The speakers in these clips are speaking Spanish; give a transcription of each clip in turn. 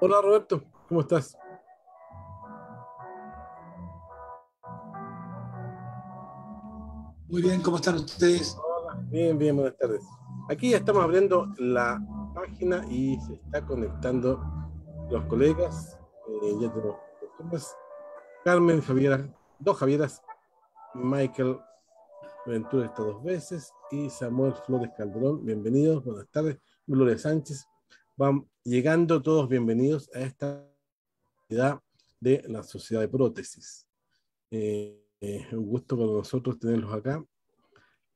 Hola Roberto, ¿cómo estás? Muy bien, ¿cómo están ustedes? Hola, bien, bien, buenas tardes. Aquí ya estamos abriendo la página y se está conectando los colegas. Eh, ya Carmen, Javiera, dos Javieras, Michael Ventura está dos veces y Samuel Flores Calderón. Bienvenidos, buenas tardes. Gloria Sánchez, Van llegando todos bienvenidos a esta actividad de la Sociedad de Prótesis. Es eh, eh, un gusto para nosotros tenerlos acá.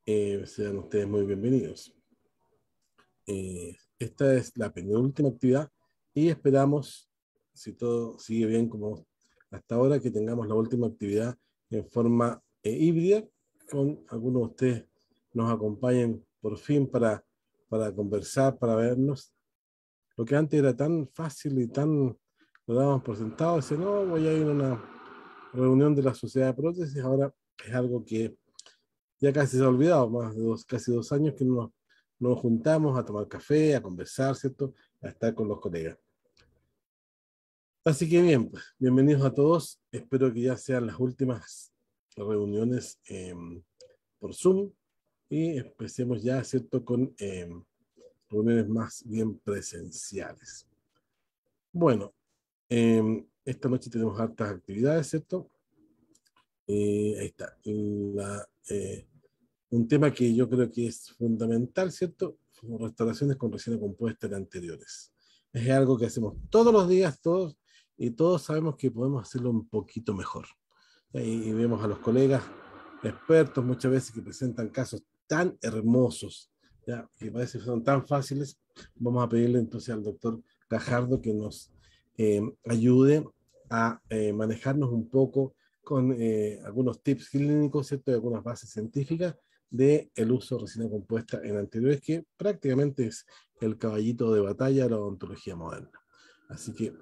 Eh, sean ustedes muy bienvenidos. esta es la penúltima actividad y esperamos, si todo sigue bien como hasta ahora, que tengamos la última actividad en forma híbrida, con algunos de ustedes nos acompañen por fin para, para conversar, para vernos que antes era tan fácil y tan lo dábamos por sentado, dice, no, voy a ir a una reunión de la sociedad de prótesis, ahora es algo que ya casi se ha olvidado, más de dos, casi dos años que nos, nos juntamos a tomar café, a conversar, ¿cierto? A estar con los colegas. Así que bien, pues, bienvenidos a todos. Espero que ya sean las últimas reuniones em, por Zoom y empecemos ya, ¿cierto?, con eh, reuniones más bien presenciales. Bueno, em, esta noche tenemos hartas actividades, ¿cierto? Eh, ahí está. Eh, un tema que yo creo que es fundamental, ¿cierto? Restauraciones con resina compuesta de anteriores. Es algo que hacemos todos los días, todos, y todos sabemos que podemos hacerlo un poquito mejor. y vemos a los colegas expertos muchas veces que presentan casos tan hermosos, ya, que parece que son tan fáciles, vamos a pedirle entonces al doctor Cajardo que nos eh, ayude a eh, manejarnos un poco con eh, algunos tips clínicos, ¿cierto? Y algunas bases científicas del el uso de resina compuesta en anteriores, que prácticamente es el caballito de batalla de la odontología moderna. Así que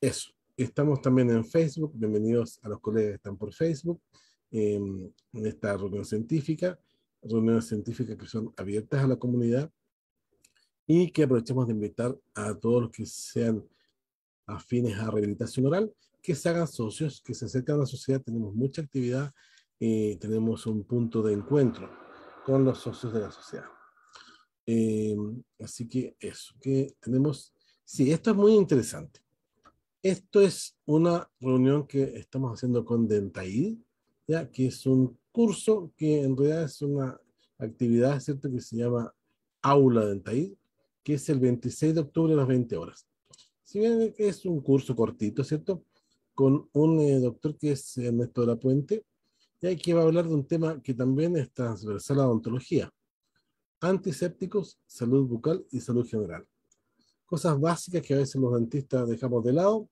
eso. Estamos también en Facebook. Bienvenidos a los colegas que están por Facebook en esta reunión científica reuniones científicas que son abiertas a la comunidad y que aprovechemos de invitar a todos los que sean afines a rehabilitación oral, que se hagan socios, que se acerquen a la sociedad. Tenemos mucha actividad y tenemos un punto de encuentro con los socios de la sociedad. Em, así que eso, que tenemos, sí, esto es muy interesante. Esto es una reunión que estamos haciendo con Dentaid, ya que es un curso que en realidad es una actividad, ¿cierto?, que se llama Aula dental que es el 26 de octubre a las 20 horas. Si bien es un curso cortito, ¿cierto?, con un eh, doctor que es Ernesto eh, de la Puente, y aquí va a hablar de un tema que también es transversal a la odontología, antisépticos, salud bucal y salud general. Cosas básicas que a veces los dentistas dejamos de lado.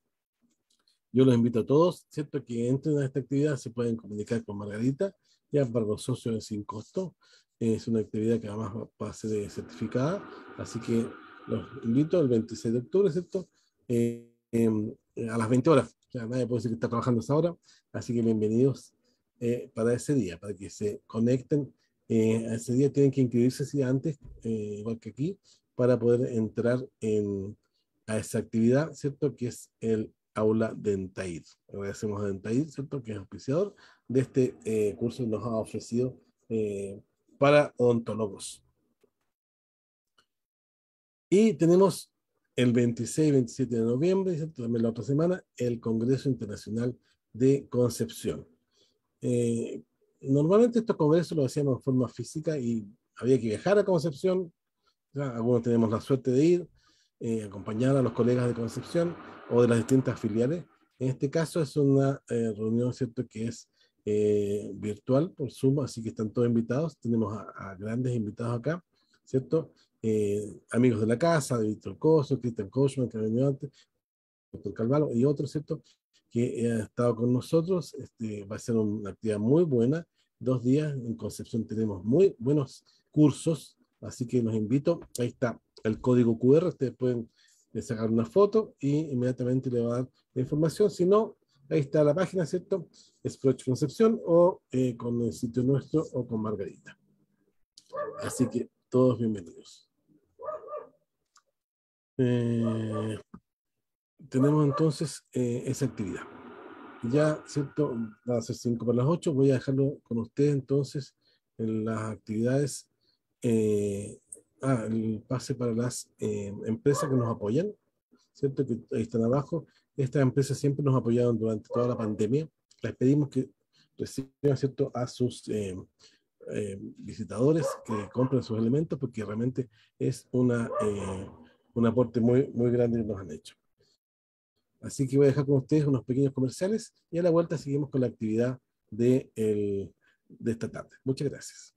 Yo los invito a todos, ¿cierto? Que entren a esta actividad, se pueden comunicar con Margarita ya para los socios es sin costo. Es una actividad que además va a ser eh, certificada, así que los invito el 26 de octubre, ¿cierto? Eh, em, a las 20 horas. nadie puede decir que está trabajando esa hora, así que bienvenidos eh, para ese día, para que se conecten. a ese día tienen que inscribirse antes, igual que aquí, para poder entrar a esa actividad, ¿cierto? Que es el Aula Dentaid. Agradecemos a Dentaid, ¿cierto? Que es auspiciador de este eh, curso que nos ha ofrecido eh, para odontólogos. Y tenemos el 26 y 27 de noviembre, ¿cierto? también la otra semana, el Congreso Internacional de Concepción. Eh, normalmente estos congresos los hacíamos en forma física y había que viajar a Concepción. Algunos tenemos la suerte de ir, eh, acompañar a los colegas de Concepción o de las distintas filiales. En este caso es una eh, reunión, ¿cierto?, que es eh, virtual por Zoom, así que están todos invitados. Tenemos a, grandes invitados acá, ¿cierto? Eh, amigos de la casa, de Víctor Coso, Cristian Koshman, que ha venido antes, doctor Calvalo y otros, ¿cierto? Que ha estado con nosotros. Este, va a ser una actividad muy buena. Dos días en Concepción tenemos muy buenos cursos, así que los invito. Ahí está el código QR, ustedes pueden de sacar una foto y inmediatamente le va a dar la información. Si no, ahí está la página, ¿cierto? Es Concepción o eh, con el sitio nuestro o con Margarita. Así que todos bienvenidos. Eh, tenemos entonces eh, esa actividad. Ya, ¿cierto? Va a ser 5 para las 8. Voy a dejarlo con ustedes entonces en las actividades eh, ah, el pase para las eh, empresas que nos apoyan, ¿cierto? Que ahí están abajo. Estas empresas siempre nos apoyaron durante toda la pandemia. Les pedimos que reciban, ¿cierto?, a sus eh, eh, visitadores que compren sus elementos porque realmente es una, un aporte muy, muy grande que nos han hecho. Así que voy a dejar con ustedes unos pequeños comerciales y a la vuelta seguimos con la actividad de, el, de esta tarde. Muchas gracias.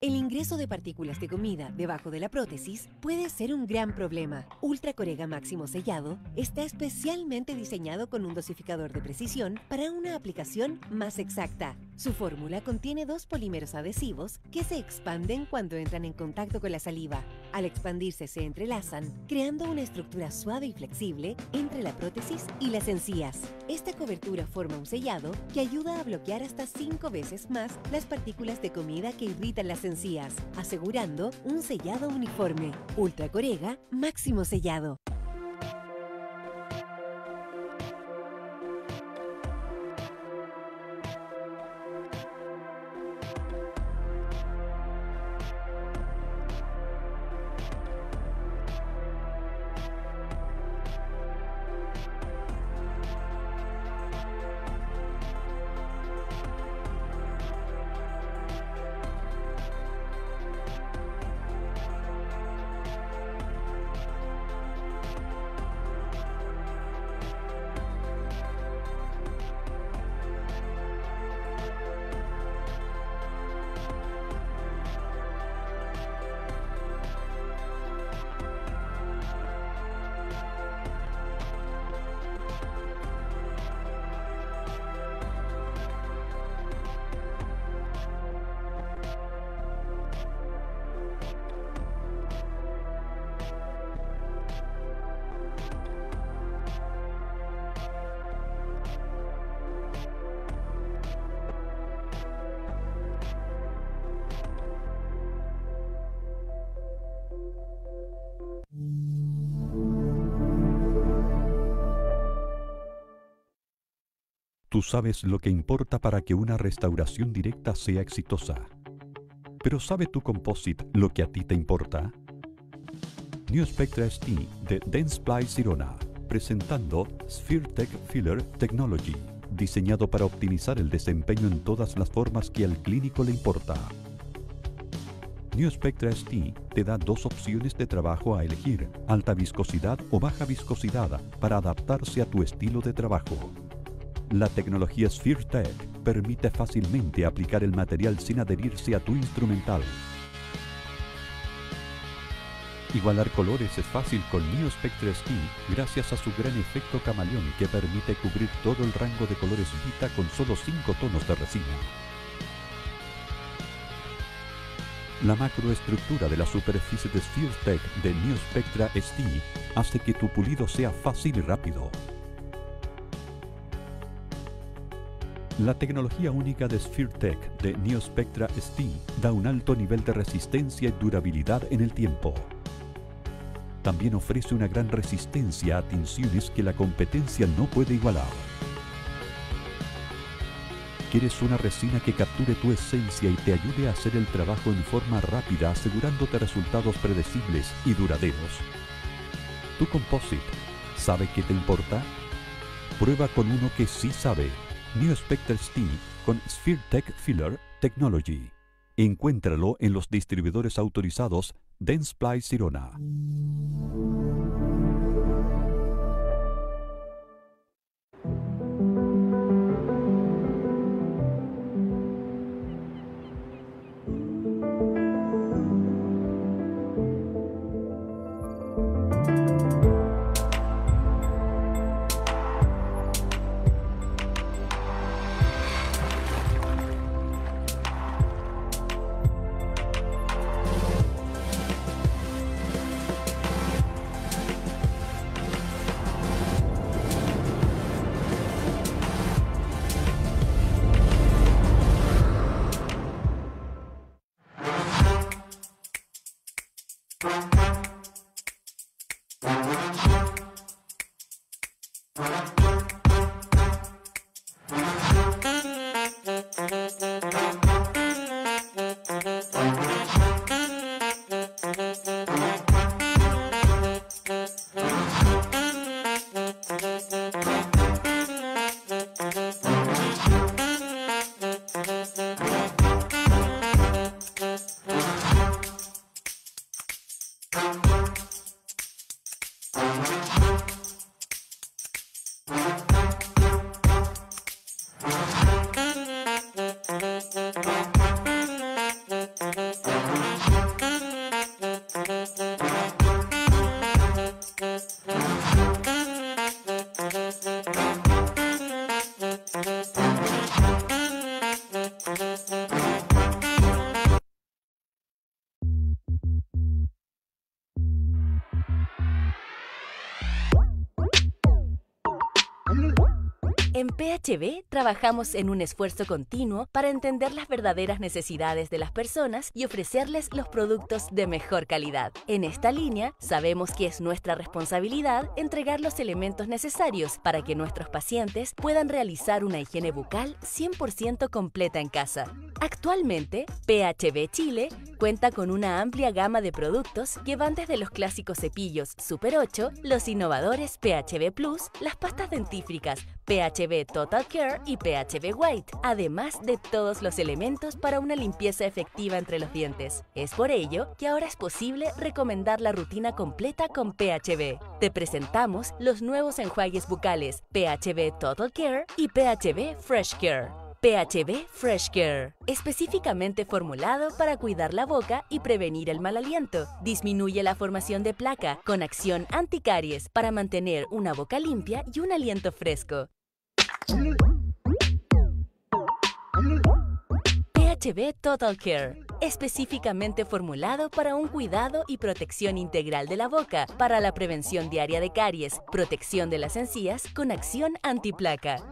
El ingreso de partículas de comida debajo de la prótesis puede ser un gran problema. Ultra Corega Máximo Sellado está especialmente diseñado con un dosificador de precisión para una aplicación más exacta. Su fórmula contiene dos polímeros adhesivos que se expanden cuando entran en contacto con la saliva. Al expandirse se entrelazan, creando una estructura suave y flexible entre la prótesis y las encías. Esta cobertura forma un sellado que ayuda a bloquear hasta cinco veces más las partículas de comida que irritan las encías asegurando un sellado uniforme. Ultra Corega, máximo sellado. Tú sabes lo que importa para que una restauración directa sea exitosa. Pero ¿sabe tu composite lo que a ti te importa? New Spectra ST de Ply Sirona, presentando Tech Filler Technology, diseñado para optimizar el desempeño en todas las formas que al clínico le importa. New Spectra ST te da dos opciones de trabajo a elegir, alta viscosidad o baja viscosidad, para adaptarse a tu estilo de trabajo. La tecnología SphereTech permite fácilmente aplicar el material sin adherirse a tu instrumental. Igualar colores es fácil con New Spectra Skin gracias a su gran efecto camaleón que permite cubrir todo el rango de colores Vita con solo 5 tonos de resina. La macroestructura de la superficie de SphereTech de New Spectra ST hace que tu pulido sea fácil y rápido. La tecnología única de SphereTech de Neospectra Steam da un alto nivel de resistencia y durabilidad en el tiempo. También ofrece una gran resistencia a tensiones que la competencia no puede igualar. Quieres una resina que capture tu esencia y te ayude a hacer el trabajo en forma rápida, asegurándote resultados predecibles y duraderos. Tu composite, ¿sabe qué te importa? Prueba con uno que sí sabe. New Spectral Steel con Tech Filler Technology. Encuéntralo en los distribuidores autorizados DENSPLY Sirona. c h TV trabajamos en un esfuerzo continuo para entender las verdaderas necesidades de las personas y ofrecerles los productos de mejor calidad. En esta línea, sabemos que es nuestra responsabilidad entregar los elementos necesarios para que nuestros pacientes puedan realizar una higiene bucal 100% completa en casa. Actualmente, PHB Chile cuenta con una amplia gama de productos que van desde los clásicos cepillos Super 8, los innovadores PHB Plus, las pastas dentífricas PHB Total Care y PHB White, además de todos los elementos para una limpieza efectiva entre los dientes. Es por ello que ahora es posible recomendar la rutina completa con PHB. Te presentamos los nuevos enjuagues bucales PHB Total Care y PHB Fresh Care. PHB Fresh Care, específicamente formulado para cuidar la boca y prevenir el mal aliento. Disminuye la formación de placa con acción anticaries para mantener una boca limpia y un aliento fresco. PHB Total Care, específicamente formulado para un cuidado y protección integral de la boca, para la prevención diaria de caries, protección de las encías con acción antiplaca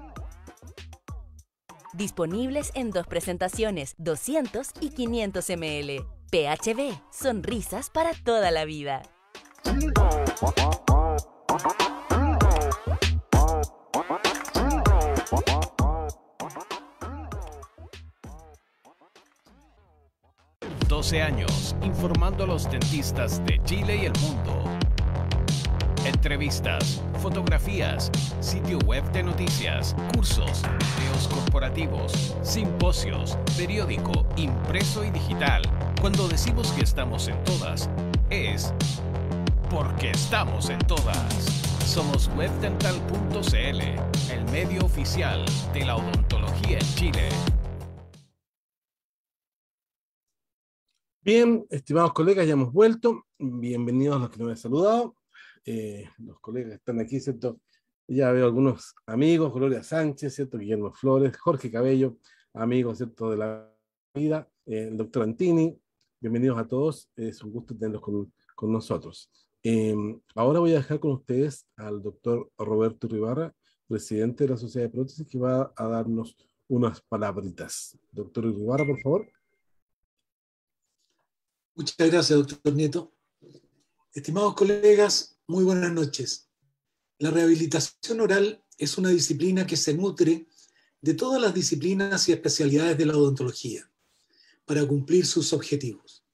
disponibles en dos presentaciones, 200 y 500 ml. PHB, sonrisas para toda la vida. 12 años informando a los dentistas de Chile y el mundo. Entrevistas, fotografías, sitio web de noticias, cursos, videos corporativos, simposios, periódico, impreso y digital. Cuando decimos que estamos en todas, es porque estamos en todas. Somos webdental.cl, el medio oficial de la odontología en Chile. Bien, estimados colegas, ya hemos vuelto. Bienvenidos a los que nos han saludado. Eh, los colegas que están aquí, ¿cierto? Ya veo algunos amigos, Gloria Sánchez, ¿cierto? Guillermo Flores, Jorge Cabello, amigos, ¿cierto? De la vida, eh, el doctor Antini. Bienvenidos a todos. Es un gusto tenerlos con, nosotros. Em, ahora voy a dejar con ustedes al doctor Roberto Ribarra, presidente de la Sociedad de Prótesis, que va a darnos unas palabritas. Doctor Ribarra, por favor. Muchas gracias, doctor Nieto. Estimados colegas, muy buenas noches. La rehabilitación oral es una disciplina que se nutre de todas las disciplinas y especialidades de la odontología para cumplir sus objetivos.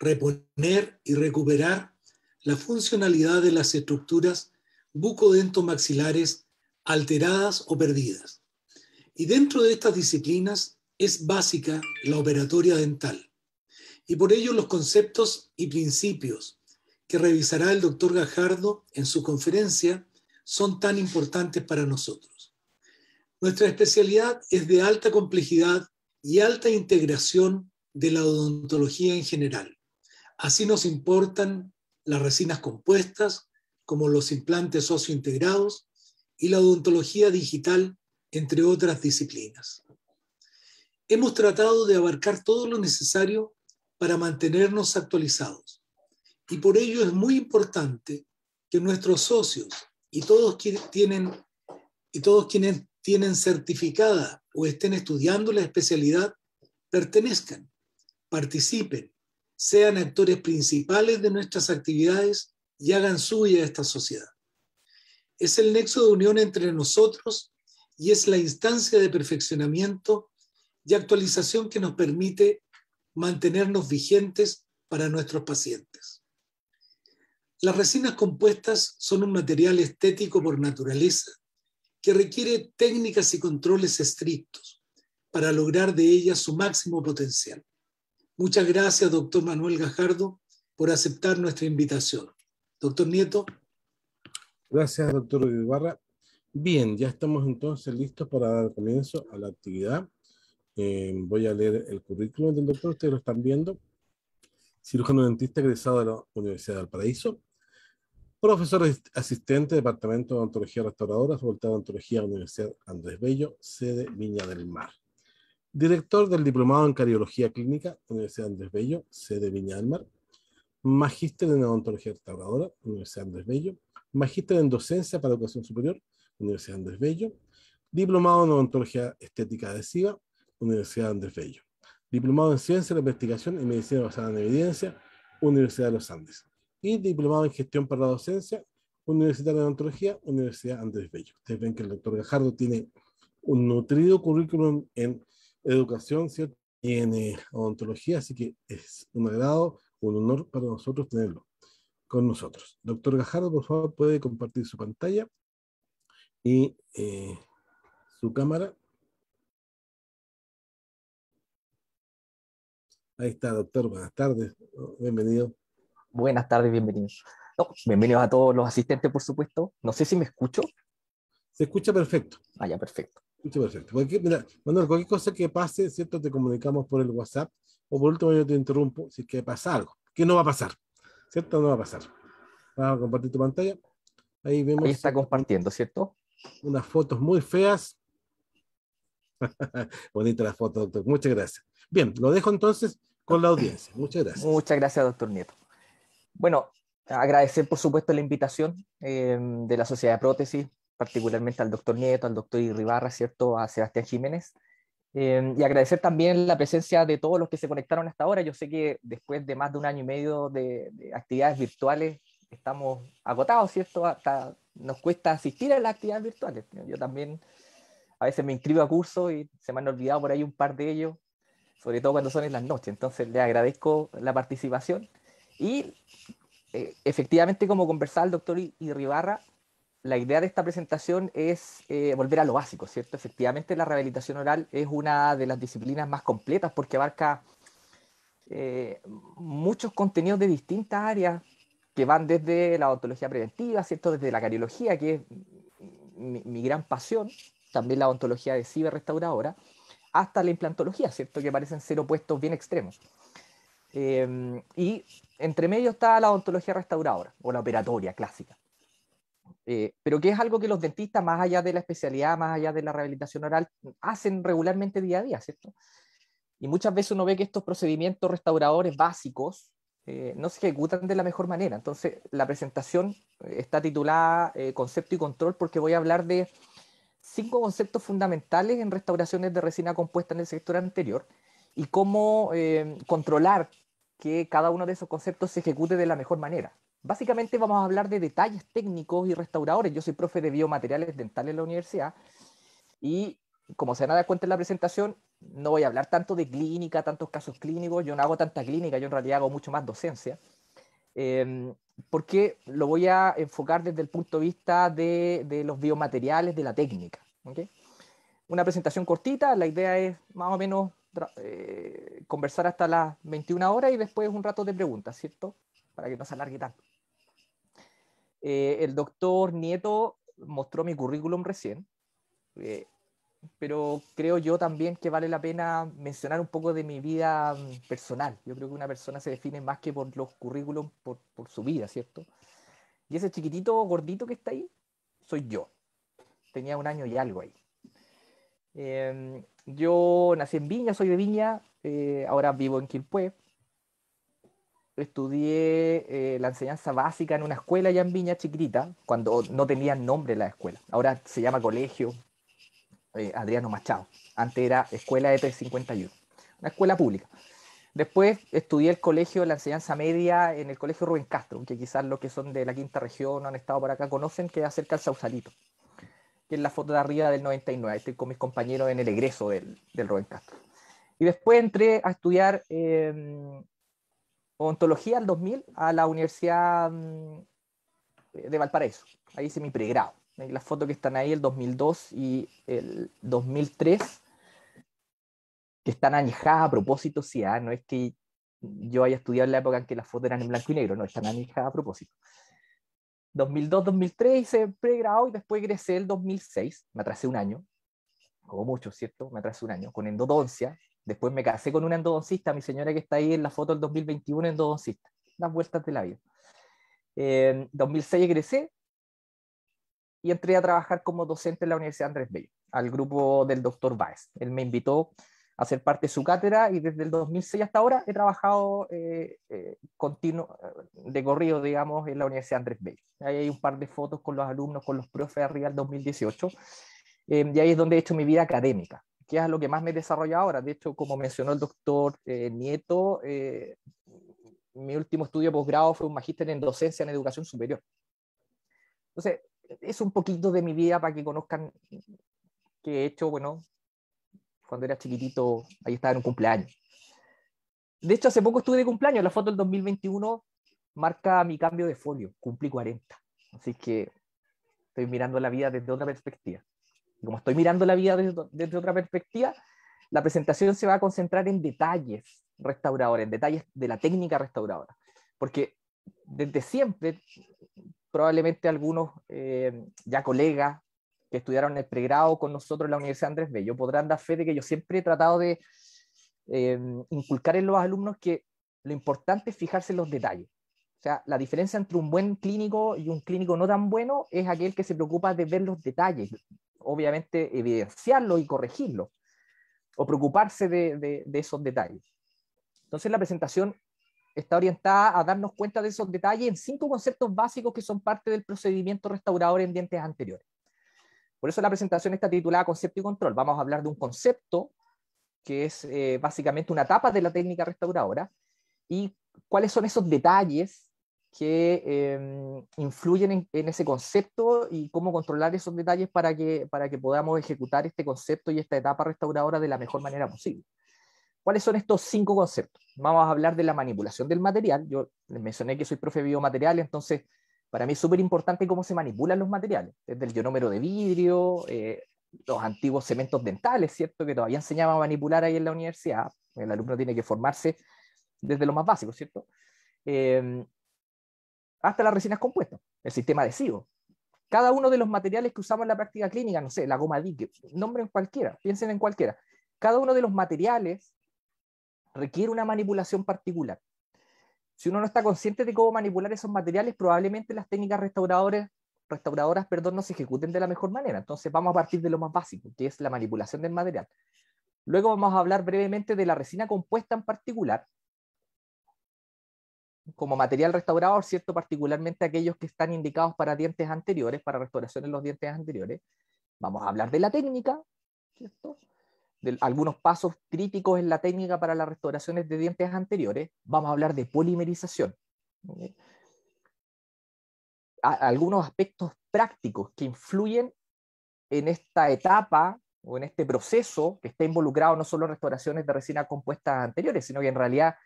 Reponer y recuperar la funcionalidad de las estructuras bucodentomaxilares alteradas o perdidas. Y dentro de estas disciplinas es básica la operatoria dental, y por ello los conceptos y principios que revisará el doctor Gajardo en su conferencia son tan importantes para nosotros. Nuestra especialidad es de alta complejidad y alta integración de la odontología en general. Así nos importan las resinas compuestas, como los implantes integrados y la odontología digital, entre otras disciplinas. Hemos tratado de abarcar todo lo necesario para mantenernos actualizados. Y por ello es muy importante que nuestros socios y todos quienes tienen, y todos quienes tienen certificada o estén estudiando la especialidad pertenezcan, participen, sean actores principales de nuestras actividades y hagan suya esta sociedad. Es el nexo de unión entre nosotros y es la instancia de perfeccionamiento y actualización que nos permite mantenernos vigentes para nuestros pacientes. Las resinas compuestas son un material estético por naturaleza que requiere técnicas y controles estrictos para lograr de ellas su máximo potencial. Muchas gracias, doctor Manuel Gajardo, por aceptar nuestra invitación. Doctor Nieto. Gracias, doctor Ibarra. Bien, ya estamos entonces listos para dar comienzo a la actividad. Eh, voy a leer el currículum del doctor, ustedes lo están viendo. Cirujano dentista egresado de la Universidad de Valparaíso. Profesor asistente, Departamento de Odontología Restauradora, Facultad de Odontología, Universidad Andrés Bello, sede Viña del Mar. Director del Diplomado en cardiología Clínica, Universidad Andrés Bello, sede Viña del Mar. Magíster en Odontología Restauradora, Universidad Andrés Bello. Magíster en Docencia para Educación Superior, Universidad Andrés Bello. Diplomado en Odontología Estética Adhesiva, Universidad Andrés Bello. Diplomado en Ciencia, la Investigación y Medicina Basada en Evidencia, Universidad de los Andes. Y diplomado en Gestión para la Docencia, Universidad de Antología, Universidad Andrés Bello. Ustedes ven que el doctor Gajardo tiene un nutrido currículum en educación, ¿cierto? Y en eh, odontología, así que es un agrado, un honor para nosotros tenerlo con nosotros. Doctor Gajardo, por favor, puede compartir su pantalla y eh, su cámara. Ahí está, doctor. Buenas tardes. Bienvenido. Buenas tardes, bienvenidos. No, bienvenidos a todos los asistentes, por supuesto. No sé si me escucho. Se escucha perfecto. Ah, ya, perfecto. escucha perfecto. Porque mira, Manuel, cualquier cosa que pase, ¿cierto? Te comunicamos por el WhatsApp. O por último, yo te interrumpo si es que pasa algo. Que no va a pasar? ¿Cierto? No va a pasar. Vamos a compartir tu pantalla. Ahí vemos. Ahí está compartiendo, ¿cierto? Unas fotos muy feas. Bonita la foto, doctor. Muchas gracias. Bien, lo dejo entonces con la audiencia. Muchas gracias. Muchas gracias, doctor Nieto. Bueno, agradecer por supuesto la invitación eh, de la Sociedad de Prótesis, particularmente al doctor Nieto, al doctor Irribarra, ¿cierto? A Sebastián Jiménez. Eh, y agradecer también la presencia de todos los que se conectaron hasta ahora. Yo sé que después de más de un año y medio de, de actividades virtuales, estamos agotados, ¿cierto? Hasta nos cuesta asistir a las actividades virtuales. Yo también a veces me inscribo a cursos y se me han olvidado por ahí un par de ellos sobre todo cuando son en las noches. Entonces le agradezco la participación y eh, efectivamente, como conversaba el doctor Irribarra, la idea de esta presentación es eh, volver a lo básico, ¿cierto? Efectivamente, la rehabilitación oral es una de las disciplinas más completas porque abarca eh, muchos contenidos de distintas áreas que van desde la odontología preventiva, ¿cierto? Desde la cariología, que es mi, gran pasión, también la odontología de ciberrestauradora, restauradora hasta la implantología, ¿cierto? Que parecen ser opuestos bien extremos. Em, y entre medio está la odontología restauradora o la operatoria clásica. Eh, pero que es algo que los dentistas, más allá de la especialidad, más allá de la rehabilitación oral, hacen regularmente día a día, ¿cierto? Y muchas veces uno ve que estos procedimientos restauradores básicos eh, no se ejecutan de la mejor manera. Entonces, la presentación eh, está titulada Concepto y Control porque voy a hablar de cinco conceptos fundamentales en restauraciones de resina compuesta en el sector anterior y cómo eh, controlar que cada uno de esos conceptos se ejecute de la mejor manera. Básicamente vamos a hablar de detalles técnicos y restauradores. Yo soy profe de biomateriales dentales en la universidad y como se van a cuenta en la presentación, no voy a hablar tanto de clínica, tantos casos clínicos, yo no hago tanta clínica, yo en realidad hago mucho más docencia. Em, porque lo voy a enfocar desde el punto de vista de, los biomateriales, de la técnica. Una presentación cortita, la idea es más o menos eh, conversar hasta las 21 horas y después un rato de preguntas, ¿cierto? Para que no se alargue tanto. Eh, el doctor Nieto mostró mi currículum recién. Eh, pero creo yo también que vale la pena mencionar un poco de mi vida mm, personal. Yo creo que una persona se define más que por los currículums, por, por su vida, ¿cierto? Y ese chiquitito gordito que está ahí, soy yo. Tenía un año y algo ahí. Em, yo nací en Viña, soy de Viña, eh, ahora vivo en Quilpue. Estudié eh, la enseñanza básica en una escuela ya en Viña chiquita cuando no tenía nombre la escuela. Ahora se llama colegio, eh, Adriano Machado. Antes era Escuela EP51, una escuela pública. Después estudié el colegio, de la enseñanza media en el colegio Rubén Castro, que quizás los que son de la quinta región o han estado por acá conocen, que es cerca del Sausalito, que es la foto de arriba del 99. Estoy con mis compañeros en el egreso del, del Rubén Castro. Y después entré a estudiar eh, ontología al 2000 a la Universidad mm, de Valparaíso. Ahí hice mi pregrado las fotos que están ahí, el 2002 y el 2003, que están añejadas a propósito, sí, ah, no es que yo haya estudiado en la época en que las fotos eran en blanco y negro, no, están añejadas a propósito. 2002-2003 hice pregrado y después egresé el 2006, me atrasé un año, como mucho, ¿cierto? Me atrasé un año, con endodoncia, después me casé con una endodoncista, mi señora que está ahí en la foto del 2021, endodoncista, las vueltas de la vida. En 2006 egresé, y entré a trabajar como docente en la Universidad Andrés Bello, al grupo del doctor Baez. Él me invitó a ser parte de su cátedra y desde el 2006 hasta ahora he trabajado eh, eh, continuo, eh, de corrido, digamos, en la Universidad Andrés Bello. Ahí hay un par de fotos con los alumnos, con los profes arriba del 2018. y ahí es donde he hecho mi vida académica, que es lo que más me desarrolla ahora. De hecho, como mencionó el doctor Nieto, mi último estudio de posgrado fue un magíster en docencia en educación superior. Entonces, es un poquito de mi vida para que conozcan que he hecho, bueno, cuando era chiquitito, ahí estaba en un cumpleaños. De hecho, hace poco estuve de cumpleaños, la foto del 2021 marca mi cambio de folio, cumplí 40. Así que estoy mirando la vida desde otra perspectiva. Y como estoy mirando la vida desde, desde otra perspectiva, la presentación se va a concentrar en detalles restauradores, en detalles de la técnica restauradora. Porque desde siempre probablemente algunos eh, ya colegas que estudiaron el pregrado con nosotros en la Universidad Andrés Bello podrán dar fe de que yo siempre he tratado de eh, inculcar en los alumnos que lo importante es fijarse en los detalles. O sea, la diferencia entre un buen clínico y un clínico no tan bueno es aquel que se preocupa de ver los detalles, obviamente evidenciarlo y corregirlo, o preocuparse de, de esos detalles. Entonces la presentación está orientada a darnos cuenta de esos detalles en cinco conceptos básicos que son parte del procedimiento restaurador en dientes anteriores. Por eso la presentación está titulada Concepto y Control. Vamos a hablar de un concepto que es eh, básicamente una etapa de la técnica restauradora y cuáles son esos detalles que em, influyen en, en, ese concepto y cómo controlar esos detalles para que, para que podamos ejecutar este concepto y esta etapa restauradora de la mejor manera posible. ¿Cuáles son estos cinco conceptos? Vamos a hablar de la manipulación del material. Yo les mencioné que soy profe de biomaterial, entonces para mí es súper importante cómo se manipulan los materiales, desde el ionómero de vidrio, eh, los antiguos cementos dentales, ¿cierto? Que todavía enseñaban a manipular ahí en la universidad. El alumno tiene que formarse desde lo más básico, ¿cierto? Em, hasta las resinas compuestas, el sistema adhesivo. Cada uno de los materiales que usamos en la práctica clínica, no sé, la goma dique, nombren cualquiera, piensen en cualquiera. Cada uno de los materiales requiere una manipulación particular. Si uno no está consciente de cómo manipular esos materiales, probablemente las técnicas restauradoras, restauradoras perdón, no se ejecuten de la mejor manera. Entonces vamos a partir de lo más básico, que es la manipulación del material. Luego vamos a hablar brevemente de la resina compuesta en particular, como material restaurador, ¿cierto? Particularmente aquellos que están indicados para dientes anteriores, para restauración en los dientes anteriores. Vamos a hablar de la técnica, ¿cierto? algunos pasos críticos en la técnica para las restauraciones de dientes anteriores, vamos a hablar de polimerización. algunos aspectos prácticos que influyen en esta etapa o en este proceso que está involucrado no solo en restauraciones de resina compuesta anteriores, sino que en realidad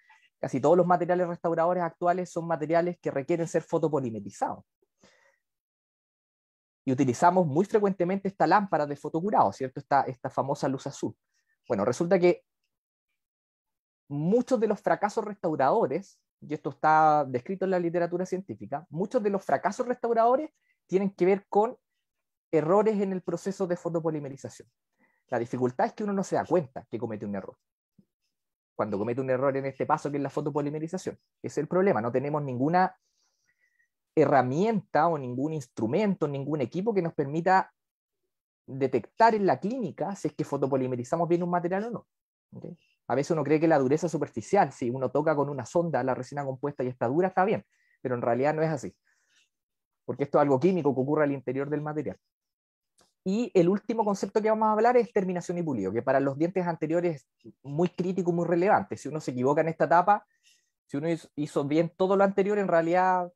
casi todos los materiales restauradores actuales son materiales que requieren ser fotopolimerizados y utilizamos muy frecuentemente esta lámpara de fotocurado, ¿cierto? Esta, esta famosa luz azul. Bueno, resulta que muchos de los fracasos restauradores, y esto está descrito en la literatura científica, muchos de los fracasos restauradores tienen que ver con errores en el proceso de fotopolimerización. La dificultad es que uno no se da cuenta que comete un error. Cuando comete un error en este paso que es la fotopolimerización, es el problema, no tenemos ninguna herramienta o ningún instrumento, ningún equipo que nos permita detectar en la clínica si es que fotopolimerizamos bien un material o no. A veces uno cree que la dureza superficial, si uno toca con una sonda la resina compuesta y está dura, está bien, pero en realidad no es así, porque esto es algo químico que ocurre al interior del material. Y el último concepto que vamos a hablar es terminación y pulido, que para los dientes anteriores es muy crítico, muy relevante. Si uno se equivoca en esta etapa, si uno hizo bien todo lo anterior, en realidad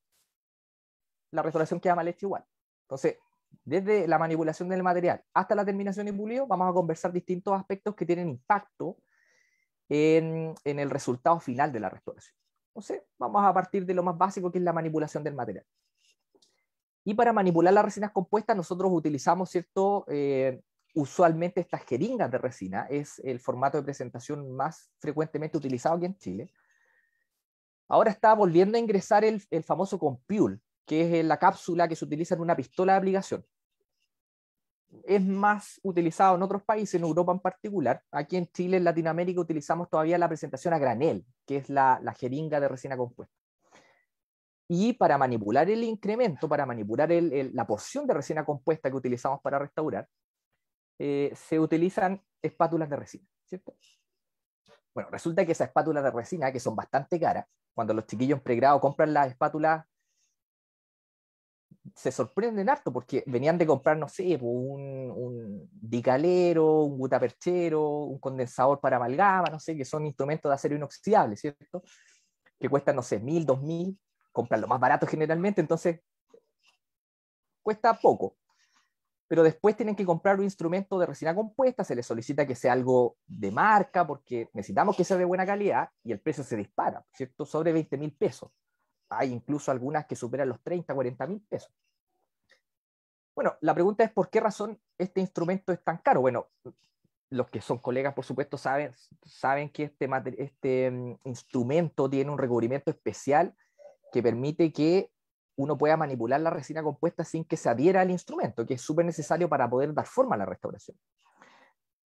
la restauración queda mal hecha igual. Entonces, desde la manipulación del material hasta la terminación y pulido, vamos a conversar distintos aspectos que tienen impacto en, el resultado final de la restauración. Entonces, vamos a partir de lo más básico que es la manipulación del material. Y para manipular las resinas compuestas, nosotros utilizamos, ¿cierto? Eh, usualmente estas jeringas de resina, es el formato de presentación más frecuentemente utilizado aquí en Chile. Ahora está volviendo a ingresar el, famoso Compiul, que es la cápsula que se utiliza en una pistola de aplicación. Es más utilizado en otros países, en Europa en particular. Aquí en Chile, en Latinoamérica, utilizamos todavía la presentación a granel, que es la, jeringa de resina compuesta. Y para manipular el incremento, para manipular la porción de resina compuesta que utilizamos para restaurar, eh, se utilizan espátulas de resina, Bueno, resulta que esas espátulas de resina, que son bastante caras, cuando los chiquillos en pregrado compran las espátulas se sorprenden harto porque venían de comprar, no sé, pues, un, dicalero, un gutaperchero, un condensador para amalgama, no sé, que son instrumentos de acero inoxidable, ¿cierto? Que cuestan, no sé, mil, dos mil, compran lo más barato generalmente, entonces cuesta poco. Pero después tienen que comprar un instrumento de resina compuesta, se les solicita que sea algo de marca, porque necesitamos que sea de buena calidad y el precio se dispara, ¿cierto? Sobre 20 mil pesos. Hay incluso algunas que superan los 30, 40 mil pesos. Bueno, la pregunta es por qué razón este instrumento es tan caro. Bueno, los que son colegas, por supuesto, saben, saben que este, este mm, instrumento tiene un recubrimiento especial que permite que uno pueda manipular la resina compuesta sin que se adhiera al instrumento, que es súper necesario para poder dar forma a la restauración.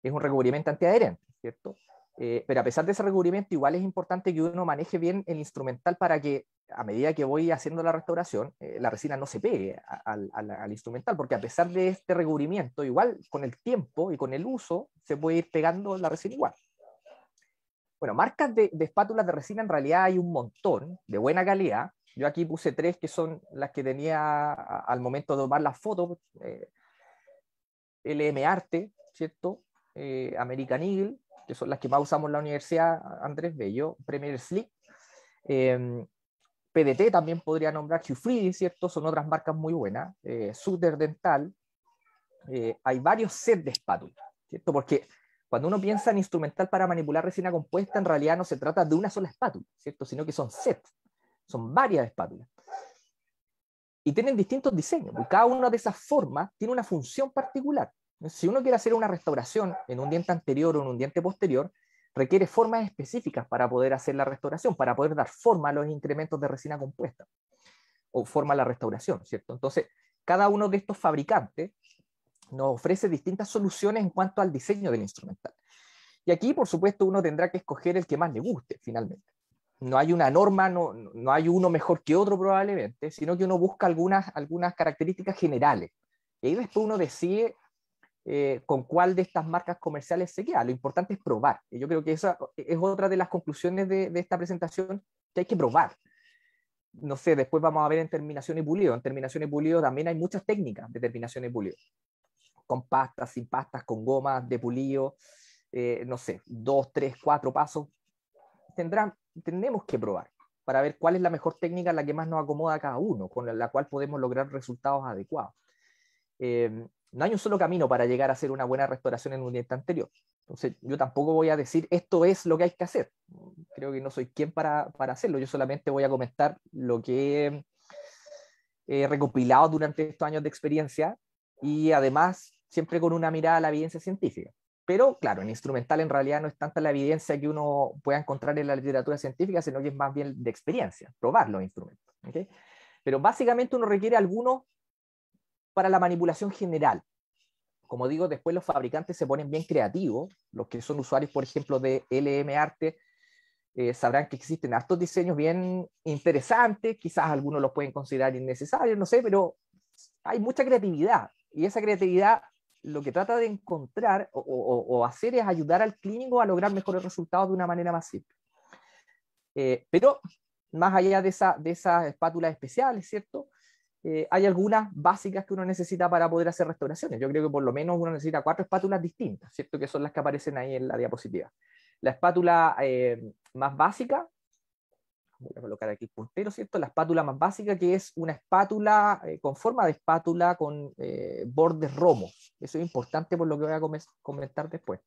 Es un recubrimiento antiadherente, ¿cierto? Eh, pero a pesar de ese recubrimiento, igual es importante que uno maneje bien el instrumental para que a medida que voy haciendo la restauración, eh, la resina no se pegue al instrumental, porque a pesar de este recubrimiento, igual con el tiempo y con el uso, se puede ir pegando la resina igual. Bueno, marcas de, espátulas de resina en realidad hay un montón de buena calidad. Yo aquí puse tres que son las que tenía al momento de tomar las fotos. Eh, LM Arte, ¿cierto? American Eagle que son las que más usamos en la universidad, Andrés Bello, Premier sleep em, PDT también podría nombrar Hugh ¿cierto? Son otras marcas muy buenas. Eh, Dental. Eh, hay varios sets de espátulas, ¿cierto? Porque cuando uno piensa en instrumental para manipular resina compuesta, en realidad no se trata de una sola espátula, ¿cierto? Sino que son sets, son varias espátulas. Y tienen distintos diseños, y pues cada una de esas formas tiene una función particular. Si uno quiere hacer una restauración en un diente anterior o en un diente posterior, requiere formas específicas para poder hacer la restauración, para poder dar forma a los incrementos de resina compuesta o forma a la restauración, ¿cierto? Entonces, cada uno de estos fabricantes nos ofrece distintas soluciones en cuanto al diseño del instrumental. Y aquí, por supuesto, uno tendrá que escoger el que más le guste, finalmente. No hay una norma, no, no hay uno mejor que otro probablemente, sino que uno busca algunas, algunas características generales. Y después uno decide eh, con cuál de estas marcas comerciales se queda. Lo importante es probar. yo creo que esa e-, es otra de las conclusiones de, esta presentación, que hay que probar. No sé, después vamos a ver en terminación y pulido. En terminación y pulido también hay muchas técnicas de terminación y pulido. Con pastas, sin pastas, con gomas, de pulido, eh, no sé, dos, tres, cuatro pasos. Tendrán, tendremos que probar para ver cuál es la mejor técnica, la que más nos acomoda a cada uno, con la, cual podemos lograr resultados adecuados. Eh, no hay un solo camino para llegar a hacer una buena restauración en un diente anterior. Entonces, yo tampoco voy a decir esto es lo que hay que hacer. Creo que no soy quien para, para hacerlo. Yo solamente voy a comentar lo que he recopilado durante estos años de experiencia y además siempre con una mirada a la evidencia científica. Pero claro, en instrumental en realidad no es tanta la evidencia que uno pueda encontrar en la literatura científica, sino que es más bien de experiencia, probar los instrumentos. Pero básicamente uno requiere algunos para la manipulación general. Como digo, después los fabricantes se ponen bien creativos. Los que son usuarios, por ejemplo, de LM Arte, eh, sabrán que existen hartos diseños bien interesantes. Quizás algunos los pueden considerar innecesarios, no sé, pero hay mucha creatividad. Y esa creatividad lo que trata de encontrar o, hacer es ayudar al clínico a lograr mejores resultados de una manera más simple. Eh, pero más allá de, esa, de esas espátulas especiales, ¿cierto? Eh, hay algunas básicas que uno necesita para poder hacer restauraciones. Yo creo que por lo menos uno necesita cuatro espátulas distintas, ¿cierto? Que son las que aparecen ahí en la diapositiva. La espátula eh, más básica, voy a colocar aquí el puntero, ¿cierto? La espátula más básica que es una espátula eh, con forma de espátula con bordes romos. Eso es importante por lo que voy a comentar después.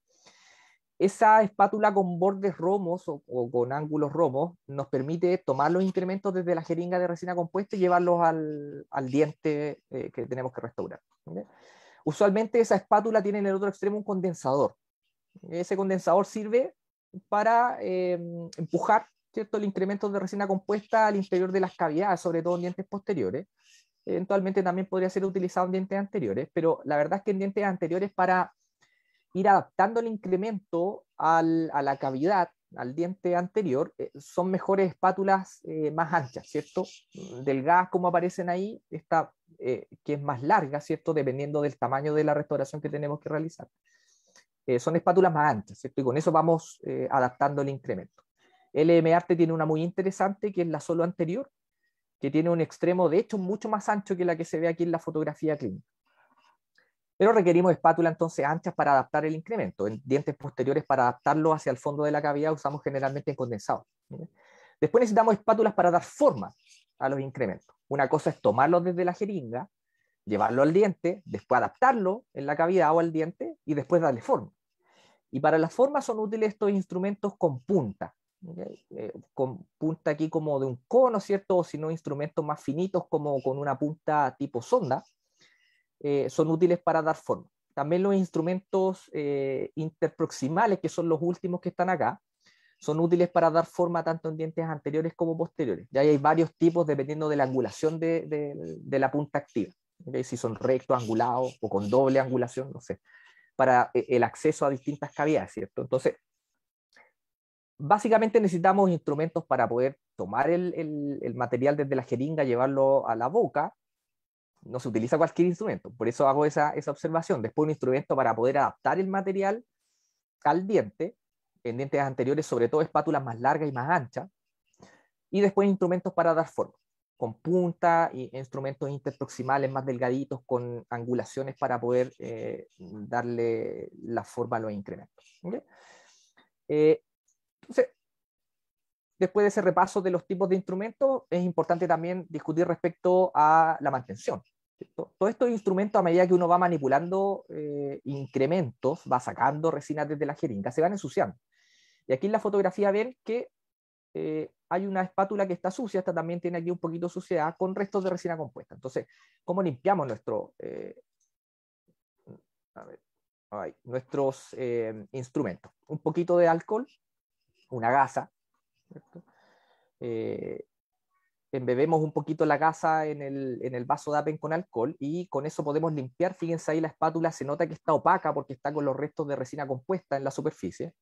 Esa espátula con bordes romos o, con ángulos romos nos permite tomar los incrementos desde la jeringa de resina compuesta y llevarlos al, diente eh, que tenemos que restaurar. Usualmente esa espátula tiene en el otro extremo un condensador. Ese condensador sirve para em, empujar ¿cierto? el incremento de resina compuesta al interior de las cavidades, sobre todo en dientes posteriores. Eventualmente también podría ser utilizado en dientes anteriores, pero la verdad es que en dientes anteriores para ir adaptando el incremento a la cavidad, al diente anterior, eh, son mejores espátulas eh, más anchas, ¿cierto? Delgadas como aparecen ahí, esta eh, que es más larga, ¿cierto? Dependiendo del tamaño de la restauración que tenemos que realizar. son espátulas más anchas, ¿cierto? Y con eso vamos adaptando el incremento. LM Arte tiene una muy interesante que es la solo anterior, que tiene un extremo de hecho mucho más ancho que la que se ve aquí en la fotografía clínica. Pero requerimos espátula entonces anchas para adaptar el incremento. En dientes posteriores para adaptarlo hacia el fondo de la cavidad usamos generalmente condensado. Después necesitamos espátulas para dar forma a los incrementos. Una cosa es tomarlo desde la jeringa, llevarlo al diente, después adaptarlo en la cavidad o al diente y después darle forma. Y para las formas son útiles estos instrumentos con punta, eh, con punta aquí como de un cono, ¿cierto? O si no, instrumentos más finitos como con una punta tipo sonda, eh, son útiles para dar forma. También los instrumentos eh, interproximales, que son los últimos que están acá, son útiles para dar forma tanto en dientes anteriores como posteriores. Ya hay varios tipos dependiendo de la angulación de, la punta activa. Si son rectos, angulados o con doble angulación, no sé. Para eh, el acceso a distintas cavidades, ¿cierto? Entonces, básicamente necesitamos instrumentos para poder tomar el, el material desde la jeringa, llevarlo a la boca no se utiliza cualquier instrumento. Por eso hago esa, observación. Después un instrumento para poder adaptar el material al diente, en dientes anteriores, sobre todo espátulas más largas y más anchas. Y después instrumentos para dar forma, con punta, y instrumentos interproximales más delgaditos, con angulaciones para poder eh, darle la forma a los incrementos. Eh, entonces, después de ese repaso de los tipos de instrumentos, es importante también discutir respecto a la mantención. Todos estos instrumentos, a medida que uno va manipulando eh, incrementos, va sacando resina desde la jeringa, se van ensuciando. Y aquí en la fotografía ven que eh, hay una espátula que está sucia, esta también tiene aquí un poquito de suciedad, con restos de resina compuesta. Entonces, ¿cómo limpiamos nuestro, eh, nuestros instrumentos? Un poquito de alcohol, una gasa, eh, embebemos un poquito la gasa en el, en el, vaso de apen con alcohol y con eso podemos limpiar. Fíjense ahí la espátula, se nota que está opaca porque está con los restos de resina compuesta en la superficie.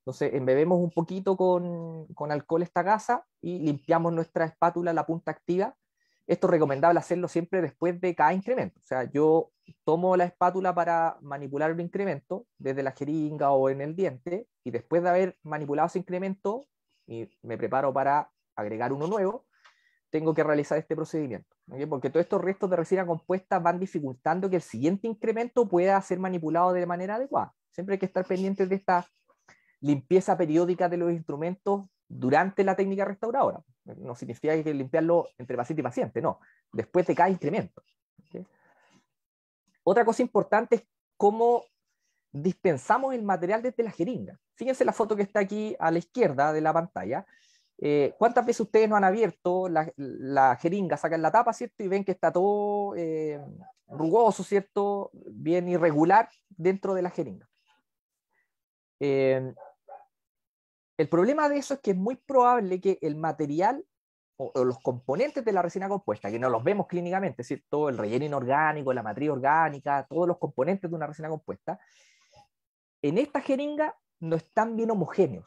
Entonces, embebemos un poquito con, con alcohol esta gasa y limpiamos nuestra espátula, la punta activa. Esto es recomendable hacerlo siempre después de cada incremento. O sea, yo tomo la espátula para manipular un incremento desde la jeringa o en el diente y después de haber manipulado ese incremento, y me preparo para agregar uno nuevo, tengo que realizar este procedimiento. Porque todos estos restos de resina compuesta van dificultando que el siguiente incremento pueda ser manipulado de manera adecuada. Siempre hay que estar pendientes de esta limpieza periódica de los instrumentos durante la técnica restauradora. No significa que hay que limpiarlo entre paciente y paciente, no, después de cada incremento. Otra cosa importante es cómo dispensamos el material desde la jeringa. Fíjense la foto que está aquí a la izquierda de la pantalla. Eh, ¿Cuántas veces ustedes no han abierto la, jeringa, sacan la tapa, ¿cierto? Y ven que está todo eh, rugoso, ¿cierto? Bien irregular dentro de la jeringa. Eh, el problema de eso es que es muy probable que el material o, los componentes de la resina compuesta, que no los vemos clínicamente, ¿cierto? El relleno inorgánico, la matriz orgánica, todos los componentes de una resina compuesta, en esta jeringa no están bien homogéneos.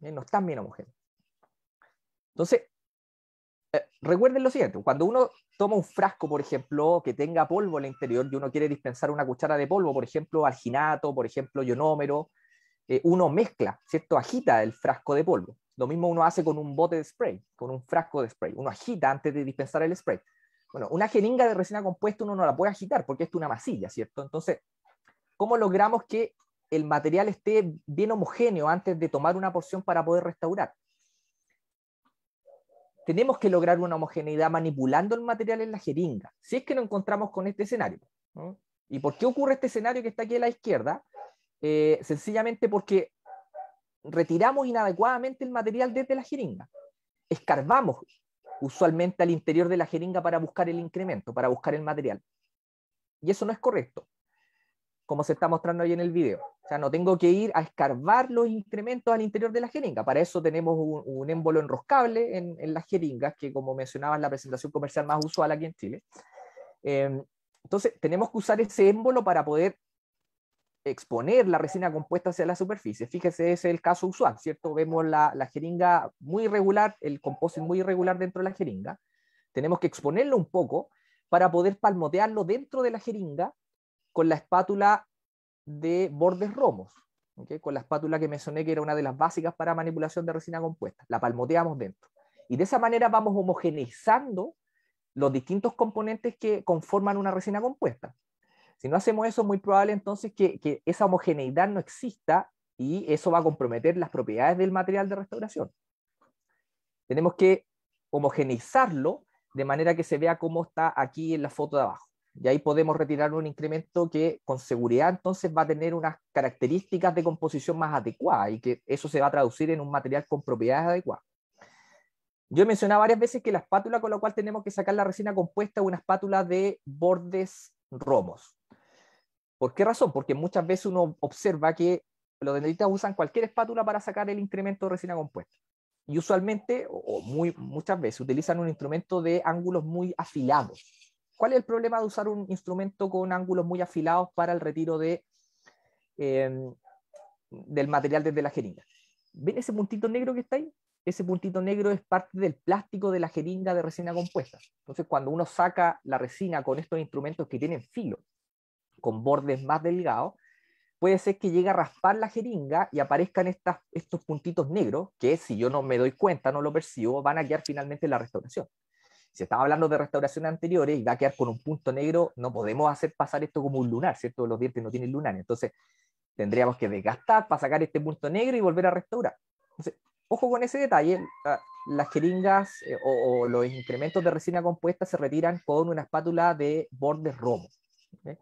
¿eh? No están bien homogéneos. Entonces, eh, recuerden lo siguiente, cuando uno toma un frasco, por ejemplo, que tenga polvo en el interior y uno quiere dispensar una cuchara de polvo, por ejemplo, alginato, por ejemplo, ionómero, eh, uno mezcla, ¿cierto? Agita el frasco de polvo. Lo mismo uno hace con un bote de spray, con un frasco de spray. Uno agita antes de dispensar el spray. Bueno, una jeringa de resina compuesta uno no la puede agitar porque es una masilla, ¿cierto? Entonces, ¿cómo logramos que el material esté bien homogéneo antes de tomar una porción para poder restaurar. Tenemos que lograr una homogeneidad manipulando el material en la jeringa, si es que nos encontramos con este escenario. ¿Y por qué ocurre este escenario que está aquí a la izquierda? Eh, sencillamente porque retiramos inadecuadamente el material desde la jeringa. Escarbamos usualmente al interior de la jeringa para buscar el incremento, para buscar el material. Y eso no es correcto como se está mostrando ahí en el video. O sea, no tengo que ir a escarbar los incrementos al interior de la jeringa. Para eso tenemos un, émbolo enroscable en, las jeringas, que como mencionaba es la presentación comercial más usual aquí en Chile. Em, entonces, tenemos que usar ese émbolo para poder exponer la resina compuesta hacia la superficie. Fíjese, ese es el caso usual, ¿cierto? Vemos la, la jeringa muy irregular, el composite muy irregular dentro de la jeringa. Tenemos que exponerlo un poco para poder palmotearlo dentro de la jeringa con la espátula de bordes romos, con la espátula que mencioné que era una de las básicas para manipulación de resina compuesta. La palmoteamos dentro. Y de esa manera vamos homogeneizando los distintos componentes que conforman una resina compuesta. Si no hacemos eso, es muy probable entonces que, que esa homogeneidad no exista y eso va a comprometer las propiedades del material de restauración. Tenemos que homogeneizarlo de manera que se vea cómo está aquí en la foto de abajo. Y ahí podemos retirar un incremento que con seguridad entonces va a tener unas características de composición más adecuadas y que eso se va a traducir en un material con propiedades adecuadas. Yo he mencionado varias veces que la espátula con la cual tenemos que sacar la resina compuesta es una espátula de bordes romos. ¿Por qué razón? Porque muchas veces uno observa que los dentistas usan cualquier espátula para sacar el incremento de resina compuesta. Y usualmente, o muy, muchas veces, utilizan un instrumento de ángulos muy afilados. ¿Cuál es el problema de usar un instrumento con ángulos muy afilados para el retiro de, em, del material desde la jeringa? ¿Ven ese puntito negro que está ahí? Ese puntito negro es parte del plástico de la jeringa de resina compuesta. Entonces, cuando uno saca la resina con estos instrumentos que tienen filo, con bordes más delgados, puede ser que llegue a raspar la jeringa y aparezcan estos puntitos negros, que si yo no me doy cuenta, no lo percibo, van a guiar finalmente la restauración si estaba hablando de restauración anteriores y va a quedar con un punto negro, no podemos hacer pasar esto como un lunar, ¿cierto? Los dientes no tienen lunar, entonces tendríamos que desgastar para sacar este punto negro y volver a restaurar. ojo con ese detalle, las jeringas eh, o, los incrementos de resina compuesta se retiran con una espátula de borde romo, ¿eh?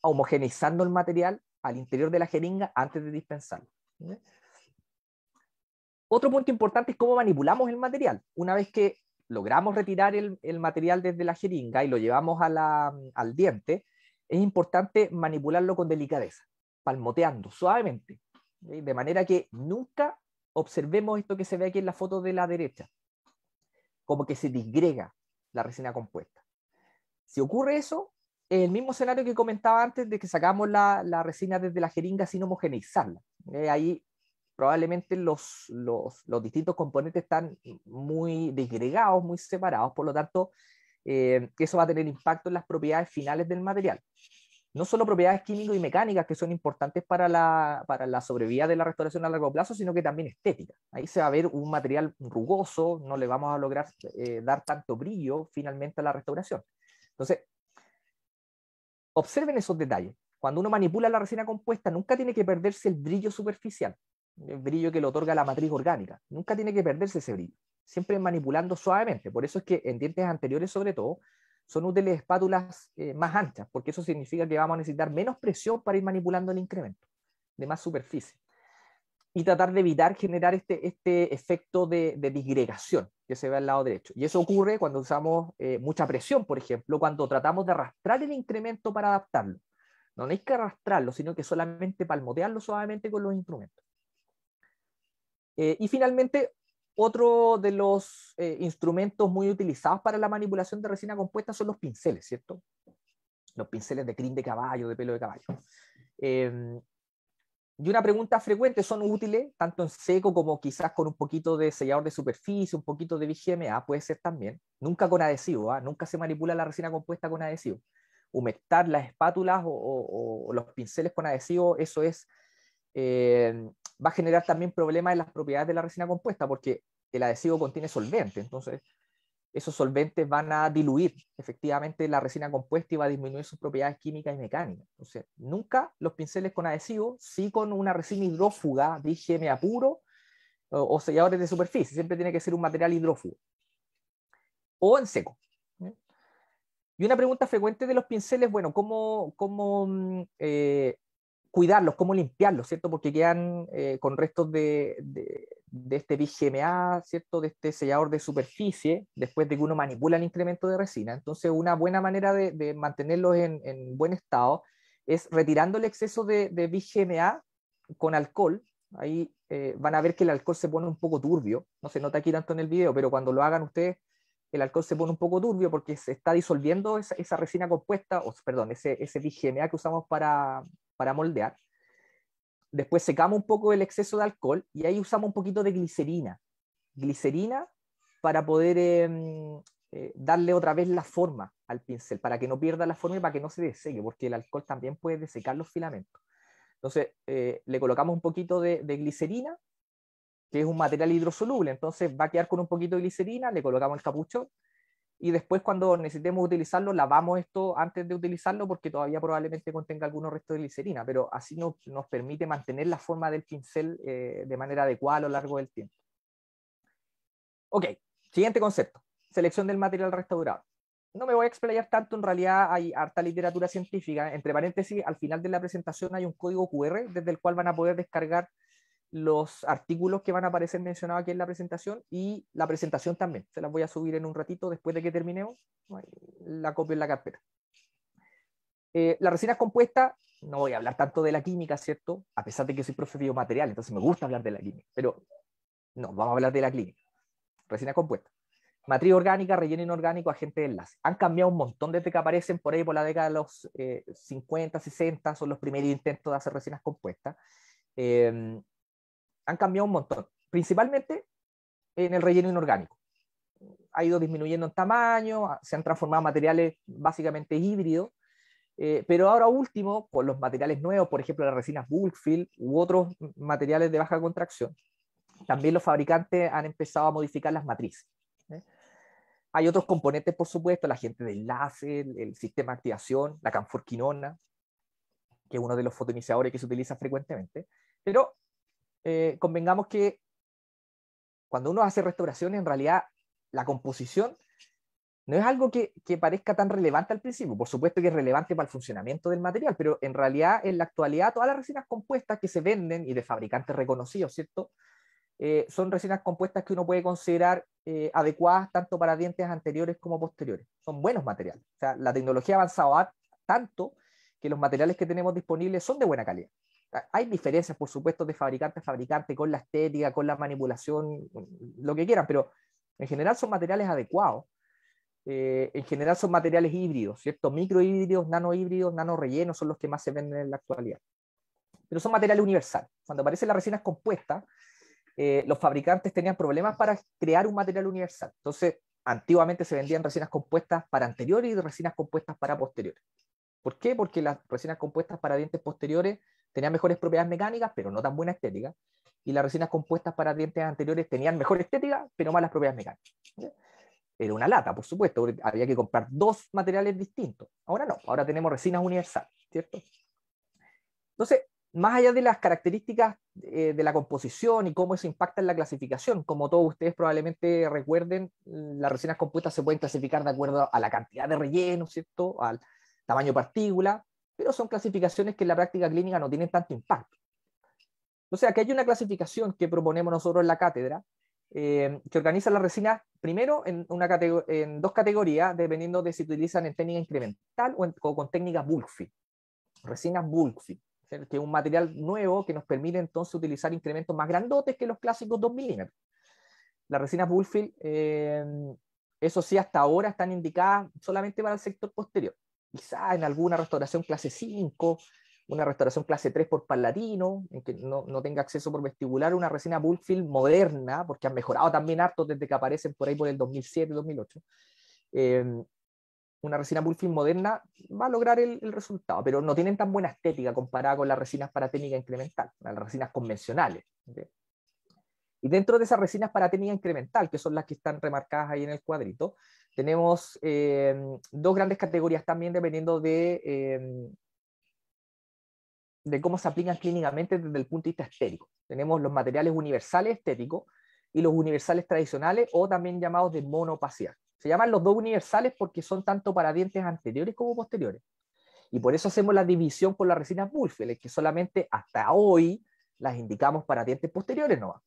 homogeneizando el material al interior de la jeringa antes de dispensarlo. ¿eh? Otro punto importante es cómo manipulamos el material. Una vez que logramos retirar el, material desde la jeringa y lo llevamos al diente, es importante manipularlo con delicadeza, palmoteando suavemente, de manera que nunca observemos esto que se ve aquí en la foto de la derecha, como que se disgrega la resina compuesta. Si ocurre eso, es el mismo escenario que comentaba antes de que sacamos la, resina desde la jeringa sin homogeneizarla. ahí probablemente los, distintos componentes están muy desgregados, muy separados, por lo tanto, eh, eso va a tener impacto en las propiedades finales del material. No solo propiedades químicas y mecánicas que son importantes para la, para la sobrevida de la restauración a largo plazo, sino que también estética. Ahí se va a ver un material rugoso, no le vamos a lograr eh, dar tanto brillo finalmente a la restauración. Entonces, observen esos detalles. Cuando uno manipula la resina compuesta, nunca tiene que perderse el brillo superficial el eh, brillo que le otorga la matriz orgánica. Nunca tiene que perderse ese brillo, siempre manipulando suavemente. Por eso es que en dientes anteriores, sobre todo, son útiles espátulas eh, más anchas, porque eso significa que vamos a necesitar menos presión para ir manipulando el incremento de más superficie. Y tratar de evitar generar este, este efecto de, disgregación que se ve al lado derecho. Y eso ocurre cuando usamos eh, mucha presión, por ejemplo, cuando tratamos de arrastrar el incremento para adaptarlo. No, no hay que arrastrarlo, sino que solamente palmotearlo suavemente con los instrumentos. Eh, y finalmente, otro de los eh, instrumentos muy utilizados para la manipulación de resina compuesta son los pinceles, ¿cierto? Los pinceles de crin de caballo, de pelo de caballo. Em, y una pregunta frecuente, ¿son útiles tanto en seco como quizás con un poquito de sellador de superficie, un poquito de VGMA? Ah, puede ser también. Nunca con adhesivo, ¿eh? nunca se manipula la resina compuesta con adhesivo. Humectar las espátulas o, los pinceles con adhesivo, eso es em, va a generar también problemas en las propiedades de la resina compuesta porque el adhesivo contiene solvente. Entonces, esos solventes van a diluir efectivamente la resina compuesta y va a disminuir sus propiedades químicas y mecánicas. Entonces, nunca los pinceles con adhesivo, sí con una resina hidrófuga, de me apuro, o, selladores de superficie. Siempre tiene que ser un material hidrófugo. O en seco. Y una pregunta frecuente de los pinceles, bueno, ¿cómo, cómo mm, eh, cuidarlos, cómo limpiarlos, ¿cierto? Porque quedan eh, con restos de, de, este BGMA, ¿cierto? De este sellador de superficie, después de que uno manipula el incremento de resina. Entonces, una buena manera de, mantenerlos en, buen estado es retirando el exceso de, BGMA con alcohol. Ahí eh, van a ver que el alcohol se pone un poco turbio, no se nota aquí tanto en el video, pero cuando lo hagan ustedes, el alcohol se pone un poco turbio porque se está disolviendo esa, esa resina compuesta, o, perdón, ese, ese BGMA que usamos para, para moldear. Después secamos un poco el exceso de alcohol y ahí usamos un poquito de glicerina. Glicerina para poder em, eh, darle otra vez la forma al pincel, para que no pierda la forma y para que no se deseque, porque el alcohol también puede desecar los filamentos. Entonces, eh, le colocamos un poquito de, de, glicerina, que es un material hidrosoluble, entonces va a quedar con un poquito de glicerina, le colocamos el capuchón y después cuando necesitemos utilizarlo, lavamos esto antes de utilizarlo porque todavía probablemente contenga algunos restos de glicerina, pero así nos permite mantener la forma del pincel eh, de manera adecuada a lo largo del tiempo. Ok, siguiente concepto, selección del material restaurado. No me voy a explayar tanto, en realidad hay harta literatura científica. Entre paréntesis, al final de la presentación hay un código QR desde el cual van a poder descargar los artículos que van a aparecer mencionados aquí en la presentación y la presentación también. Se las voy a subir en un ratito después de que terminemos. La copio en la carpeta. Eh, las resinas compuestas, no voy a hablar tanto de la química, ¿cierto? A pesar de que soy profe de biomaterial, entonces me gusta hablar de la química, pero no, vamos a hablar de la clínica. Resina compuesta. Matriz orgánica, relleno inorgánico, agente de enlace. Han cambiado un montón desde que aparecen por ahí por la década de los 50, eh, 60, son los primeros intentos de hacer resinas compuestas. Em, han cambiado un montón, principalmente en el relleno inorgánico. Ha ido disminuyendo en tamaño, ah, se han transformado materiales básicamente híbridos, eh, pero ahora último, con los materiales nuevos, por ejemplo las resinas Bulkfield u otros materiales de baja contracción, también los fabricantes han empezado a modificar las matrices. ¿eh? Hay otros componentes, por supuesto, la gente de enlace, el, sistema de activación, la canforquinona, que es uno de los fotonizadores que se utiliza frecuentemente, pero eh, convengamos que cuando uno hace restauraciones, en realidad la composición no es algo que, parezca tan relevante al principio. Por supuesto que es relevante para el funcionamiento del material, pero en realidad en la actualidad todas las resinas compuestas que se venden y de fabricantes reconocidos, ¿cierto? Eh, son resinas compuestas que uno puede considerar eh, adecuadas tanto para dientes anteriores como posteriores. Son buenos materiales. O la tecnología ha avanzado tanto que los materiales que tenemos disponibles son de buena calidad. Ah, hay diferencias, por supuesto, de fabricante a fabricante, con la estética, con la manipulación, lo que quieran, pero en general son materiales adecuados. Eh, en general son materiales híbridos, ¿cierto? Microhíbridos, nanohíbridos, nanorellenos son los que más se venden en la actualidad. Pero son materiales universales. Cuando aparecen las resinas compuestas, eh, los fabricantes tenían problemas para crear un material universal. Entonces, antiguamente se vendían resinas compuestas para anteriores y resinas compuestas para posteriores. ¿Por qué? Porque las resinas compuestas para dientes posteriores tenían mejores propiedades mecánicas, pero no tan buena estética. Y las resinas compuestas para dientes anteriores tenían mejor estética, pero malas propiedades mecánicas. Era una lata, por supuesto, había que comprar dos materiales distintos. Ahora no, ahora tenemos resinas universales, ¿cierto? Entonces, más allá de las características eh, de la composición y cómo eso impacta en la clasificación, como todos ustedes probablemente recuerden, las resinas compuestas se pueden clasificar de acuerdo a la cantidad de relleno, ¿cierto? Al tamaño partícula, pero son clasificaciones que en la práctica clínica no tienen tanto impacto. O sea, que hay una clasificación que proponemos nosotros en la cátedra, eh, que organiza las resinas primero en, una en, dos categorías, dependiendo de si utilizan en técnica incremental o, con técnica bulkfield. Resinas bulkfield, que es un material nuevo que nos permite entonces utilizar incrementos más grandotes que los clásicos 2 milímetros. Las resinas bulkfield, eh, eso sí, hasta ahora están indicadas solamente para el sector posterior quizá en alguna restauración clase 5, una restauración clase 3 por Palatino, en que no, no, tenga acceso por vestibular, una resina Bullfield moderna, porque han mejorado también harto desde que aparecen por ahí por el 2007, 2008. Em, una resina Bullfield moderna va a lograr el, resultado, pero no tienen tan buena estética comparada con las resinas para técnica incremental, las resinas convencionales. Y dentro de esas resinas para técnica incremental, que son las que están remarcadas ahí en el cuadrito, tenemos em, dos grandes categorías también dependiendo em, de, cómo se aplican clínicamente desde el punto de vista estético. Tenemos los materiales universales estéticos y los universales tradicionales o también llamados de monopacial. Se llaman los dos universales porque son tanto para dientes anteriores como posteriores. Y por eso hacemos la división por las resinas Bulfield, que solamente hasta hoy las indicamos para dientes posteriores no.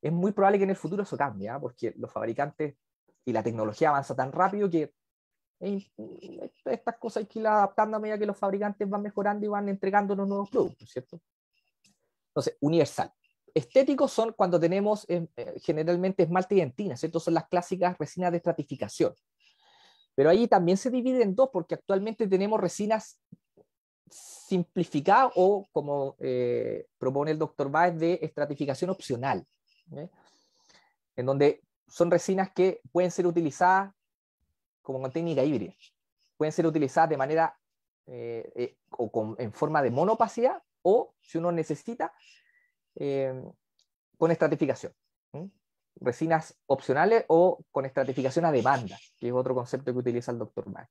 Es muy probable que en el futuro eso cambie, ¿ah? porque los fabricantes y la tecnología avanza tan rápido que estas cosas hay que ir adaptando a medida que los fabricantes van mejorando y van entregando los nuevos productos, ¿cierto? Entonces, universal. Estéticos son cuando tenemos eh, eh, generalmente esmalte y dentina, ¿cierto? Son las clásicas resinas de estratificación. Pero ahí también se divide en dos, porque actualmente tenemos resinas simplificadas o, como eh, propone el doctor Baez, de estratificación opcional, en donde son resinas que pueden ser utilizadas como con técnica híbrida. Pueden ser utilizadas de manera eh, eh, o con, en forma de monopacidad o, si uno necesita, eh, con estratificación. Resinas opcionales o con estratificación a demanda, que es otro concepto que utiliza el doctor Mayer.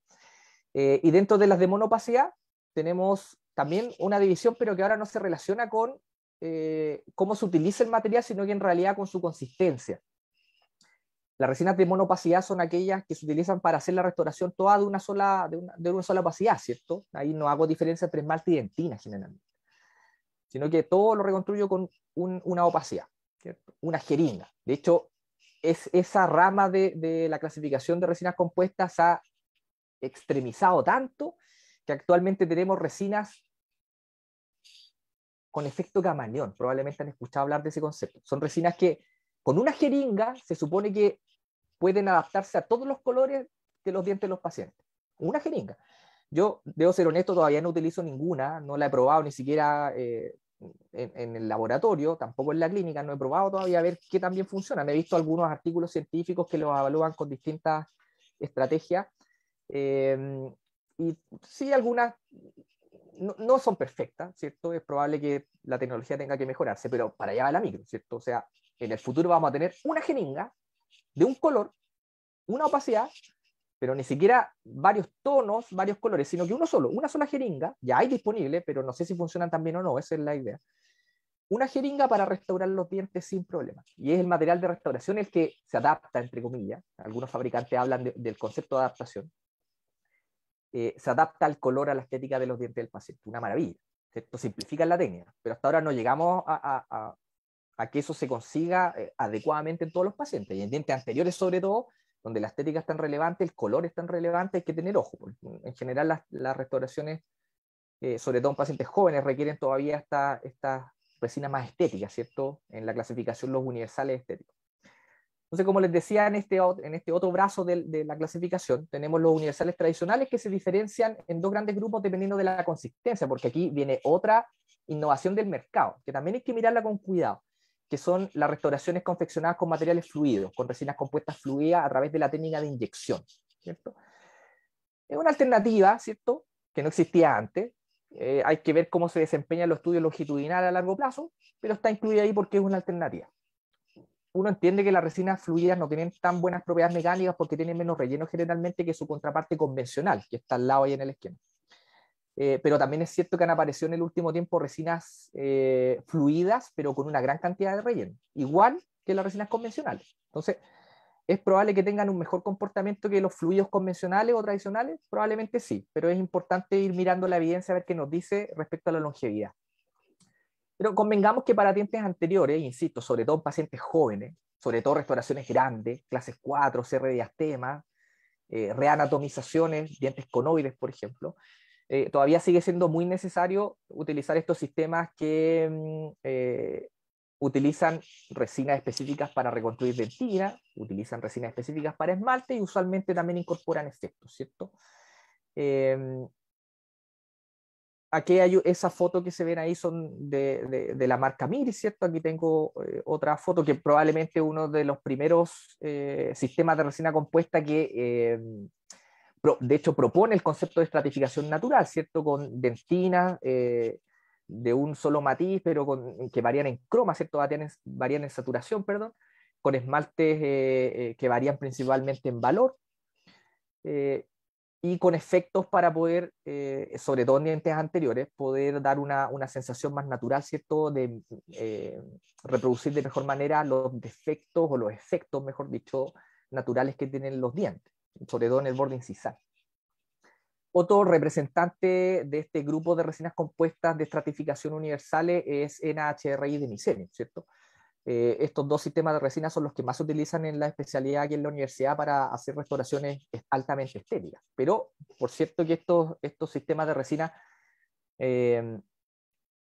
y dentro de las de monopacidad tenemos también una división, pero que ahora no se relaciona con cómo se utiliza el material, sino que en realidad con su consistencia. Las resinas de monopacidad son aquellas que se utilizan para hacer la restauración toda de una sola, de una, sola opacidad, ¿cierto? Ahí no hago diferencia entre esmalte y dentina generalmente, sino que todo lo reconstruyo con una opacidad, ¿cierto? una jeringa. De hecho, es, esa rama de, de la clasificación de resinas compuestas ha extremizado tanto que actualmente tenemos resinas con efecto camaleón. Probablemente han escuchado hablar de ese concepto. Son resinas que con una jeringa se supone que pueden adaptarse a todos los colores de los dientes de los pacientes. Una jeringa. Yo debo ser honesto, todavía no utilizo ninguna, no la he probado ni siquiera eh, en, el laboratorio, tampoco en la clínica, no he probado todavía a ver qué también Me He visto algunos artículos científicos que los evalúan con distintas estrategias. Eh, y sí, algunas no, no, son perfectas, ¿cierto? Es probable que la tecnología tenga que mejorarse, pero para allá va la micro, ¿cierto? O sea, en el futuro vamos a tener una jeringa de un color, una opacidad, pero ni siquiera varios tonos, varios colores, sino que uno solo, una sola jeringa, ya hay disponible, pero no sé si funcionan también o no, esa es la idea. Una jeringa para restaurar los dientes sin problemas. Y es el material de restauración el que se adapta, entre comillas. Algunos fabricantes hablan del concepto de adaptación. Eh, se adapta al color, a la estética de los dientes del paciente. Una maravilla. Esto simplifica la técnica. Pero hasta ahora no llegamos a a que eso se consiga eh, adecuadamente en todos los pacientes. Y en dientes anteriores, sobre todo, donde la estética es tan relevante, el color es tan relevante, hay que tener ojo. En general, las, restauraciones, eh, sobre todo en pacientes jóvenes, requieren todavía estas esta resinas más estéticas, ¿cierto? En la clasificación, los universales estéticos. Entonces, como les decía, en este, en este otro brazo de, la clasificación tenemos los universales tradicionales que se diferencian en dos grandes grupos dependiendo de la consistencia, porque aquí viene otra innovación del mercado, que también hay que mirarla con cuidado que son las restauraciones confeccionadas con materiales fluidos, con resinas compuestas fluidas a través de la técnica de inyección. Es una alternativa, ¿cierto? Que no existía antes. Eh, hay que ver cómo se desempeña los estudios longitudinal a largo plazo, pero está incluida ahí porque es una alternativa. Uno entiende que las resinas fluidas no tienen tan buenas propiedades mecánicas porque tienen menos relleno generalmente que su contraparte convencional, que está al lado ahí en el esquema. Eh, pero también es cierto que han aparecido en el último tiempo resinas eh, fluidas, pero con una gran cantidad de relleno, igual que las resinas convencionales. Entonces, es probable que tengan un mejor comportamiento que los fluidos convencionales o tradicionales, probablemente sí, pero es importante ir mirando la evidencia a ver qué nos dice respecto a la longevidad. Pero convengamos que para dientes anteriores, insisto, sobre todo en pacientes jóvenes, sobre todo restauraciones grandes, clases 4, CR diastema, eh, reanatomizaciones, dientes conóviles, por ejemplo, eh, todavía sigue siendo muy necesario utilizar estos sistemas que mm, eh, utilizan resinas específicas para reconstruir dentina, utilizan resinas específicas para esmalte y usualmente también incorporan efectos, ¿cierto? Em, aquí hay esa foto que se ven ahí son de, la marca Miri, ¿cierto? Aquí tengo eh, otra foto que probablemente uno de los primeros sistemas de resina compuesta que em, de hecho, propone el concepto de estratificación natural, ¿cierto? Con dentinas eh, de un solo matiz, pero que varían en croma, ¿cierto? Varían en, saturación, perdón, con esmaltes eh, eh, que varían principalmente en valor. y con efectos para poder, sobre todo en dientes anteriores, poder dar una, una sensación más natural, ¿cierto? De reproducir de mejor manera los defectos o los efectos, mejor dicho, naturales que tienen los dientes sobre todo en el borde incisal. Otro representante de este grupo de resinas compuestas de estratificación universales es NHRI de Misenio, ¿cierto? Eh, estos dos sistemas de resinas son los que más se utilizan en la especialidad aquí en la universidad para hacer restauraciones altamente estéticas. Pero, por cierto, que estos, estos sistemas de resina eh,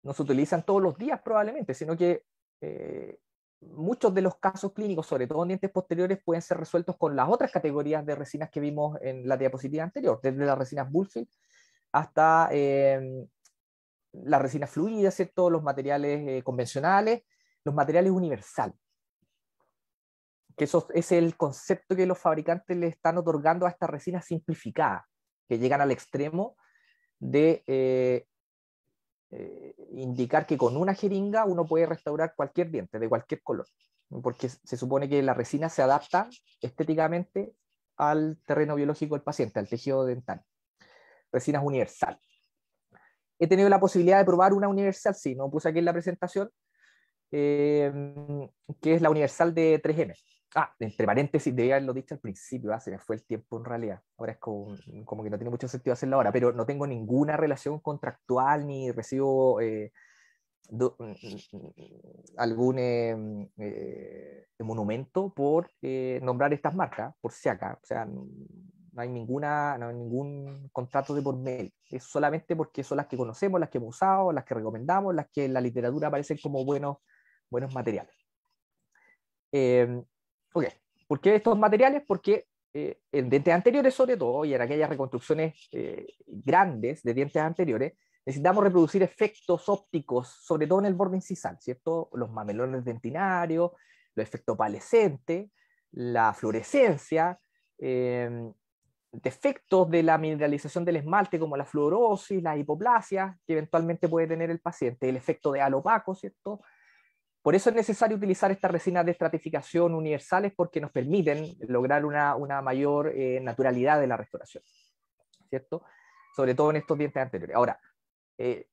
no se utilizan todos los días probablemente, sino que eh, muchos de los casos clínicos, sobre todo en dientes posteriores, pueden ser resueltos con las otras categorías de resinas que vimos en la diapositiva anterior, desde las resinas Bullfield hasta em, las resinas fluidas, los materiales eh, convencionales, los materiales universales. Que eso es el concepto que los fabricantes le están otorgando a esta resina simplificada, que llegan al extremo de eh, eh, indicar que con una jeringa uno puede restaurar cualquier diente de cualquier color, porque se supone que la resina se adapta estéticamente al terreno biológico del paciente, al tejido dental. Resina universal. He tenido la posibilidad de probar una universal, sí, no puse aquí en la presentación, eh, que es la universal de 3M. Ah, entre paréntesis, debía haberlo dicho al principio, ah, se me fue el tiempo en realidad. Ahora es mm, como, que no tiene mucho sentido hacerlo ahora, pero no tengo ninguna relación contractual ni recibo eh, mm, mm, algún eh, eh, monumento por nombrar estas marcas, por si acá. O sea, no hay, ninguna, ningún contrato de por mail. Es solamente porque son las que conocemos, las que hemos usado, las que recomendamos, las que en la literatura aparecen como buenos, buenos materiales. Em, ¿por qué estos materiales? Porque eh, en dientes anteriores sobre todo, y en aquellas reconstrucciones eh, grandes de dientes anteriores, necesitamos reproducir efectos ópticos, sobre todo en el borde incisal, ¿cierto? Los mamelones dentinarios, los efectos palescentes, la fluorescencia, eh, defectos de la mineralización del esmalte como la fluorosis, la hipoplasia, que eventualmente puede tener el paciente, el efecto de alopaco, ¿cierto? Por eso es necesario utilizar estas resinas de estratificación universales porque nos permiten lograr una, una mayor eh, naturalidad de la restauración, ¿cierto? Sobre todo en estos dientes anteriores. Ahora, eh,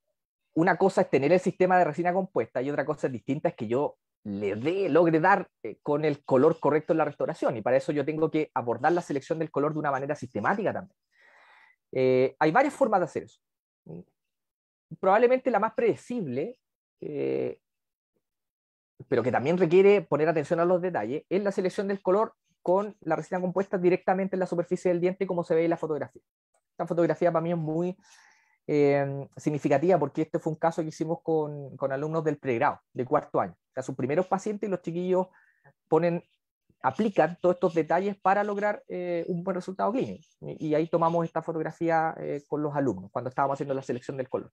una cosa es tener el sistema de resina compuesta y otra cosa es distinta es que yo le dé, logre dar eh, con el color correcto en la restauración y para eso yo tengo que abordar la selección del color de una manera sistemática también. hay varias formas de hacer eso. Probablemente la más predecible pero que también requiere poner atención a los detalles, es la selección del color con la resina compuesta directamente en la superficie del diente, como se ve en la fotografía. Esta fotografía para mí es muy em, significativa porque este fue un caso que hicimos con, con alumnos del pregrado, de cuarto año. O sea, sus primeros pacientes y los chiquillos ponen, aplican todos estos detalles para lograr eh, un buen resultado clínico. Y, ahí tomamos esta fotografía eh, con los alumnos cuando estábamos haciendo la selección del color.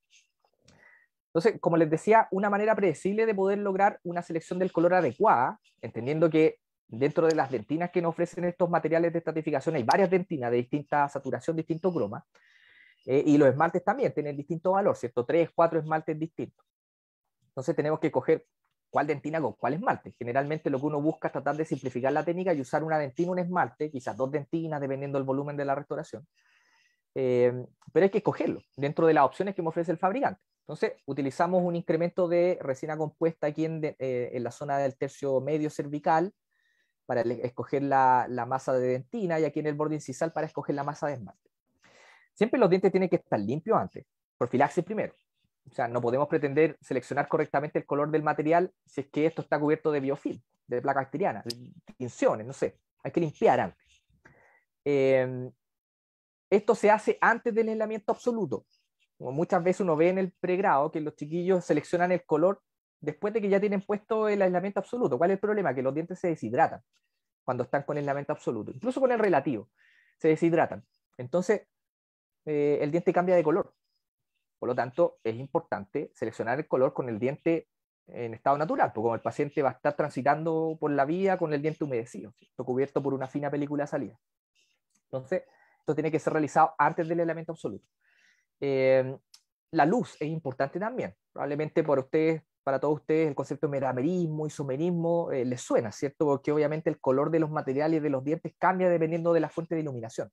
Entonces, como les decía, una manera predecible de poder lograr una selección del color adecuada, entendiendo que dentro de las dentinas que nos ofrecen estos materiales de estratificación hay varias dentinas de distinta saturación, distintos croma, eh, y los esmaltes también tienen distinto valor, ¿cierto? Tres, cuatro esmaltes distintos. Entonces tenemos que coger cuál dentina con cuál esmalte. Generalmente lo que uno busca es tratar de simplificar la técnica y usar una dentina, un esmalte, quizás dos dentinas, dependiendo del volumen de la restauración. Eh, pero hay que escogerlo dentro de las opciones que me ofrece el fabricante. Entonces, utilizamos un incremento de resina compuesta aquí en, eh, la zona del tercio medio cervical para escoger la, masa de dentina y aquí en el borde incisal para escoger la masa de esmalte. Siempre los dientes tienen que estar limpios antes, profilaxis primero. O sea, no podemos pretender seleccionar correctamente el color del material si es que esto está cubierto de biofilm, de placa bacteriana, de tinciones, no sé. Hay que limpiar antes. Em, esto se hace antes del aislamiento absoluto muchas veces uno ve en el pregrado que los chiquillos seleccionan el color después de que ya tienen puesto el aislamiento absoluto. ¿Cuál es el problema? Que los dientes se deshidratan cuando están con el aislamiento absoluto, incluso con el relativo, se deshidratan. Entonces, eh, el diente cambia de color. Por lo tanto, es importante seleccionar el color con el diente en estado natural, porque el paciente va a estar transitando por la vía con el diente humedecido, o cubierto por una fina película de salida. Entonces, esto tiene que ser realizado antes del aislamiento absoluto. Eh, la luz es importante también. Probablemente para ustedes, para todos ustedes, el concepto de meramerismo, y sumerismo eh, les suena, ¿cierto? Porque obviamente el color de los materiales de los dientes cambia dependiendo de la fuente de iluminación.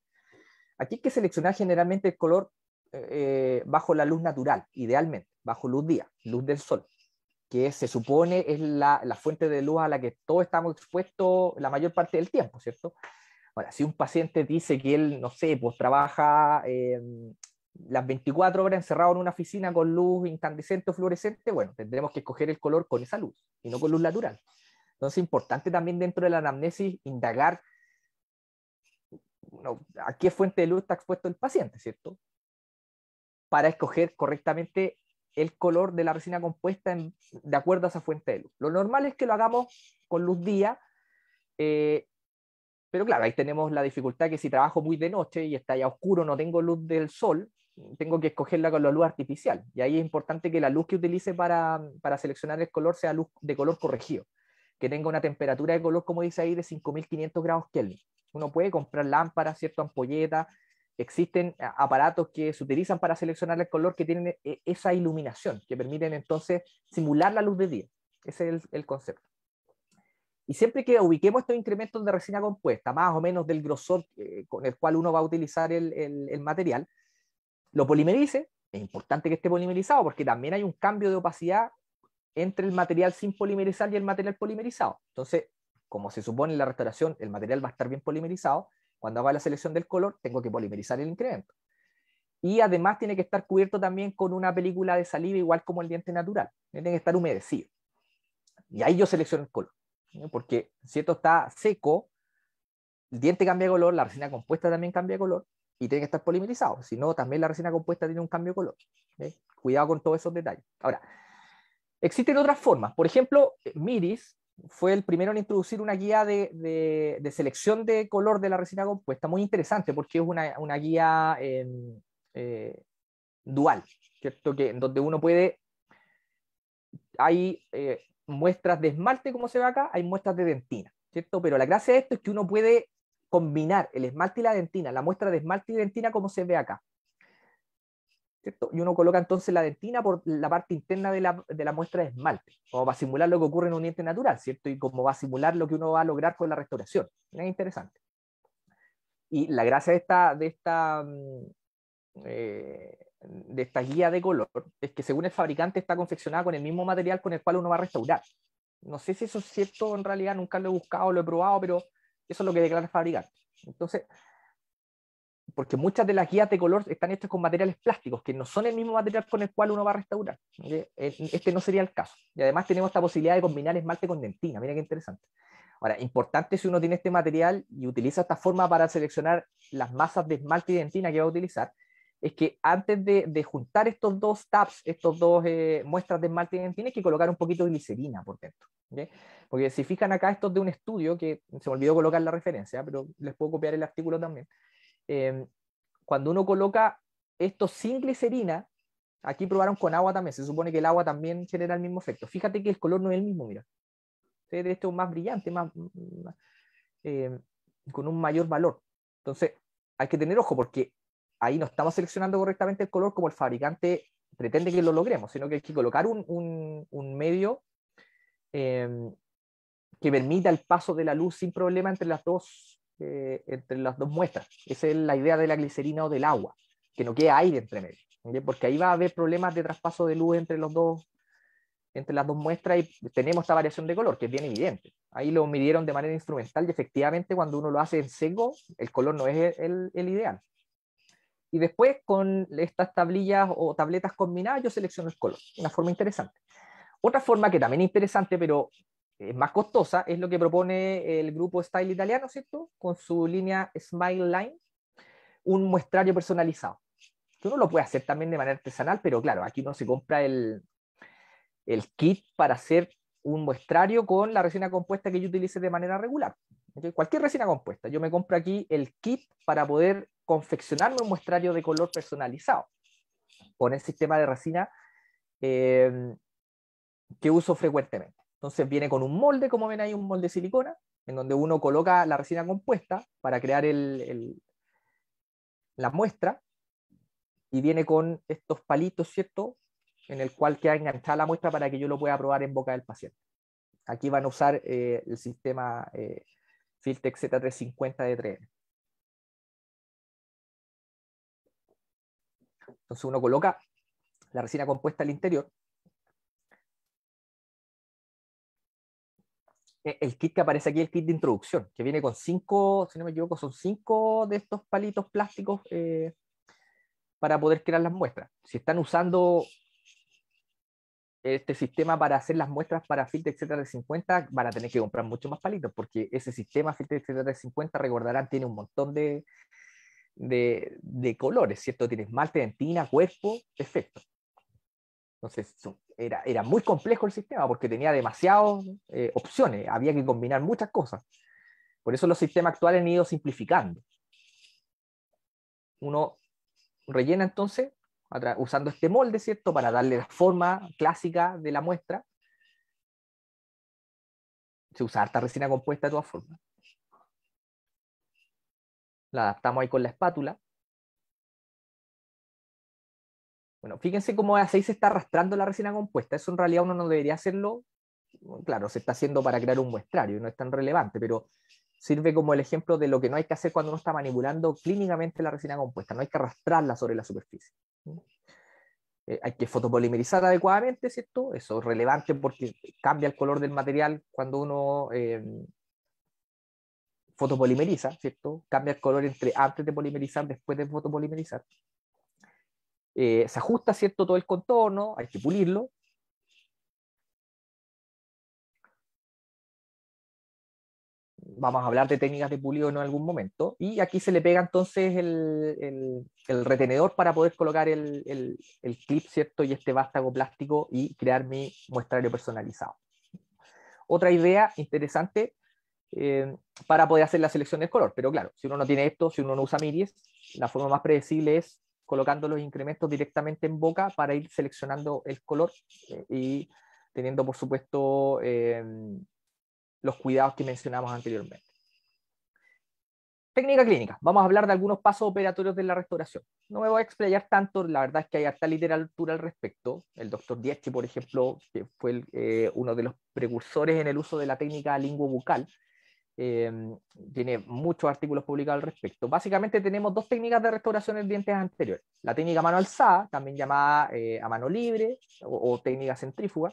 Aquí hay que seleccionar generalmente el color eh, bajo la luz natural, idealmente, bajo luz día, luz del sol, que se supone es la, fuente de luz a la que todos estamos expuestos la mayor parte del tiempo, ¿cierto? Ahora, si un paciente dice que él, no sé, pues trabaja las 24 horas encerrado en una oficina con luz incandescente o fluorescente, bueno, tendremos que escoger el color con esa luz y no con luz natural. Entonces, importante también dentro de la anamnesis indagar a qué fuente de luz está expuesto el paciente, ¿cierto? Para escoger correctamente el color de la resina compuesta de acuerdo a esa fuente de luz. Lo normal es que lo hagamos con luz día, eh, pero claro, ahí tenemos la dificultad que si trabajo muy de noche y está ya oscuro, no tengo luz del sol, tengo que escogerla con la luz artificial. Y ahí es importante que la luz que utilice para, para seleccionar el color sea luz de color corregido, que tenga una temperatura de color, como dice ahí, de 5500 grados Kelvin. Uno puede comprar lámparas, ¿cierto? ampolletas, existen eh, aparatos que se utilizan para seleccionar el color que tienen eh, esa iluminación, que permiten entonces simular la luz de día. Ese es el, concepto. Y siempre que ubiquemos estos incrementos de resina compuesta, más o menos del grosor eh, con el cual uno va a utilizar el, el material, lo polimerice, es importante que esté polimerizado porque también hay un cambio de opacidad entre el material sin polimerizar y el material polimerizado. Entonces, como se supone en la restauración, el material va a estar bien polimerizado, cuando haga la selección del color tengo que polimerizar el incremento. Y además tiene que estar cubierto también con una película de saliva igual como el diente natural. Tiene que estar humedecido. Y ahí yo selecciono el color. Porque si esto está seco, el diente cambia de color, la resina compuesta también cambia de color, y tiene que estar polimerizado, si no, también la resina compuesta tiene un cambio de color. ¿eh? Cuidado con todos esos detalles. Ahora, existen otras formas. Por ejemplo, eh, Miris fue el primero en introducir una guía de, selección de color de la resina compuesta, muy interesante porque es una, guía em, eh, dual, ¿cierto? Que, donde uno puede, hay muestras de esmalte, como se ve acá, hay muestras de dentina, ¿cierto? Pero la gracia de esto es que uno puede combinar el esmalte y la dentina, la muestra de esmalte y dentina como se ve acá. ¿Cierto? Y uno coloca entonces la dentina por la parte interna de la, muestra de esmalte, como va a simular lo que ocurre en un diente natural, ¿cierto? Y como va a simular lo que uno va a lograr con la restauración. Es interesante. Y la gracia de esta, de esta, mm, eh, de esta guía de color es que según el fabricante está confeccionada con el mismo material con el cual uno va a restaurar. No sé si eso es cierto, en realidad nunca lo he buscado, lo he probado, pero eso es lo que declara el fabricante. Entonces, porque muchas de las guías de color están hechas con materiales plásticos, que no son el mismo material con el cual uno va a restaurar. Eh, este no sería el caso. Y además tenemos esta posibilidad de combinar esmalte con dentina, mira qué interesante. Ahora, importante si uno tiene este material y utiliza esta forma para seleccionar las masas de esmalte y dentina que va a utilizar, es que antes de, de juntar estos dos tabs, estos dos eh, muestras de esmalte, tienes que colocar un poquito de glicerina por dentro. Porque si fijan acá, esto es de un estudio que se me olvidó colocar la referencia, pero les puedo copiar el artículo también. Em, cuando uno coloca esto sin glicerina, aquí probaron con agua también, se supone que el agua también genera el mismo efecto. Fíjate que el color no es el mismo, mira. Este es más brillante, más, eh, con un mayor valor. Entonces, hay que tener ojo porque ahí no estamos seleccionando correctamente el color como el fabricante pretende que lo logremos, sino que hay que colocar un, medio em, que permita el paso de la luz sin problema entre las dos, eh, entre las dos muestras. Esa es la idea de la glicerina o del agua, que no quede aire entre medio, porque ahí va a haber problemas de traspaso de luz entre los dos entre las dos muestras y tenemos esta variación de color, que es bien evidente. Ahí lo midieron de manera instrumental y efectivamente cuando uno lo hace en seco, el color no es el, el ideal. Y después con estas tablillas o tabletas combinadas yo selecciono el color. Una forma interesante. Otra forma que también es interesante, pero es más costosa, es lo que propone el grupo Style Italiano, ¿cierto? Con su línea Smile Line, un muestrario personalizado. Uno lo puede hacer también de manera artesanal, pero claro, aquí uno se compra el, el kit para hacer un muestrario con la resina compuesta que yo utilice de manera regular. Cualquier resina compuesta. Yo me compro aquí el kit para poder confeccionarme un muestrario de color personalizado con el sistema de resina eh, que uso frecuentemente. Entonces viene con un molde, como ven ahí, un molde de silicona, en donde uno coloca la resina compuesta para crear el, la muestra, y viene con estos palitos, ¿cierto? En el cual queda enganchada la muestra para que yo lo pueda probar en boca del paciente. Aquí van a usar eh, el sistema eh, Filtex Z350 de 3 m Entonces uno coloca la resina compuesta al interior. E, el kit que aparece aquí es el kit de introducción, que viene con cinco, si no me equivoco, son cinco de estos palitos plásticos eh, para poder crear las muestras. Si están usando este sistema para hacer las muestras para filtro, etcétera, de 50, van a tener que comprar muchos más palitos, porque ese sistema filtro, etcétera, de 50, recordarán, tiene un montón de, de, colores, ¿cierto? tienes esmalte, dentina, cuerpo, perfecto. Entonces, era, era muy complejo el sistema porque tenía demasiadas eh, opciones, había que combinar muchas cosas. Por eso los sistemas actuales han ido simplificando. Uno rellena entonces usando este molde, ¿cierto? Para darle la forma clásica de la muestra. Se usa harta resina compuesta de todas formas. La adaptamos ahí con la espátula. Bueno, fíjense cómo ahí se está arrastrando la resina compuesta. Eso en realidad uno no debería hacerlo. Claro, se está haciendo para crear un muestrario y no es tan relevante, pero sirve como el ejemplo de lo que no hay que hacer cuando uno está manipulando clínicamente la resina compuesta. No hay que arrastrarla sobre la superficie. ¿Mm? Eh, hay que fotopolimerizar adecuadamente, ¿cierto? Eso es relevante porque cambia el color del material cuando uno eh, fotopolimeriza, ¿cierto? Cambia el color entre antes de polimerizar, después de fotopolimerizar. Eh, se ajusta, ¿cierto? Todo el contorno, hay que pulirlo. Vamos a hablar de técnicas de pulido en algún momento. Y aquí se le pega entonces el, el, retenedor para poder colocar el, el clip, ¿cierto? Y este vástago plástico y crear mi muestrario personalizado. Otra idea interesante eh, para poder hacer la selección del color. Pero claro, si uno no tiene esto, si uno no usa miris, la forma más predecible es colocando los incrementos directamente en boca para ir seleccionando el color eh, y teniendo, por supuesto, eh, los cuidados que mencionamos anteriormente. Técnica clínica. Vamos a hablar de algunos pasos operatorios de la restauración. No me voy a explayar tanto, la verdad es que hay harta literatura al respecto. El doctor Diesti, por ejemplo, que fue uno de los precursores en el uso de la técnica lingua bucal eh, tiene muchos artículos publicados al respecto. Básicamente tenemos dos técnicas de restauración de dientes anteriores. La técnica mano alzada, también llamada eh, a mano libre o, técnica centrífuga,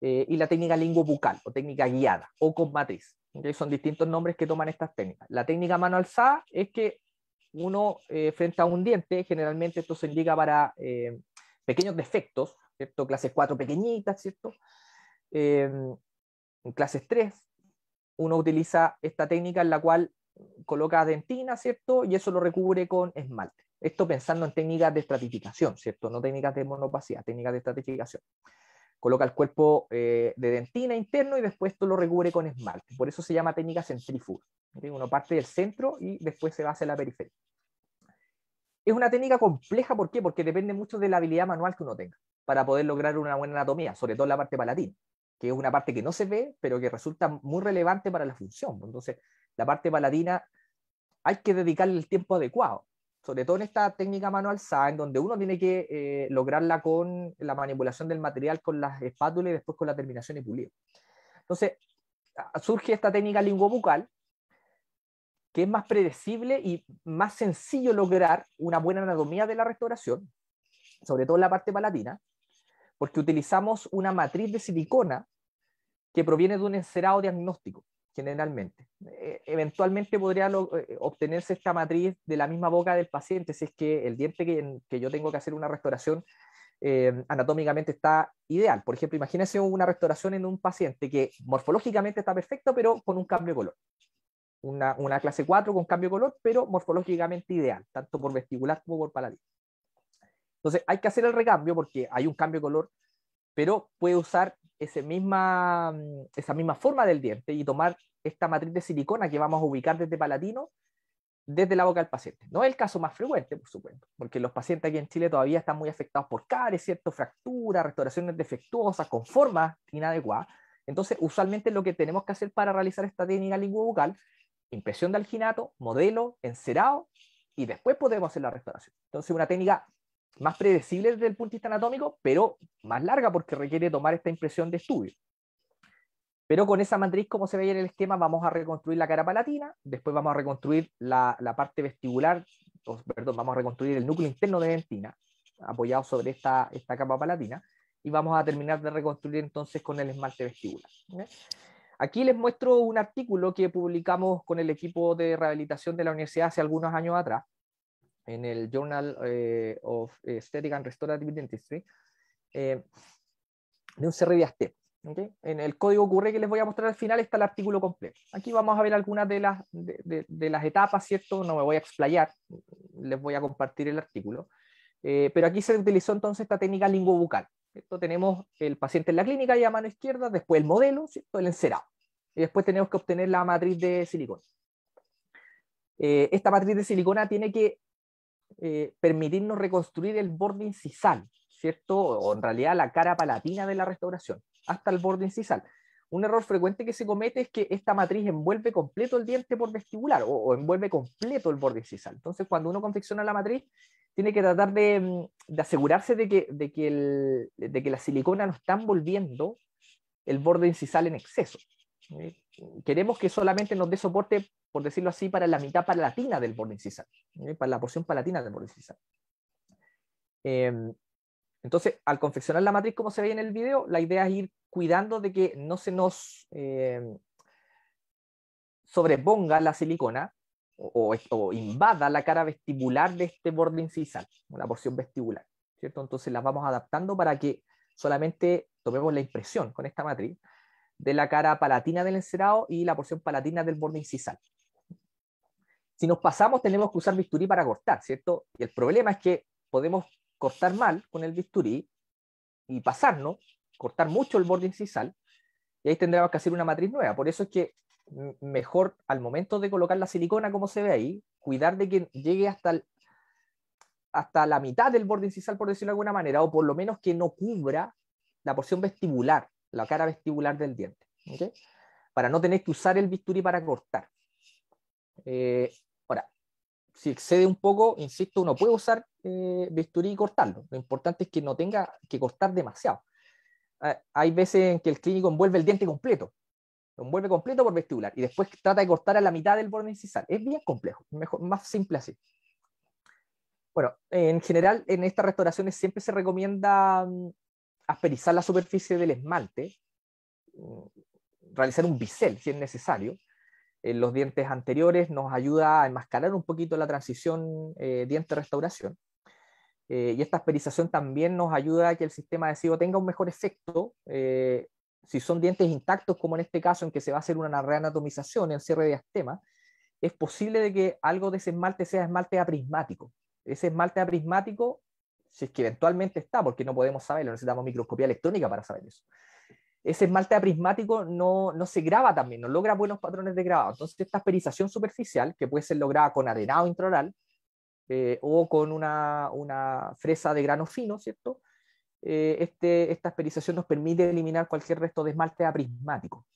eh, y la técnica lingua bucal o técnica guiada o con matriz. Entonces son distintos nombres que toman estas técnicas. La técnica mano alzada es que uno frente a un diente, generalmente esto se indica para pequeños defectos, ¿cierto? clases 4 pequeñitas, ¿cierto? clases 3, uno utiliza esta técnica en la cual coloca dentina, ¿cierto? Y eso lo recubre con esmalte. Esto pensando en técnicas de estratificación, ¿cierto? No técnicas de monopasía, técnicas de estratificación. Coloca el cuerpo eh, de dentina interno y después esto lo recubre con esmalte. Por eso se llama técnica centrífuga. Uno parte del centro y después se va hacia la periferia. Es una técnica compleja, ¿por qué? Porque depende mucho de la habilidad manual que uno tenga para poder lograr una buena anatomía, sobre todo en la parte palatina que es una parte que no se ve, pero que resulta muy relevante para la función. Entonces, la parte palatina hay que dedicarle el tiempo adecuado, sobre todo en esta técnica mano alzada, en donde uno tiene que eh, lograrla con la manipulación del material, con las espátulas y después con la terminación y pulido. Entonces, surge esta técnica bucal que es más predecible y más sencillo lograr una buena anatomía de la restauración, sobre todo en la parte palatina, porque utilizamos una matriz de silicona que proviene de un encerado diagnóstico, generalmente. E, eventualmente podría eh, obtenerse esta matriz de la misma boca del paciente, si es que el diente que, yo tengo que hacer una restauración eh, anatómicamente está ideal. Por ejemplo, imagínense una restauración en un paciente que morfológicamente está perfecto, pero con un cambio de color. Una, una clase 4 con cambio de color, pero morfológicamente ideal, tanto por vestibular como por paladín. Entonces hay que hacer el recambio porque hay un cambio de color, pero puede usar misma, mm, esa misma forma del diente y tomar esta matriz de silicona que vamos a ubicar desde palatino desde la boca del paciente. No es el caso más frecuente, por supuesto, porque los pacientes aquí en Chile todavía están muy afectados por caries, ¿cierto? fracturas, restauraciones defectuosas, con formas inadecuadas. Entonces, usualmente lo que tenemos que hacer para realizar esta técnica bucal impresión de alginato, modelo, encerado, y después podemos hacer la restauración. Entonces, una técnica más predecible desde el punto de vista anatómico, pero más larga porque requiere tomar esta impresión de estudio. Pero con esa matriz, como se veía en el esquema, vamos a reconstruir la cara palatina, después vamos a reconstruir la, parte vestibular, perdón, vamos a reconstruir el núcleo interno de dentina, apoyado sobre esta, esta capa palatina, y vamos a terminar de reconstruir entonces con el esmalte vestibular. Aquí les muestro un artículo que publicamos con el equipo de rehabilitación de la universidad hace algunos años atrás, en el Journal eh, of eh, Aesthetic and Restorative Dentistry, eh, de un crd ¿okay? En el código ocurre que les voy a mostrar al final está el artículo completo. Aquí vamos a ver algunas de las, de, las etapas, ¿cierto? No me voy a explayar, les voy a compartir el artículo. pero aquí se utilizó entonces esta técnica lingobucal. Esto Tenemos el paciente en la clínica y a mano izquierda, después el modelo, ¿cierto? el encerado. Y después tenemos que obtener la matriz de silicona. esta matriz de silicona tiene que eh, permitirnos reconstruir el borde incisal, ¿cierto? O en realidad la cara palatina de la restauración, hasta el borde incisal. Un error frecuente que se comete es que esta matriz envuelve completo el diente por vestibular o, envuelve completo el borde incisal. Entonces, cuando uno confecciona la matriz, tiene que tratar de, mm, asegurarse de que, de, que el, que la silicona no está envolviendo el borde incisal en exceso. Eh, queremos que solamente nos dé soporte por decirlo así, para la mitad palatina del borde incisal, para la porción palatina del borde incisal. Em, entonces, al confeccionar la matriz como se ve en el video, la idea es ir cuidando de que no se nos em, sobreponga la silicona o, invada la cara vestibular de este borde incisal, la porción vestibular. ¿cierto? Entonces las vamos adaptando para que solamente tomemos la impresión con esta matriz de la cara palatina del encerado y la porción palatina del borde incisal. Si nos pasamos, tenemos que usar bisturí para cortar, ¿cierto? Y el problema es que podemos cortar mal con el bisturí y pasarnos, cortar mucho el borde incisal, y ahí tendremos que hacer una matriz nueva. Por eso es que mejor al momento de colocar la silicona, como se ve ahí, cuidar de que llegue hasta, hasta la mitad del borde incisal, por decirlo de alguna manera, o por lo menos que no cubra la porción vestibular, la cara vestibular del diente, ¿okay? para no tener que usar el bisturí para cortar. Eh, si excede un poco, insisto, uno puede usar eh, y cortarlo. Lo importante es que no tenga que cortar demasiado. Ah, hay veces en que el clínico envuelve el diente completo, lo envuelve completo por vestibular y después trata de cortar a la mitad del borde incisal. Es bien complejo, mejor, más simple así. Bueno, en general, en estas restauraciones siempre se recomienda mm, asperizar la superficie del esmalte, mm, realizar un bisel si es necesario, los dientes anteriores, nos ayuda a enmascarar un poquito la transición eh, diente-restauración. Eh, y esta asperización también nos ayuda a que el sistema adhesivo tenga un mejor efecto eh, si son dientes intactos, como en este caso en que se va a hacer una reanatomización en cierre de astema, es posible de que algo de ese esmalte sea esmalte aprismático. Ese esmalte aprismático, si es que eventualmente está, porque no podemos saberlo, necesitamos microscopía electrónica para saber eso ese esmalte aprismático no, no se graba también, no logra buenos patrones de grabado. Entonces, esta asperización superficial, que puede ser lograda con arenado intraoral eh, o con una, fresa de grano fino, ¿cierto? Eh, este, esta asperización nos permite eliminar cualquier resto de esmalte aprismático,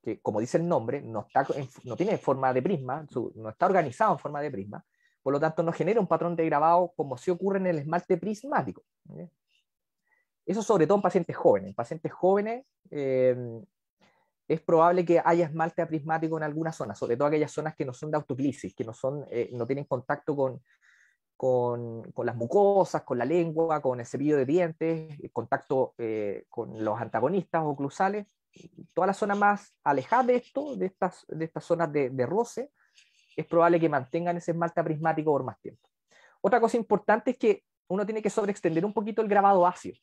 que como dice el nombre, no, está no tiene forma de prisma, no está organizado en forma de prisma, por lo tanto no genera un patrón de grabado como si ocurre en el esmalte prismático. Eso sobre todo en pacientes jóvenes. En pacientes jóvenes eh, es probable que haya esmalte aprismático en algunas zonas, sobre todo aquellas zonas que no son de autoclisis, que no, son, eh, no tienen contacto con, con, con, las mucosas, con la lengua, con el cepillo de dientes, eh, contacto con los antagonistas oclusales. Toda la zona más alejada de esto, de estas, de estas zonas de, de roce, es probable que mantengan ese esmalte aprismático por más tiempo. Otra cosa importante es que uno tiene que sobreextender un poquito el grabado ácido.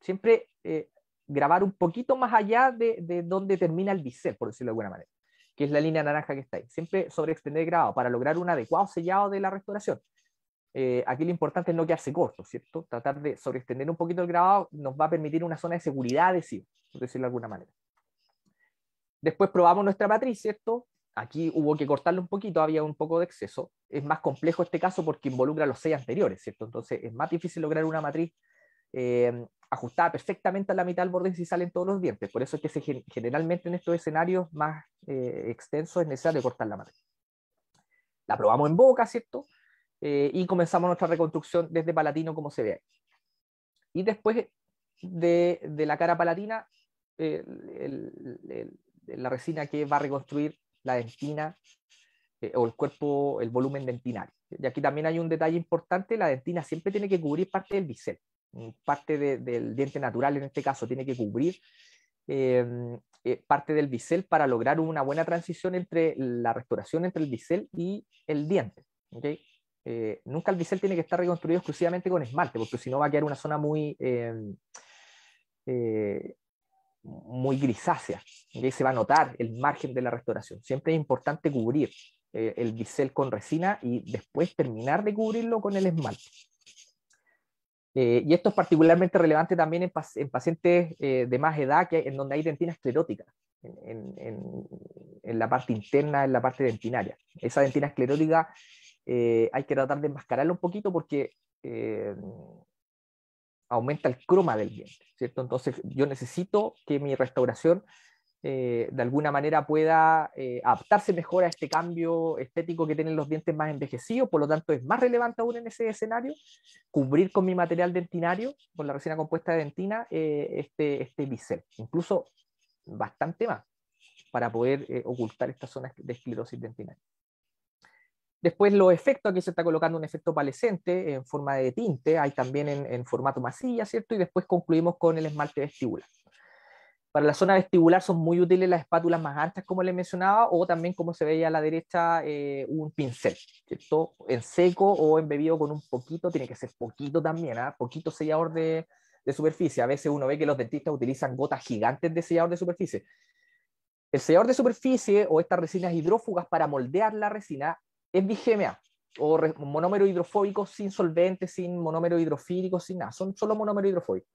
Siempre eh, grabar un poquito más allá de, donde termina el bisel, por decirlo de alguna manera, que es la línea naranja que está ahí. Siempre sobreextender el grabado para lograr un adecuado sellado de la restauración. Eh, aquí lo importante es no quedarse corto, ¿cierto? Tratar de sobreextender un poquito el grabado nos va a permitir una zona de seguridad decir, por decirlo de alguna manera. Después probamos nuestra matriz, ¿cierto? aquí hubo que cortarlo un poquito, había un poco de exceso. Es más complejo este caso porque involucra los seis anteriores, ¿cierto? Entonces es más difícil lograr una matriz eh, ajustada perfectamente a la mitad del borde si salen todos los dientes. Por eso es que se, generalmente en estos escenarios más eh, extensos es necesario cortar la matriz. La probamos en boca, ¿cierto? Eh, y comenzamos nuestra reconstrucción desde palatino como se ve ahí. Y después de, la cara palatina, la resina que va a reconstruir la dentina eh, o el cuerpo, el volumen dentinario. Y aquí también hay un detalle importante, la dentina siempre tiene que cubrir parte del bisel, mm, parte del diente natural en este caso, tiene que cubrir em, eh, parte del bisel para lograr una buena transición entre la restauración entre el bisel y el diente. Eh, nunca el bisel tiene que estar reconstruido exclusivamente con esmalte, porque si no va a quedar una zona muy em, muy grisácea. Y ahí se va a notar el margen de la restauración. Siempre es importante cubrir eh, el bisel con resina y después terminar de cubrirlo con el esmalte. Eh, y esto es particularmente relevante también en, pacientes eh, de más edad, que, en donde hay dentina esclerótica, en, en, en, la parte interna, en la parte dentinaria. Esa dentina esclerótica hay que tratar de enmascararla un poquito porque aumenta el croma del diente, ¿cierto? Entonces yo necesito que mi restauración eh, de alguna manera pueda eh, adaptarse mejor a este cambio estético que tienen los dientes más envejecidos, por lo tanto es más relevante aún en ese escenario cubrir con mi material dentinario, con la resina compuesta de dentina, eh, este, este bisel, incluso bastante más, para poder ocultar estas zonas de esclerosis dentinaria. Después los efectos, aquí se está colocando un efecto palescente en forma de tinte, hay también en, formato masilla, ¿cierto? Y después concluimos con el esmalte vestibular. Para la zona vestibular son muy útiles las espátulas más anchas, como les mencionaba, o también, como se veía a la derecha, eh, un pincel, ¿cierto? En seco o embebido con un poquito, tiene que ser poquito también, ¿ah? Poquito sellador de, de superficie. A veces uno ve que los dentistas utilizan gotas gigantes de sellador de superficie. El sellador de superficie o estas resinas hidrófugas para moldear la resina es BGMA o monómero hidrofóbico sin solvente, sin monómero hidrofírico, sin nada, son solo monómero hidrofóbico.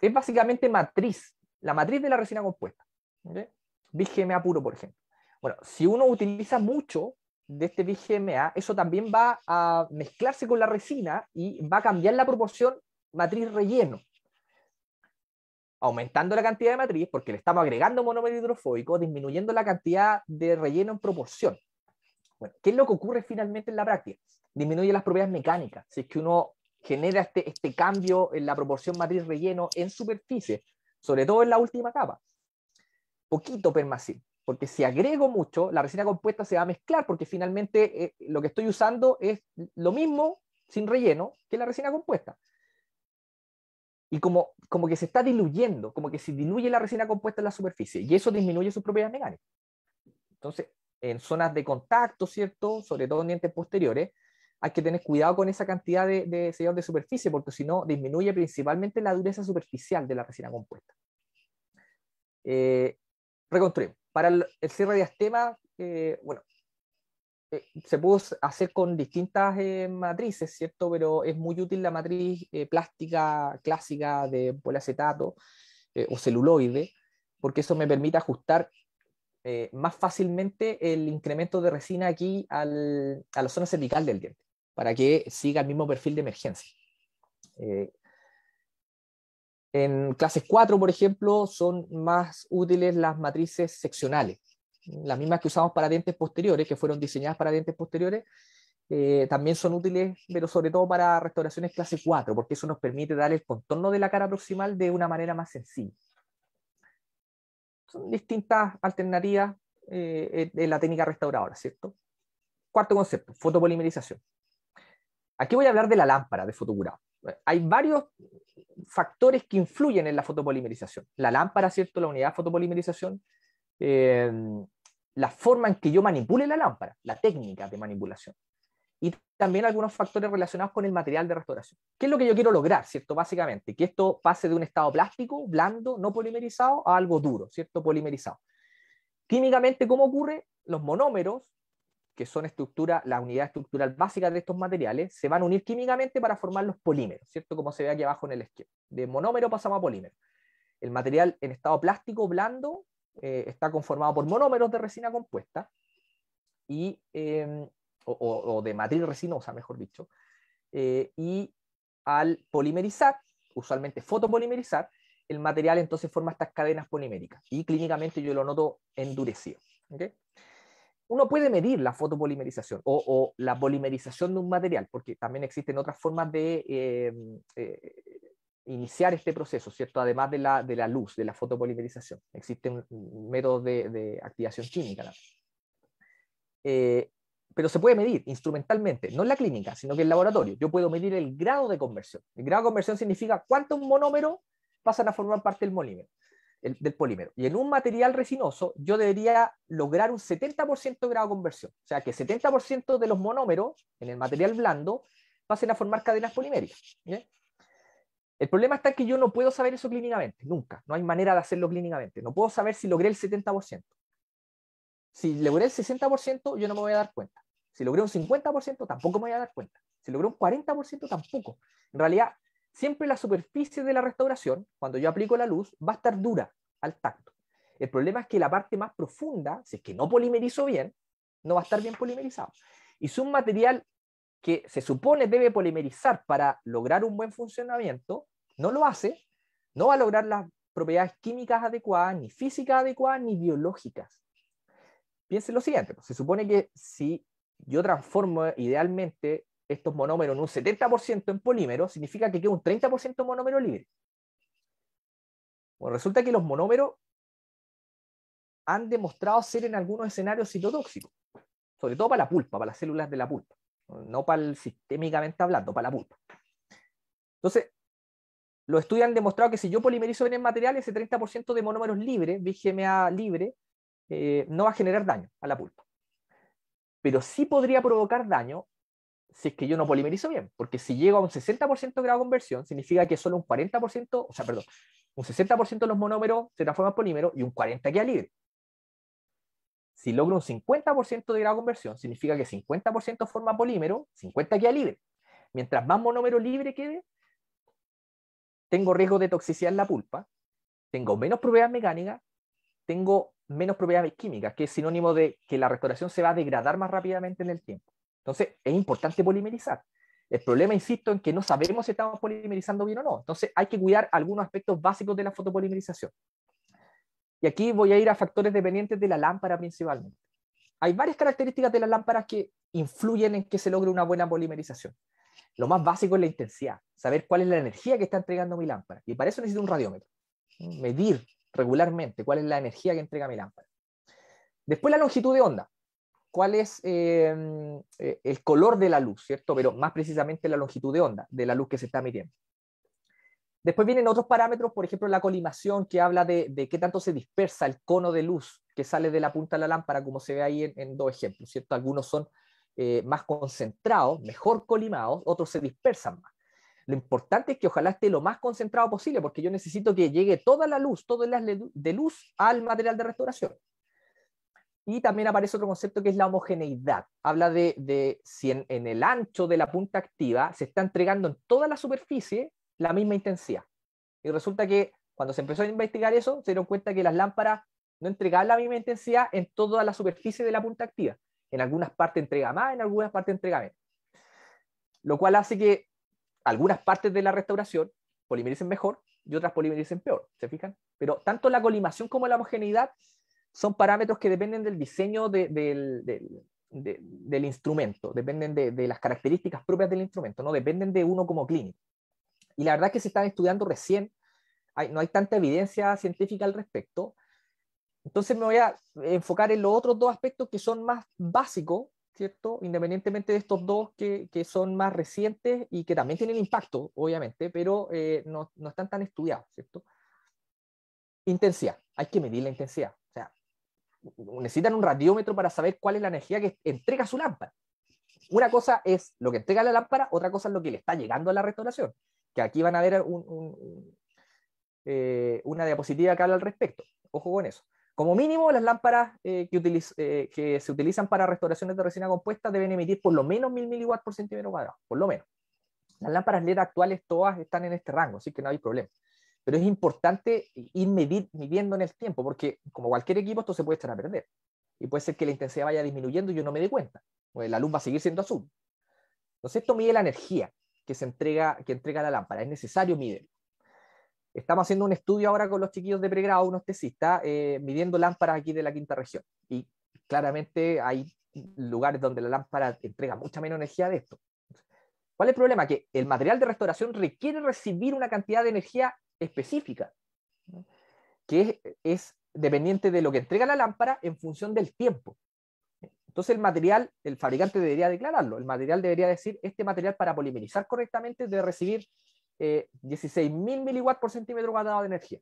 Es básicamente matriz, la matriz de la resina compuesta. ¿okay? puro, por ejemplo. Bueno, si uno utiliza mucho de este BGMA, eso también va a mezclarse con la resina y va a cambiar la proporción matriz-relleno. Aumentando la cantidad de matriz, porque le estamos agregando monómero hidrofóbico, disminuyendo la cantidad de relleno en proporción. Bueno, ¿qué es lo que ocurre finalmente en la práctica? Disminuye las propiedades mecánicas. Si es que uno genera este, este cambio en la proporción matriz-relleno en superficie, sobre todo en la última capa. Poquito permacil, porque si agrego mucho, la resina compuesta se va a mezclar, porque finalmente eh, lo que estoy usando es lo mismo sin relleno que la resina compuesta. Y como, como que se está diluyendo, como que se diluye la resina compuesta en la superficie, y eso disminuye sus propiedades mecánicas. Entonces, en zonas de contacto, ¿cierto? Sobre todo en dientes posteriores, hay que tener cuidado con esa cantidad de, de de superficie, porque si no, disminuye principalmente la dureza superficial de la resina compuesta. Eh, reconstruimos. Para el, cierre de diastema, eh, bueno, eh, se puede hacer con distintas matrices, ¿cierto? Pero es muy útil la matriz plástica clásica de poliacetato o celuloide, porque eso me permite ajustar eh, más fácilmente el incremento de resina aquí a la zona cervical del diente, para que siga el mismo perfil de emergencia. Eh, en clases 4, por ejemplo, son más útiles las matrices seccionales, las mismas que usamos para dientes posteriores, que fueron diseñadas para dientes posteriores, eh, también son útiles, pero sobre todo para restauraciones clase 4, porque eso nos permite dar el contorno de la cara proximal de una manera más sencilla son distintas alternativas eh, eh, de la técnica restauradora, ¿cierto? Cuarto concepto, fotopolimerización. Aquí voy a hablar de la lámpara de fotocurado. Hay varios factores que influyen en la fotopolimerización. La lámpara, ¿cierto? La unidad de fotopolimerización. Eh, la forma en que yo manipule la lámpara, la técnica de manipulación y también algunos factores relacionados con el material de restauración. ¿Qué es lo que yo quiero lograr, cierto? Básicamente, que esto pase de un estado plástico, blando, no polimerizado, a algo duro, cierto? Polimerizado. Químicamente, ¿cómo ocurre? Los monómeros, que son estructura, la unidad estructural básica de estos materiales, se van a unir químicamente para formar los polímeros, ¿cierto? Como se ve aquí abajo en el esquema. De monómero pasamos a polímero. El material en estado plástico, blando, eh, está conformado por monómeros de resina compuesta y em, o, de matriz resinosa, mejor dicho, eh, y al polimerizar, usualmente fotopolimerizar, el material entonces forma estas cadenas poliméricas y clínicamente yo lo noto endurecido. Uno puede medir la fotopolimerización o, o, la polimerización de un material, porque también existen otras formas de eh, eh, iniciar este proceso, ¿cierto? Además de la, de la luz, de la fotopolimerización. Existen métodos de, de activación química. Eh, pero se puede medir instrumentalmente, no en la clínica, sino que en el laboratorio. Yo puedo medir el grado de conversión. El grado de conversión significa cuántos monómeros pasan a formar parte del polímero. polímero. Y en un material resinoso yo debería lograr un 70% de grado de conversión. O sea, que 70% de los monómeros en el material blando pasen a formar cadenas poliméricas. El problema está en que yo no puedo saber eso clínicamente, nunca. No hay manera de hacerlo clínicamente. No puedo saber si logré el 70%. Si logré el 60%, yo no me voy a dar cuenta. Si logré un 50%, tampoco me voy a dar cuenta. Si logré un 40%, tampoco. En realidad, siempre la superficie de la restauración, cuando yo aplico la luz, va a estar dura al tacto. El problema es que la parte más profunda, si es que no polimerizo bien, no va a estar bien polimerizado. Y si un material que se supone debe polimerizar para lograr un buen funcionamiento, no lo hace, no va a lograr las propiedades químicas adecuadas, ni físicas adecuadas, ni biológicas piensen lo siguiente, pues, se supone que si yo transformo idealmente estos monómeros en un 70% en polímeros, significa que queda un 30% monómero libre. Bueno, resulta que los monómeros han demostrado ser en algunos escenarios citotóxicos, sobre todo para la pulpa, para las células de la pulpa, no para sistémicamente hablando, para la pulpa. Entonces, los estudios han demostrado que si yo polimerizo en el material, ese 30% de monómeros libres, BGMA libre, eh, no va a generar daño a la pulpa. Pero sí podría provocar daño si es que yo no polimerizo bien, porque si llego a un 60% de grado de conversión, significa que solo un 40%, o sea, perdón, un 60% de los monómeros se transforman en polímeros y un 40% queda libre. Si logro un 50% de grado de conversión, significa que 50% forma polímero, 50% queda libre. Mientras más monómero libre quede, tengo riesgo de toxicidad en la pulpa, tengo menos pruebas mecánicas, tengo menos propiedades químicas, que es sinónimo de que la restauración se va a degradar más rápidamente en el tiempo. Entonces, es importante polimerizar. El problema, insisto, en que no sabemos si estamos polimerizando bien o no. Entonces, hay que cuidar algunos aspectos básicos de la fotopolimerización. Y aquí voy a ir a factores dependientes de la lámpara principalmente. Hay varias características de las lámparas que influyen en que se logre una buena polimerización. Lo más básico es la intensidad, saber cuál es la energía que está entregando mi lámpara. Y para eso necesito un radiómetro. Medir regularmente, cuál es la energía que entrega mi lámpara. Después la longitud de onda, cuál es em, eh, el color de la luz, ¿cierto? Pero más precisamente la longitud de onda de la luz que se está midiendo Después vienen otros parámetros, por ejemplo, la colimación, que habla de, qué tanto se dispersa el cono de luz que sale de la punta de la lámpara, como se ve ahí en, dos ejemplos, ¿cierto? Algunos son eh, más concentrados, mejor colimados, otros se dispersan más. Lo importante es que ojalá esté lo más concentrado posible, porque yo necesito que llegue toda la luz, todo el de luz al material de restauración. Y también aparece otro concepto que es la homogeneidad. Habla de, si en, el ancho de la punta activa se está entregando en toda la superficie la misma intensidad. Y resulta que cuando se empezó a investigar eso, se dieron cuenta que las lámparas no entregaban la misma intensidad en toda la superficie de la punta activa. En algunas partes entrega más, en algunas partes entrega menos. Lo cual hace que algunas partes de la restauración polimericen mejor y otras polimericen peor, ¿se fijan? Pero tanto la colimación como la homogeneidad son parámetros que dependen del diseño del, del, instrumento, dependen de, las características propias del instrumento, no dependen de uno como clínico. Y la verdad es que se están estudiando recién, no hay tanta evidencia científica al respecto. Entonces me voy a enfocar en los otros dos aspectos que son más básicos Independientemente de estos dos que, son más recientes y que también tienen impacto, obviamente, pero eh, no, están tan estudiados, ¿cierto? Intensidad, hay que medir la intensidad. O sea, necesitan un radiómetro para saber cuál es la energía que entrega su lámpara. Una cosa es lo que entrega la lámpara, otra cosa es lo que le está llegando a la restauración. Que aquí van a ver eh, una diapositiva que habla al respecto. Ojo con eso. Como mínimo, las lámparas eh, eh, que, se utilizan para restauraciones de resina compuesta deben emitir por lo menos 1000 miliwatts por centímetro cuadrado, por lo menos. Las lámparas LED actuales todas están en este rango, así que no hay problema. Pero es importante ir midiendo en el tiempo, porque como cualquier equipo, esto se puede estar a perder. Y puede ser que la intensidad vaya disminuyendo y yo no me dé cuenta. Pues la luz va a seguir siendo azul. Entonces, esto mide la energía que entrega, la lámpara. Es necesario mide. Estamos haciendo un estudio ahora con los chiquillos de pregrado, unos tesistas, eh, midiendo lámparas aquí de la quinta región. Y claramente hay lugares donde la lámpara entrega mucha menos energía de esto. ¿Cuál es el problema? Que el material de restauración requiere recibir una cantidad de energía específica, que es, es dependiente de lo que entrega la lámpara en función del tiempo. Entonces el material, el fabricante debería declararlo, el material debería decir, este material para polimerizar correctamente debe recibir eh, 16.000 miliwatts por centímetro cuadrado de energía.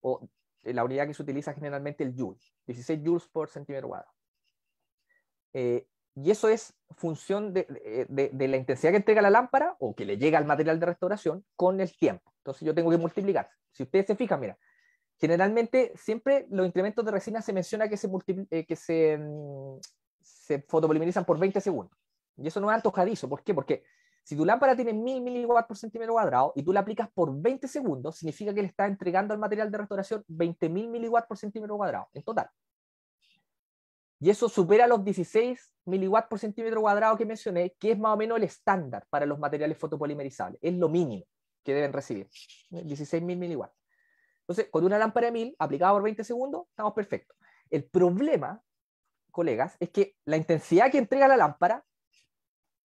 O eh, la unidad que se utiliza generalmente el joule, 16 joules por centímetro cuadrado. Eh, y eso es función eh, de, de, la intensidad que entrega la lámpara o que le llega al material de restauración con el tiempo. Entonces yo tengo que multiplicar. Si ustedes se fijan, mira, generalmente siempre los incrementos de resina se menciona que se, que se, mm, se fotopolimerizan por 20 segundos. Y eso no es antojadizo. ¿Por qué? Porque si tu lámpara tiene 1000 mW por centímetro cuadrado y tú la aplicas por 20 segundos, significa que le estás entregando al material de restauración 20.000 mW por centímetro cuadrado en total. Y eso supera los 16 mW por centímetro cuadrado que mencioné, que es más o menos el estándar para los materiales fotopolimerizables. Es lo mínimo que deben recibir, 16.000 mW. Entonces, con una lámpara de 1000 aplicada por 20 segundos, estamos perfectos. El problema, colegas, es que la intensidad que entrega la lámpara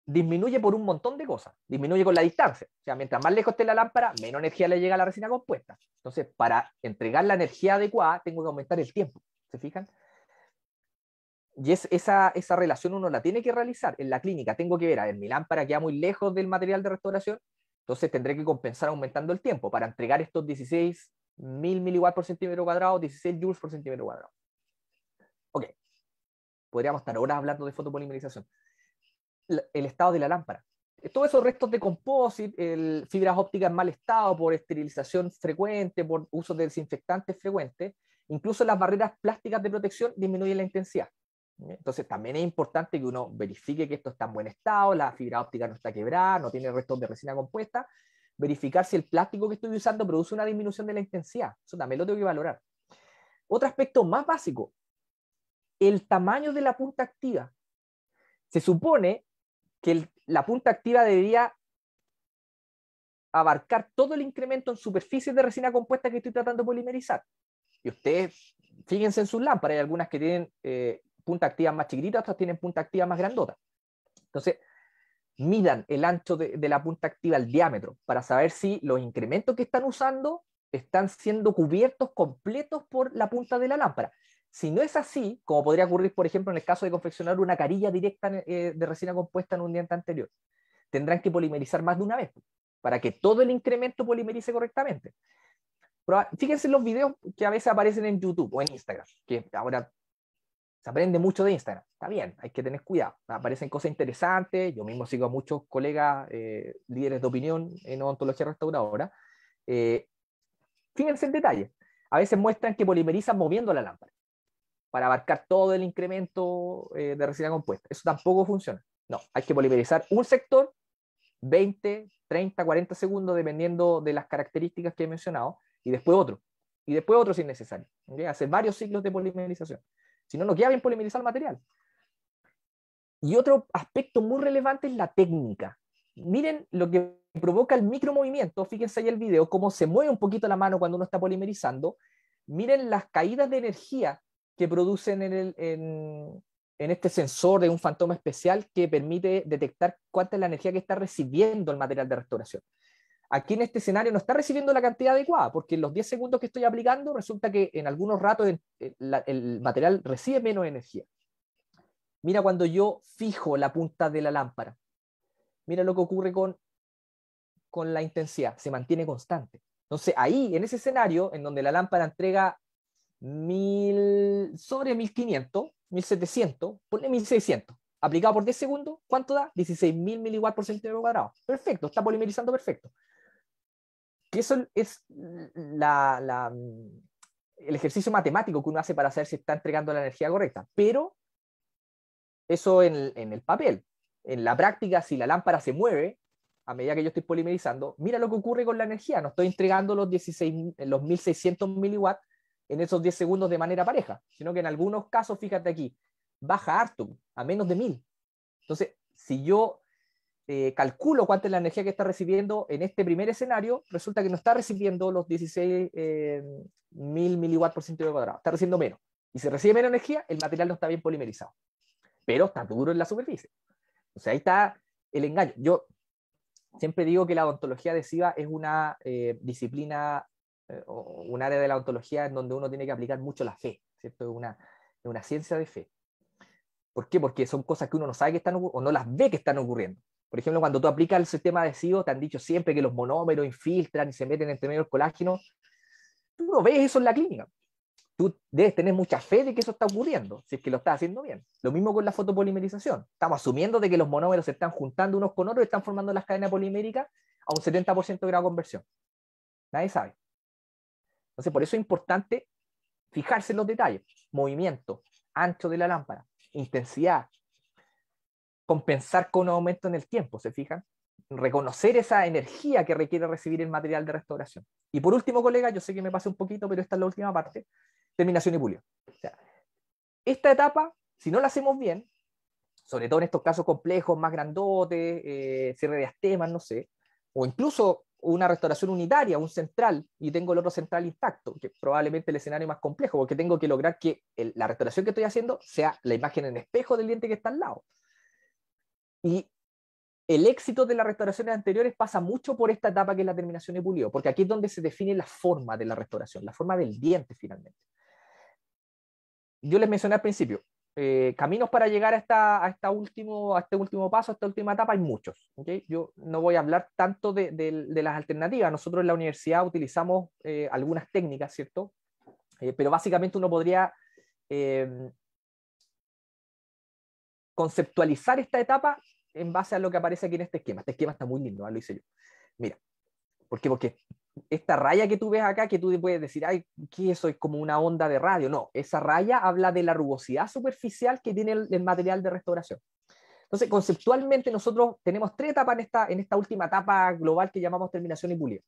disminuye por un montón de cosas. Disminuye con la distancia. O sea, mientras más lejos esté la lámpara, menos energía le llega a la resina compuesta. Entonces, para entregar la energía adecuada, tengo que aumentar el tiempo. ¿Se fijan? Y esa, esa relación uno la tiene que realizar en la clínica. Tengo que ver, a ver, mi lámpara queda muy lejos del material de restauración, entonces tendré que compensar aumentando el tiempo para entregar estos mil miliwatts por centímetro cuadrado, 16 joules por centímetro cuadrado. Ok. Podríamos estar horas hablando de fotopolimerización el estado de la lámpara. Todos esos restos de composite, el, fibras ópticas en mal estado por esterilización frecuente, por uso de desinfectantes frecuentes, incluso las barreras plásticas de protección disminuyen la intensidad. Entonces también es importante que uno verifique que esto está en buen estado, la fibra óptica no está quebrada, no tiene restos de resina compuesta, verificar si el plástico que estoy usando produce una disminución de la intensidad. Eso también lo tengo que valorar. Otro aspecto más básico, el tamaño de la punta activa. Se supone que la punta activa debería abarcar todo el incremento en superficie de resina compuesta que estoy tratando de polimerizar. Y ustedes, fíjense en sus lámparas, hay algunas que tienen eh, punta activa más chiquitita, otras tienen punta activa más grandota. Entonces, midan el ancho de, la punta activa, el diámetro, para saber si los incrementos que están usando están siendo cubiertos completos por la punta de la lámpara. Si no es así, como podría ocurrir, por ejemplo, en el caso de confeccionar una carilla directa eh, de resina compuesta en un diente anterior, tendrán que polimerizar más de una vez para que todo el incremento polimerice correctamente. Fíjense los videos que a veces aparecen en YouTube o en Instagram, que ahora se aprende mucho de Instagram. Está bien, hay que tener cuidado. Aparecen cosas interesantes. Yo mismo sigo a muchos colegas eh, líderes de opinión en odontología restauradora. Eh, fíjense en detalle. A veces muestran que polimerizan moviendo la lámpara para abarcar todo el incremento eh, de resina compuesta. Eso tampoco funciona. No, hay que polimerizar un sector 20, 30, 40 segundos, dependiendo de las características que he mencionado, y después otro. Y después otro si es necesario. Hacer varios ciclos de polimerización. Si no, no queda bien polimerizar el material. Y otro aspecto muy relevante es la técnica. Miren lo que provoca el micromovimiento. Fíjense ahí el video, cómo se mueve un poquito la mano cuando uno está polimerizando. Miren las caídas de energía que producen en, este sensor de un fantoma especial que permite detectar cuánta es la energía que está recibiendo el material de restauración. Aquí en este escenario no está recibiendo la cantidad adecuada, porque en los 10 segundos que estoy aplicando resulta que en algunos ratos el, material recibe menos energía. Mira cuando yo fijo la punta de la lámpara. Mira lo que ocurre con, con la intensidad, se mantiene constante. Entonces ahí, en ese escenario, en donde la lámpara entrega mil, sobre 1500, 1700, ponle 1600, aplicado por 10 segundos, ¿cuánto da? 16.000 miliwatt por centímetro cuadrado. Perfecto, está polimerizando perfecto. eso es la, el ejercicio matemático que uno hace para saber si está entregando la energía correcta. Pero eso en el, en el papel. En la práctica, si la lámpara se mueve, a medida que yo estoy polimerizando, mira lo que ocurre con la energía. No estoy entregando los, 16, los 1600 miliwatts, en esos 10 segundos de manera pareja, sino que en algunos casos, fíjate aquí, baja harto, a menos de 1000. Entonces, si yo eh, calculo cuánta es la energía que está recibiendo en este primer escenario, resulta que no está recibiendo los 16.000 eh, miliwatts por centímetro cuadrado, está recibiendo menos. Y si recibe menos energía, el material no está bien polimerizado, pero está duro en la superficie. O sea, ahí está el engaño. Yo siempre digo que la odontología adhesiva es una eh, disciplina eh, un área de la ontología en donde uno tiene que aplicar mucho la fe, ¿cierto? Es una, una, ciencia de fe. ¿Por qué? Porque son cosas que uno no sabe que están o no las ve que están ocurriendo. Por ejemplo, cuando tú aplicas el sistema adhesivo, te han dicho siempre que los monómeros infiltran y se meten entre medio del colágeno. Tú no ves eso en la clínica. Tú debes tener mucha fe de que eso está ocurriendo, si es que lo estás haciendo bien. Lo mismo con la fotopolimerización. Estamos asumiendo de que los monómeros se están juntando unos con otros y están formando las cadenas poliméricas a un 70% de grado de conversión. Nadie sabe. Entonces, por eso es importante fijarse en los detalles. Movimiento, ancho de la lámpara, intensidad, compensar con un aumento en el tiempo, ¿se fijan? Reconocer esa energía que requiere recibir el material de restauración. Y por último, colega, yo sé que me pasé un poquito, pero esta es la última parte, terminación y pulido. esta etapa, si no la hacemos bien, sobre todo en estos casos complejos, más grandotes, eh, cierre de astemas, no sé, o incluso una restauración unitaria, un central, y tengo el otro central intacto, que probablemente el escenario más complejo, porque tengo que lograr que la restauración que estoy haciendo sea la imagen en espejo del diente que está al lado. Y el éxito de las restauraciones anteriores pasa mucho por esta etapa que es la terminación de pulido, porque aquí es donde se define la forma de la restauración, la forma del diente finalmente. Yo les mencioné al principio, eh, caminos para llegar a, esta, último, a este último paso, a esta última etapa, hay muchos. Yo no voy a hablar tanto de, las alternativas. Nosotros en la universidad utilizamos eh, algunas técnicas, ¿cierto? Eh, pero básicamente uno podría conceptualizar esta etapa en base a lo que aparece aquí en este esquema. Este esquema está muy lindo, lo hice yo. Mira, ¿por qué? Porque esta raya que tú ves acá, que tú puedes decir, ay, ¿qué eso? Es como una onda de radio. No, esa raya habla de la rugosidad superficial que tiene el, material de restauración. Entonces, conceptualmente nosotros tenemos tres etapas en esta, última etapa global que llamamos terminación y pulido.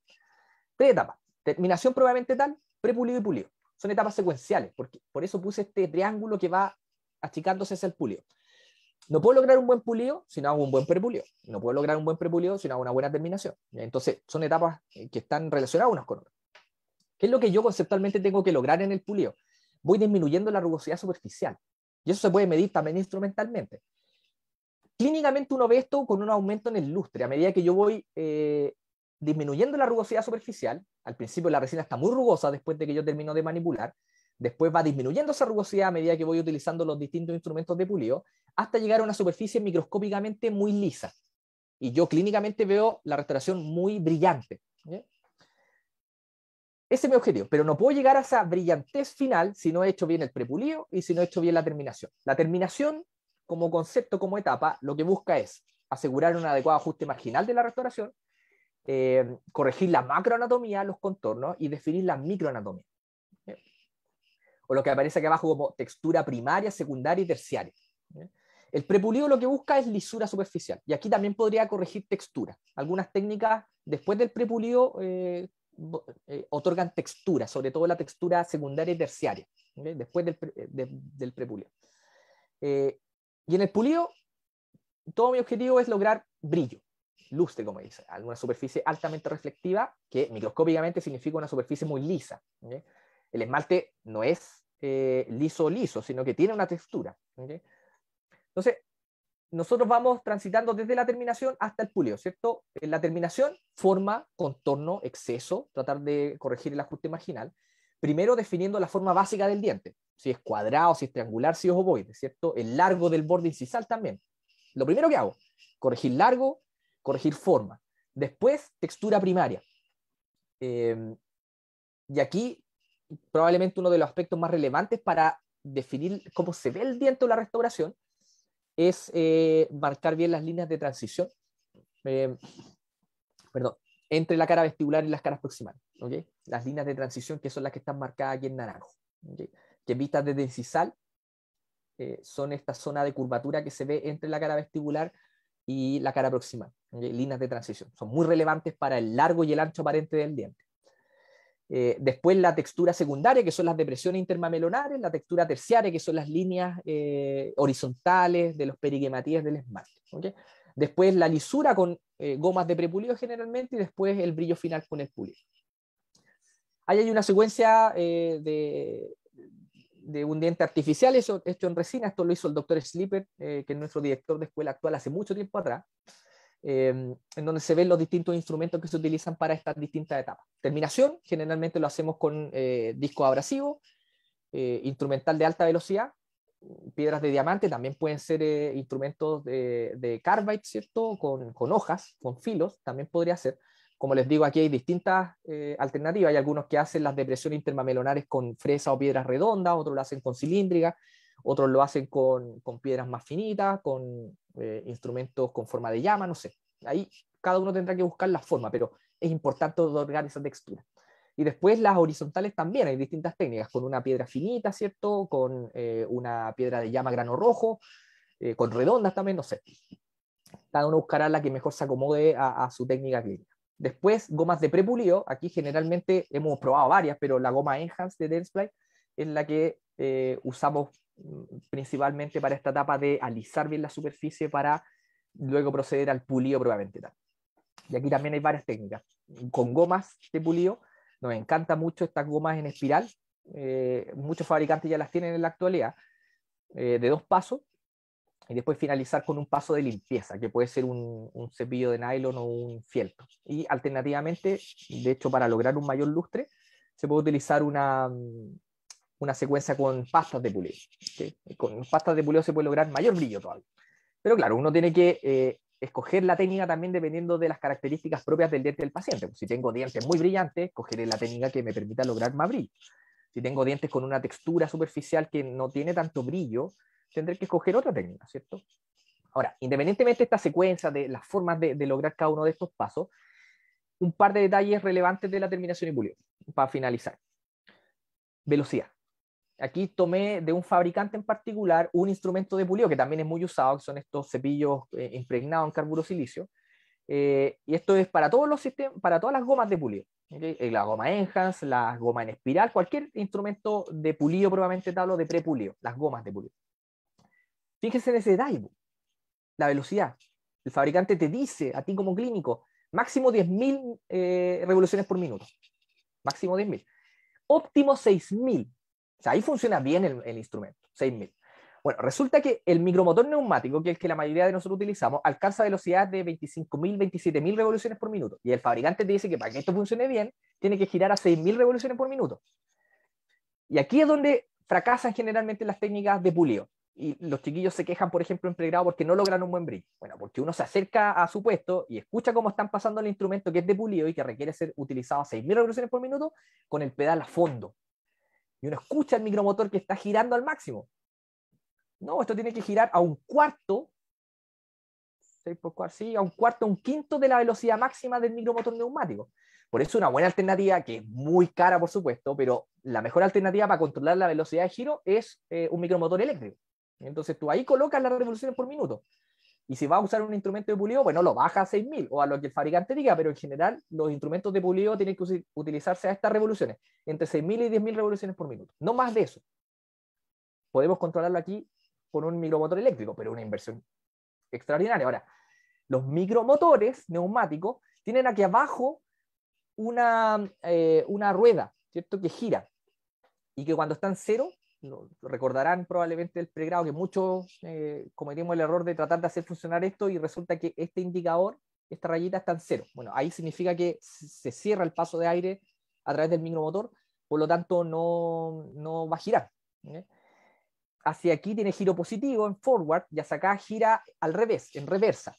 Tres etapas. Terminación probablemente tal, prepulido y pulido. Son etapas secuenciales, porque por eso puse este triángulo que va achicándose hacia el pulido. No puedo lograr un buen pulido si no hago un buen prepulido. No puedo lograr un buen prepulido si no hago una buena terminación. Entonces, son etapas eh, que están relacionadas unas con otras. ¿Qué es lo que yo conceptualmente tengo que lograr en el pulido? Voy disminuyendo la rugosidad superficial. Y eso se puede medir también instrumentalmente. Clínicamente uno ve esto con un aumento en el lustre. A medida que yo voy eh, disminuyendo la rugosidad superficial, al principio la resina está muy rugosa después de que yo termino de manipular, Después va disminuyendo esa rugosidad a medida que voy utilizando los distintos instrumentos de pulido, hasta llegar a una superficie microscópicamente muy lisa. Y yo clínicamente veo la restauración muy brillante. Ese es mi objetivo, pero no puedo llegar a esa brillantez final si no he hecho bien el prepulido y si no he hecho bien la terminación. La terminación, como concepto, como etapa, lo que busca es asegurar un adecuado ajuste marginal de la restauración, eh, corregir la macroanatomía, los contornos y definir la microanatomía o lo que aparece aquí abajo como textura primaria, secundaria y terciaria. El prepulido lo que busca es lisura superficial, y aquí también podría corregir textura. Algunas técnicas después del prepulido eh, eh, otorgan textura, sobre todo la textura secundaria y terciaria, después del, prepulido. Eh, y en el pulido, todo mi objetivo es lograr brillo, lustre, como dice, alguna superficie altamente reflectiva, que microscópicamente significa una superficie muy lisa. El esmalte no es eh, liso liso, sino que tiene una textura. Entonces, nosotros vamos transitando desde la terminación hasta el pulido, ¿cierto? En eh, la terminación, forma, contorno, exceso, tratar de corregir el ajuste marginal. Primero definiendo la forma básica del diente, si es cuadrado, si es triangular, si es ovoide, ¿cierto? El largo del borde incisal también. Lo primero que hago, corregir largo, corregir forma. Después, textura primaria. Em, y aquí probablemente uno de los aspectos más relevantes para definir cómo se ve el diente o la restauración es eh, marcar bien las líneas de transición eh, perdón, entre la cara vestibular y las caras proximales. Las líneas de transición que son las que están marcadas aquí en naranjo, que vistas desde de eh, son esta zona de curvatura que se ve entre la cara vestibular y la cara proximal. Líneas de transición. Son muy relevantes para el largo y el ancho aparente del diente. Eh, después la textura secundaria, que son las depresiones intermamelonares, la textura terciaria, que son las líneas eh, horizontales de los perigematías del esmalte. Después la lisura con eh, gomas de prepulido generalmente y después el brillo final con el pulido. Ahí hay una secuencia de, de, un diente artificial, eso, esto en resina, esto lo hizo el doctor Slipper, que es nuestro director de escuela actual hace mucho tiempo atrás. Em, en donde se ven los distintos instrumentos que se utilizan para estas distintas etapas. Terminación, generalmente lo hacemos con eh, disco abrasivo, eh, instrumental de alta velocidad, piedras de diamante, también pueden ser eh, instrumentos de, de carbide, ¿cierto? Con, hojas, con filos, también podría ser. Como les digo, aquí hay distintas alternativas. Hay algunos que hacen las depresiones intermamelonares con fresa o piedras redondas, otros lo hacen con cilíndrica, otros lo hacen con piedras más finitas, con, eh, instrumentos con forma de llama, no sé. Ahí cada uno tendrá que buscar la forma, pero es importante otorgar esa textura. Y después las horizontales también, hay distintas técnicas, con una piedra finita, ¿cierto? Con eh, una piedra de llama grano rojo, eh, con redondas también, no sé. Cada uno buscará la que mejor se acomode a, su técnica clínica. Después, gomas de prepulido, aquí generalmente hemos probado varias, pero la goma Enhance de Densplay es la que usamos principalmente para esta etapa de alisar bien la superficie para luego proceder al pulido probablemente tal. Y aquí también hay varias técnicas. Con gomas de pulido, nos encanta mucho estas gomas en espiral. Eh, muchos fabricantes ya las tienen en la actualidad, eh, de dos pasos, y después finalizar con un paso de limpieza, que puede ser un, un cepillo de nylon o un fieltro. Y alternativamente, de hecho, para lograr un mayor lustre, se puede utilizar una, una secuencia con pastas de pulido. Con pastas de pulido se puede lograr mayor brillo todavía. Pero claro, uno tiene que eh, escoger la técnica también dependiendo de las características propias del diente del paciente. Pues si tengo dientes muy brillantes, cogeré la técnica que me permita lograr más brillo. Si tengo dientes con una textura superficial que no tiene tanto brillo, tendré que escoger otra técnica, ¿cierto? Ahora, independientemente de esta secuencia, de las formas de, lograr cada uno de estos pasos, un par de detalles relevantes de la terminación y pulido, para finalizar. Velocidad aquí tomé de un fabricante en particular un instrumento de pulido que también es muy usado, que son estos cepillos eh, impregnados en carburo silicio. Eh, y esto es para todos los sistemas, para todas las gomas de pulido. Eh, la goma Enhance, la goma en espiral, cualquier instrumento de pulido, probablemente te hablo de prepulido, las gomas de pulido. Fíjense en ese Daibu, la velocidad. El fabricante te dice a ti como clínico, máximo 10.000 revoluciones por minuto. Máximo 10.000. Óptimo 6.000 ahí funciona bien el, instrumento, 6000. Bueno, resulta que el micromotor neumático, que es el que la mayoría de nosotros utilizamos, alcanza velocidades de 25.000, 27.000 revoluciones por minuto. Y el fabricante te dice que para que esto funcione bien, tiene que girar a 6.000 revoluciones por minuto. Y aquí es donde fracasan generalmente las técnicas de pulido. Y los chiquillos se quejan, por ejemplo, en pregrado porque no logran un buen brillo. Bueno, porque uno se acerca a su puesto y escucha cómo están pasando el instrumento que es de pulido y que requiere ser utilizado a 6.000 revoluciones por minuto con el pedal a fondo, y uno escucha el micromotor que está girando al máximo. No, esto tiene que girar a un cuarto, por a un cuarto, a un quinto de la velocidad máxima del micromotor neumático. Por eso una buena alternativa, que es muy cara por supuesto, pero la mejor alternativa para controlar la velocidad de giro es eh, un micromotor eléctrico. Entonces tú ahí colocas las revoluciones por minuto. Y si va a usar un instrumento de pulido, bueno, lo baja a 6.000 o a lo que el fabricante diga, pero en general los instrumentos de pulido tienen que utilizarse a estas revoluciones, entre 6.000 y 10.000 revoluciones por minuto, no más de eso. Podemos controlarlo aquí con un micromotor eléctrico, pero una inversión extraordinaria. Ahora, los micromotores neumáticos tienen aquí abajo una, eh, una rueda, ¿cierto? Que gira y que cuando está en cero lo, recordarán probablemente el pregrado que muchos eh, cometimos el error de tratar de hacer funcionar esto y resulta que este indicador, esta rayita está en cero. Bueno, ahí significa que se cierra el paso de aire a través del micromotor, por lo tanto no, va a girar. Hacia aquí tiene giro positivo en forward y hacia acá gira al revés, en reversa.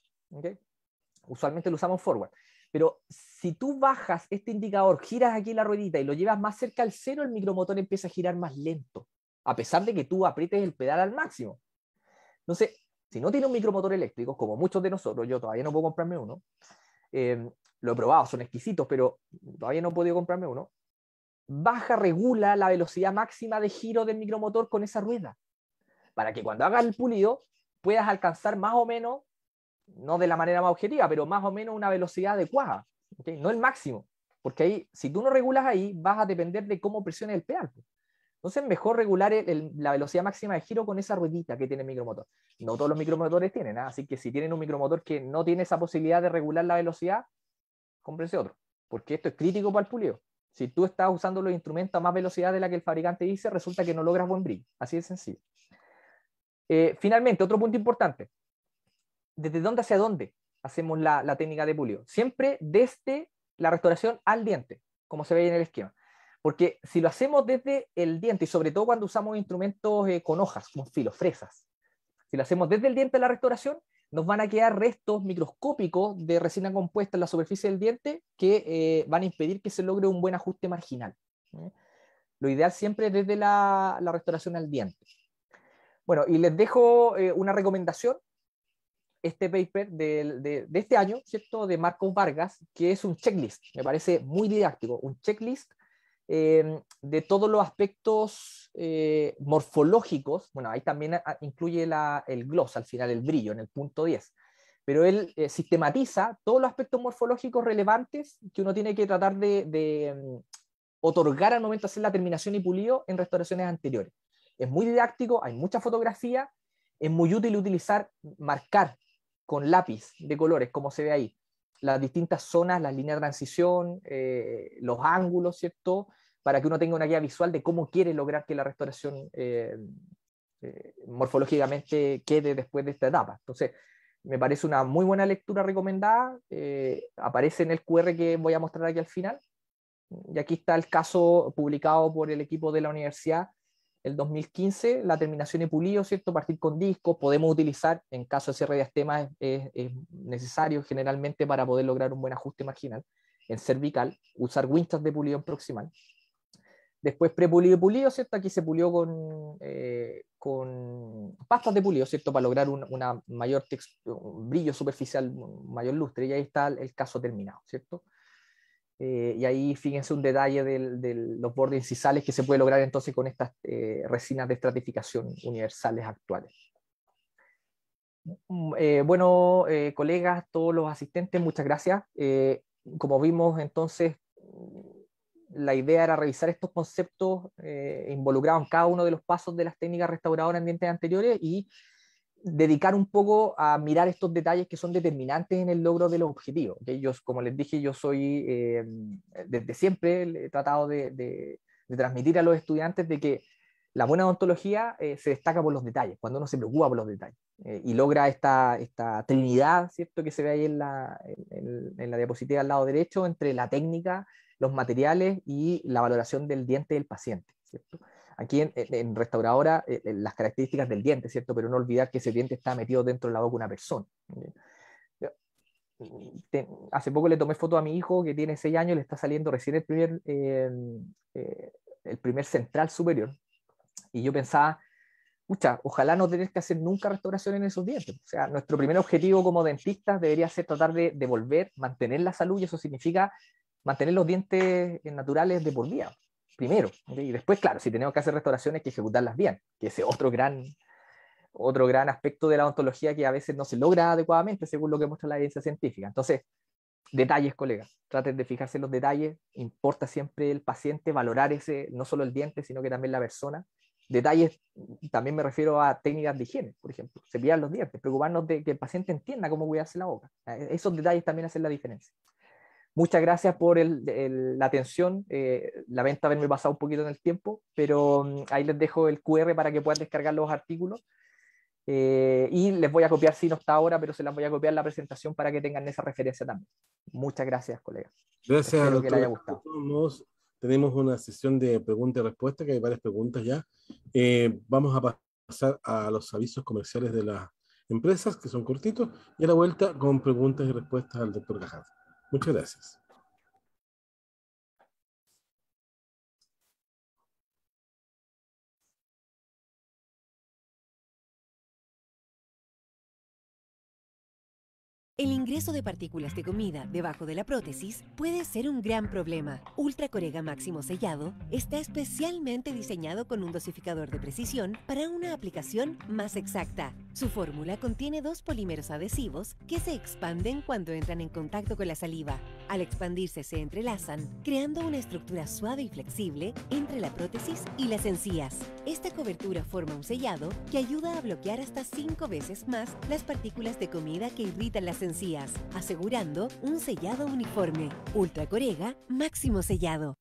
Usualmente lo usamos forward. Pero si tú bajas este indicador, giras aquí la ruedita y lo llevas más cerca al cero, el micromotor empieza a girar más lento a pesar de que tú aprietes el pedal al máximo. Entonces, si no tiene un micromotor eléctrico, como muchos de nosotros, yo todavía no puedo comprarme uno, eh, lo he probado, son exquisitos, pero todavía no he podido comprarme uno, baja, regula la velocidad máxima de giro del micromotor con esa rueda, para que cuando hagas el pulido puedas alcanzar más o menos, no de la manera más objetiva, pero más o menos una velocidad adecuada, no el máximo, porque ahí, si tú no regulas ahí, vas a depender de cómo presiones el pedal. Pues. Entonces, mejor regular la velocidad máxima de giro con esa ruedita que tiene el micromotor. No todos los micromotores tienen, ¿ah? así que si tienen un micromotor que no tiene esa posibilidad de regular la velocidad, cómprense otro, porque esto es crítico para el pulido. Si tú estás usando los instrumentos a más velocidad de la que el fabricante dice, resulta que no logras buen brillo. Así de sencillo. Eh, finalmente, otro punto importante. ¿Desde dónde hacia dónde hacemos la, la técnica de pulido? Siempre desde la restauración al diente, como se ve en el esquema. Porque si lo hacemos desde el diente, y sobre todo cuando usamos instrumentos eh, con hojas, como fresas, si lo hacemos desde el diente de la restauración, nos van a quedar restos microscópicos de resina compuesta en la superficie del diente que eh, van a impedir que se logre un buen ajuste marginal. ¿eh? Lo ideal siempre es desde la, restauración al diente. Bueno, y les dejo una recomendación. Este paper de, de, este año, ¿cierto? De Marcos Vargas, que es un checklist. Me parece muy didáctico. Un checklist Em, de todos los aspectos eh, morfológicos, bueno, ahí también incluye la, el gloss al final, el brillo, en el punto 10, pero él eh, sistematiza todos los aspectos morfológicos relevantes que uno tiene que tratar de, em, otorgar al momento de hacer la terminación y pulido en restauraciones anteriores. Es muy didáctico, hay mucha fotografía, es muy útil utilizar, marcar con lápiz de colores, como se ve ahí, las distintas zonas, las líneas de transición, eh, los ángulos, ¿cierto? para que uno tenga una guía visual de cómo quiere lograr que la restauración eh, eh, morfológicamente quede después de esta etapa. Entonces, me parece una muy buena lectura recomendada. Eh, aparece en el QR que voy a mostrar aquí al final. Y aquí está el caso publicado por el equipo de la universidad el 2015, la terminación de pulido, ¿cierto? Partir con discos, podemos utilizar, en caso de cierre de astema es, necesario generalmente para poder lograr un buen ajuste marginal en cervical, usar winchas de pulido en proximal, Después prepulido y pulido, ¿cierto? Aquí se pulió con, eh, con pastas de pulido, ¿cierto? Para lograr un, una mayor brillo superficial, mayor lustre. Y ahí está el caso terminado, ¿cierto? Eh, y ahí fíjense un detalle de los bordes incisales que se puede lograr entonces con estas eh, resinas de estratificación universales actuales. Mm, bueno, colegas, todos los asistentes, muchas gracias. como vimos entonces, la idea era revisar estos conceptos eh, involucrados en cada uno de los pasos de las técnicas restauradoras en dientes anteriores y dedicar un poco a mirar estos detalles que son determinantes en el logro del los objetivos. como les dije, yo soy, eh, desde siempre he tratado de, de, transmitir a los estudiantes de que la buena odontología eh, se destaca por los detalles, cuando uno se preocupa por los detalles y logra esta, esta trinidad, ¿cierto?, que se ve ahí en la, en la diapositiva al lado derecho entre la técnica, los materiales y la valoración del diente del paciente. ¿cierto? Aquí en, restauradora, eh, eh, las características del diente, ¿cierto? pero no olvidar que ese diente está metido dentro de la boca de una persona. Hace poco le tomé foto a mi hijo que tiene seis años, le está saliendo recién el primer, em, eh, el primer central superior. Y yo pensaba, ojalá no tener que hacer nunca restauración en esos dientes. O sea, nuestro primer objetivo como dentistas debería ser tratar de devolver, mantener la salud y eso significa mantener los dientes eh, naturales de por día, primero. Y después, claro, si tenemos que hacer restauraciones, hay que ejecutarlas bien, que es otro gran, otro gran aspecto de la odontología que a veces no se logra adecuadamente, según lo que muestra la evidencia científica. Entonces, detalles, colegas, traten de fijarse en los detalles, importa siempre el paciente, valorar ese, no solo el diente, sino que también la persona. Detalles, también me refiero a técnicas de higiene, por ejemplo, cepillar los dientes, preocuparnos de que el paciente entienda cómo cuidarse la boca. Eh, esos detalles también hacen la diferencia. Muchas gracias por la atención. la atención. Eh, lamento haberme pasado un poquito en el tiempo, pero mm, ahí les dejo el QR para que puedan descargar los artículos. Eh, y les voy a copiar, si no está ahora, pero se las voy a copiar la presentación para que tengan esa referencia también. Muchas gracias, colegas. Gracias. Espero que les haya gustado. tenemos una sesión de preguntas y respuestas, que hay varias preguntas ya. Eh, vamos a pasar a los avisos comerciales de las empresas, que son cortitos, y a la vuelta con preguntas y respuestas al doctor Gajardo. Muchas gracias. El ingreso de partículas de comida debajo de la prótesis puede ser un gran problema. Ultra Ultracorega Máximo Sellado está especialmente diseñado con un dosificador de precisión para una aplicación más exacta. Su fórmula contiene dos polímeros adhesivos que se expanden cuando entran en contacto con la saliva. Al expandirse se entrelazan, creando una estructura suave y flexible entre la prótesis y las encías. Esta cobertura forma un sellado que ayuda a bloquear hasta cinco veces más las partículas de comida que irritan las encías asegurando un sellado uniforme. ultra Ultracorega, máximo sellado.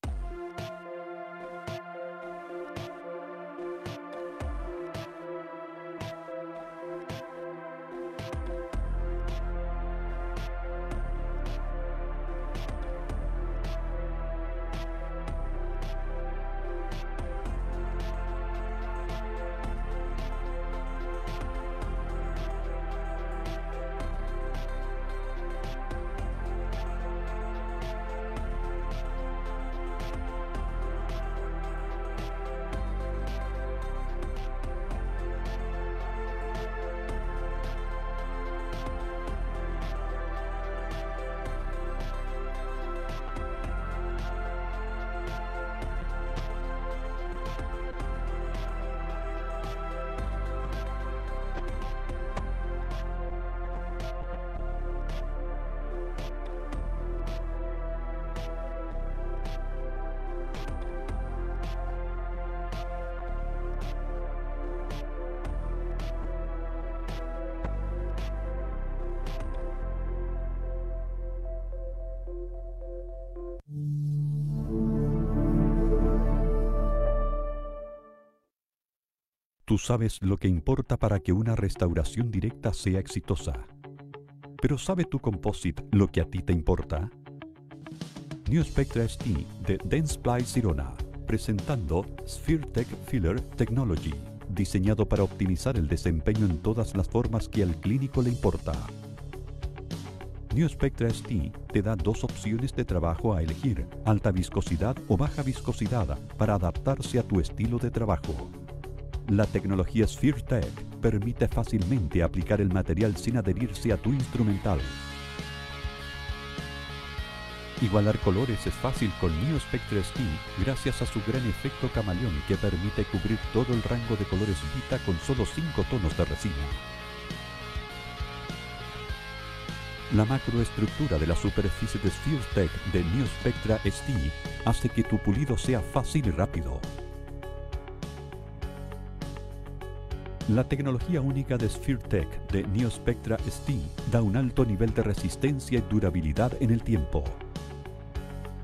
sabes lo que importa para que una restauración directa sea exitosa. Pero ¿sabe tu composite lo que a ti te importa? New Spectra ST de Ply Sirona, presentando SphereTech Filler Technology, diseñado para optimizar el desempeño en todas las formas que al clínico le importa. New Spectra ST te da dos opciones de trabajo a elegir, alta viscosidad o baja viscosidad, para adaptarse a tu estilo de trabajo. La tecnología SphereTech permite fácilmente aplicar el material sin adherirse a tu instrumental. Igualar colores es fácil con New Spectra Skin gracias a su gran efecto camaleón que permite cubrir todo el rango de colores Vita con solo 5 tonos de resina. La macroestructura de la superficie de SphereTech de New Spectra ST hace que tu pulido sea fácil y rápido. La tecnología única de SphereTech de Neospectra Steam da un alto nivel de resistencia y durabilidad en el tiempo.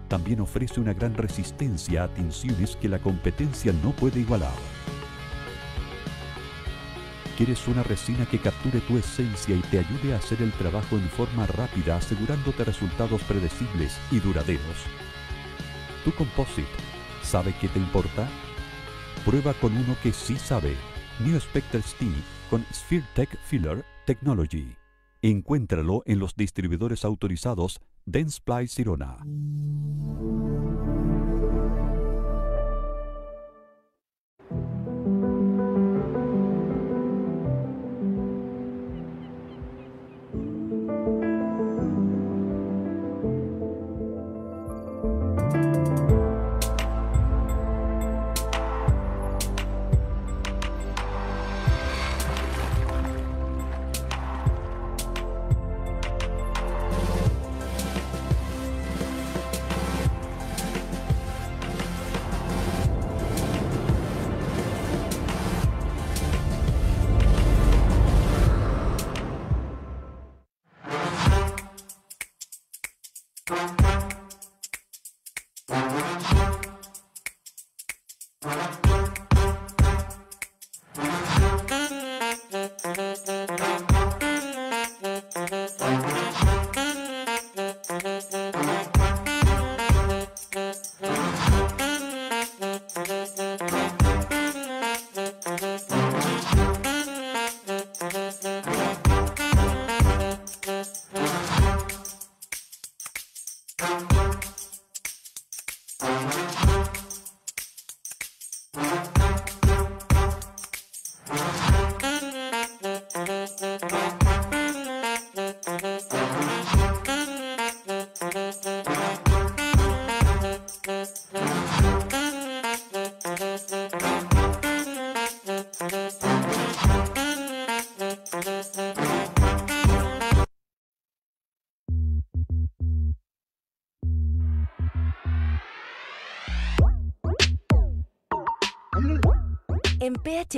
También ofrece una gran resistencia a tensiones que la competencia no puede igualar. ¿Quieres una resina que capture tu esencia y te ayude a hacer el trabajo en forma rápida, asegurándote resultados predecibles y duraderos? ¿Tu composite sabe qué te importa? Prueba con uno que sí sabe. New Spectre Steel con SphereTech Filler Technology. Encuéntralo en los distribuidores autorizados DENSPLY Sirona.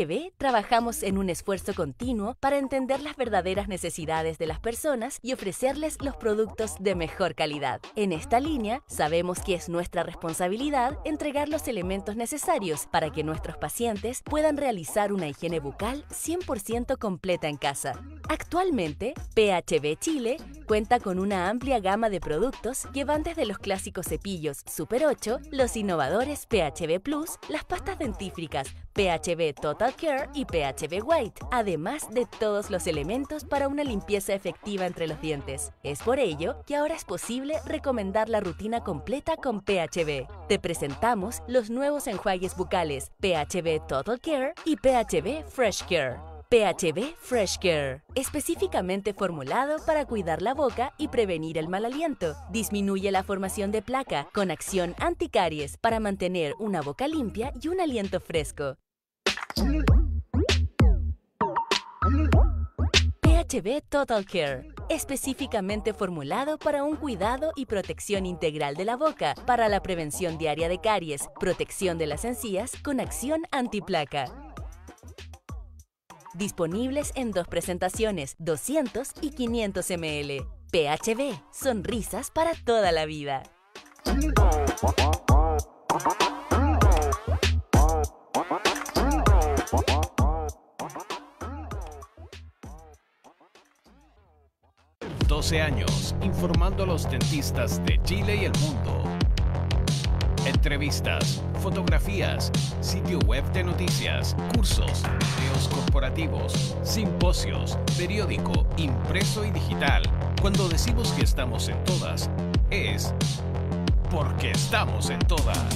PHB trabajamos en un esfuerzo continuo para entender las verdaderas necesidades de las personas y ofrecerles los productos de mejor calidad. En esta línea, sabemos que es nuestra responsabilidad entregar los elementos necesarios para que nuestros pacientes puedan realizar una higiene bucal 100% completa en casa. Actualmente, PHB Chile cuenta con una amplia gama de productos llevantes de los clásicos cepillos Super 8, los innovadores PHB Plus, las pastas dentífricas, PHB Total Care y PHB White, además de todos los elementos para una limpieza efectiva entre los dientes. Es por ello que ahora es posible recomendar la rutina completa con PHB. Te presentamos los nuevos enjuagues bucales PHB Total Care y PHB Fresh Care. PHB Fresh Care, específicamente formulado para cuidar la boca y prevenir el mal aliento. Disminuye la formación de placa con acción anticaries para mantener una boca limpia y un aliento fresco. PHB Total Care, específicamente formulado para un cuidado y protección integral de la boca, para la prevención diaria de caries, protección de las encías con acción antiplaca disponibles en dos presentaciones, 200 y 500 ml. PHB, sonrisas para toda la vida. 12 años informando a los dentistas de Chile y el mundo. Entrevistas, fotografías, sitio web de noticias, cursos, videos corporativos, simposios, periódico, impreso y digital. Cuando decimos que estamos en todas, es porque estamos en todas.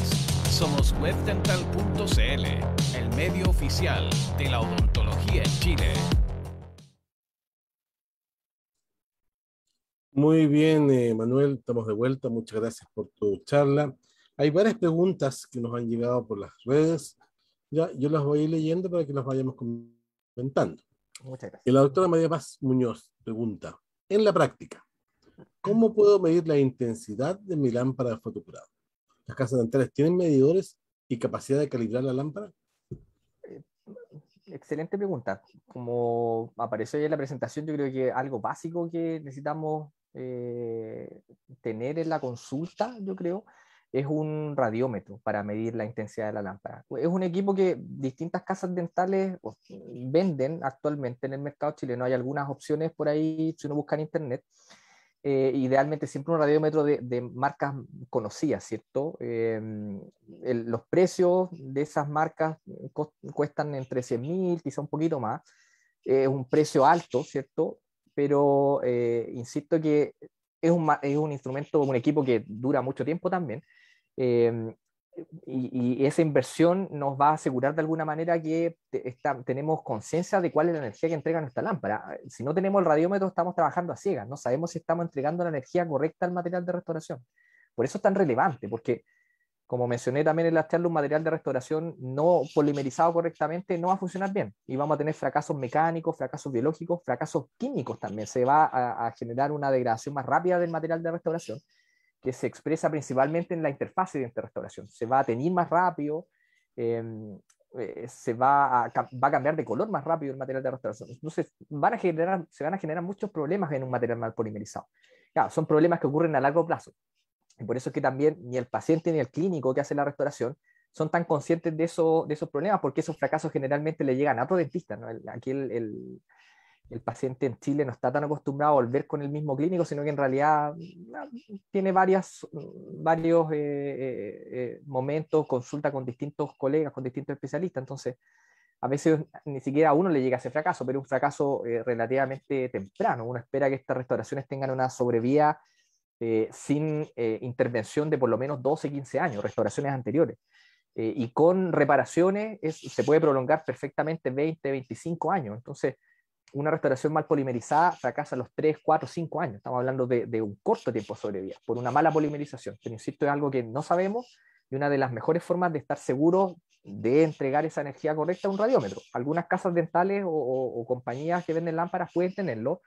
Somos webdental.cl medio oficial de la odontología en Chile. Muy bien, eh, Manuel, estamos de vuelta. Muchas gracias por tu charla. Hay varias preguntas que nos han llegado por las redes. Ya, yo las voy leyendo para que las vayamos comentando. Muchas gracias. la doctora María Paz Muñoz pregunta, en la práctica, ¿cómo puedo medir la intensidad de mi lámpara de fotocurado? ¿Las casas dentales tienen medidores y capacidad de calibrar la lámpara? excelente pregunta. Como apareció en la presentación, yo creo que algo básico que necesitamos eh, tener en la consulta, yo creo, es un radiómetro para medir la intensidad de la lámpara. Es un equipo que distintas casas dentales venden actualmente en el mercado chileno. Hay algunas opciones por ahí, si uno busca en internet, eh, idealmente siempre un radiómetro de, marcas conocidas, ¿cierto? Em, los precios de esas marcas cuestan entre 100 mil, quizá un poquito más. Es un precio alto, ¿cierto? Pero eh, insisto que es un, es un instrumento, un equipo que dura mucho tiempo también. Em, y, esa inversión nos va a asegurar de alguna manera que tenemos conciencia de cuál es la energía que entrega nuestra lámpara. Si no tenemos el radiómetro, estamos trabajando a ciegas, no sabemos si estamos entregando la energía correcta al material de restauración. Por eso es tan relevante, porque como mencioné también en la charla, un material de restauración no polimerizado correctamente no va a funcionar bien y vamos a tener fracasos mecánicos, fracasos biológicos, fracasos químicos también. Se va a generar una degradación más rápida del material de restauración que se expresa principalmente en la interfase de restauración. Se va a tener más rápido, em, eh, se va a, cambiar de color más rápido el material de restauración. Entonces, van a generar, se van a generar muchos problemas en un material mal polimerizado. Claro, son problemas que ocurren a largo plazo. Y por eso es que también ni el paciente ni el clínico que hace la restauración son tan conscientes de, eso, de esos problemas, porque esos fracasos generalmente le llegan a otro dentista. ¿no? aquí el el paciente en Chile no está tan acostumbrado a volver con el mismo clínico, sino que en realidad mm, tiene varias, mm, varios eh, eh, eh, momentos, consulta con distintos colegas, con distintos especialistas. Entonces, a veces ni siquiera a uno le llega ese fracaso, pero un fracaso relativamente temprano. Uno espera que estas restauraciones tengan una sobrevía sin intervención de por lo menos 12, 15 años, restauraciones anteriores. y con reparaciones se puede prolongar perfectamente 20, 25 años. Entonces, una restauración mal polimerizada fracasa a los 3, 4, 5 años. Estamos hablando de, un corto tiempo de por una mala polimerización. Pero insisto, es algo que no sabemos y una de las mejores formas de estar seguros de entregar esa energía correcta a un radiómetro. Algunas casas dentales o, compañías que venden lámparas pueden tenerlo.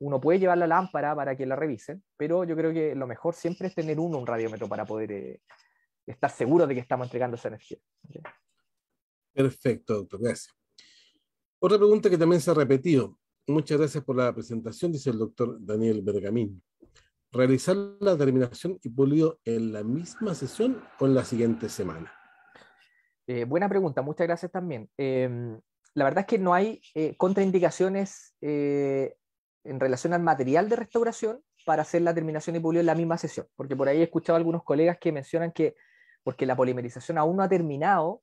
Uno puede llevar la lámpara para que la revisen, pero yo creo que lo mejor siempre es tener uno un radiómetro para poder eh, estar seguro de que estamos entregando esa energía. Perfecto, doctor. Gracias. Otra pregunta que también se ha repetido. Muchas gracias por la presentación, dice el doctor Daniel Bergamín. ¿Realizar la terminación y pulido en la misma sesión o en la siguiente semana? Eh, buena pregunta, muchas gracias también. Em, la verdad es que no hay eh, contraindicaciones eh, en relación al material de restauración para hacer la terminación y pulido en la misma sesión, porque por ahí he escuchado a algunos colegas que mencionan que porque la polimerización aún no ha terminado,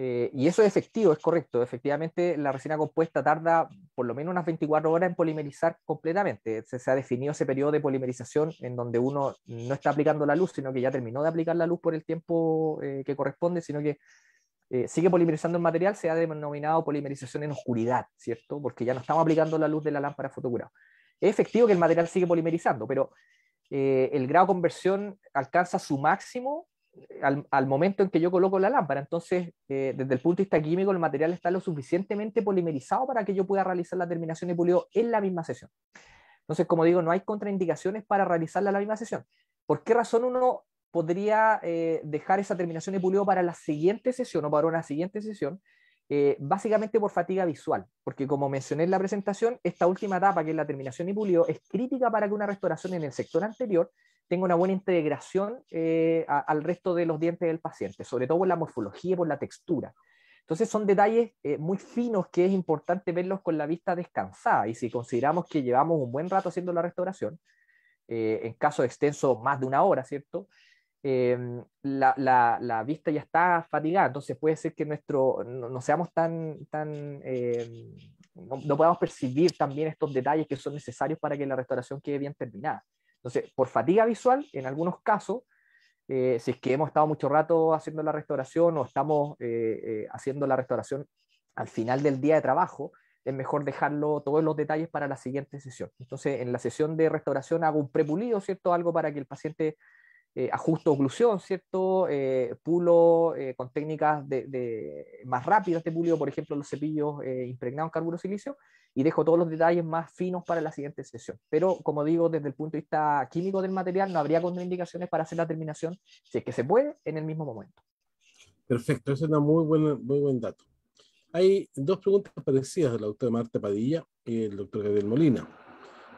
eh, y eso es efectivo, es correcto. Efectivamente, la resina compuesta tarda por lo menos unas 24 horas en polimerizar completamente. Se, ha definido ese periodo de polimerización en donde uno no está aplicando la luz, sino que ya terminó de aplicar la luz por el tiempo eh, que corresponde, sino que eh, sigue polimerizando el material, se ha denominado polimerización en oscuridad, ¿cierto? Porque ya no estamos aplicando la luz de la lámpara fotocurada. Es efectivo que el material sigue polimerizando, pero el grado de conversión alcanza su máximo al, momento en que yo coloco la lámpara. Entonces, eh, desde el punto de vista químico, el material está lo suficientemente polimerizado para que yo pueda realizar la terminación de pulido en la misma sesión. Entonces, como digo, no hay contraindicaciones para realizarla en la misma sesión. ¿Por qué razón uno podría eh, dejar esa terminación de pulido para la siguiente sesión o para una siguiente sesión? Eh, básicamente por fatiga visual, porque como mencioné en la presentación, esta última etapa, que es la terminación y pulido, es crítica para que una restauración en el sector anterior tenga una buena integración eh, al resto de los dientes del paciente, sobre todo por la morfología y por la textura. Entonces son detalles eh, muy finos que es importante verlos con la vista descansada y si consideramos que llevamos un buen rato haciendo la restauración, eh, en caso extenso más de una hora, ¿cierto? Em, la, vista ya está fatigada, entonces puede ser que nuestro, no, seamos tan, tan em, no, podamos percibir también estos detalles que son necesarios para que la restauración quede bien terminada. Entonces, por fatiga visual, en algunos casos, eh, si es que hemos estado mucho rato haciendo la restauración o estamos eh, eh, haciendo la restauración al final del día de trabajo, es mejor dejarlo todos los detalles para la siguiente sesión. Entonces, en la sesión de restauración hago un prepulido, ¿cierto? Algo para que el paciente ajuste oclusión, ¿cierto? pulo con técnicas de, más rápidas de este pulido, por ejemplo, los cepillos impregnados en carburo silicio, y dejo todos los detalles más finos para la siguiente sesión. Pero como digo, desde el punto de vista químico del material, no habría contraindicaciones para hacer la terminación, si es que se puede, en el mismo momento. Perfecto, ese es un muy, muy buen dato. Hay dos preguntas parecidas del doctor doctora Marta Padilla y el doctor Gabriel Molina.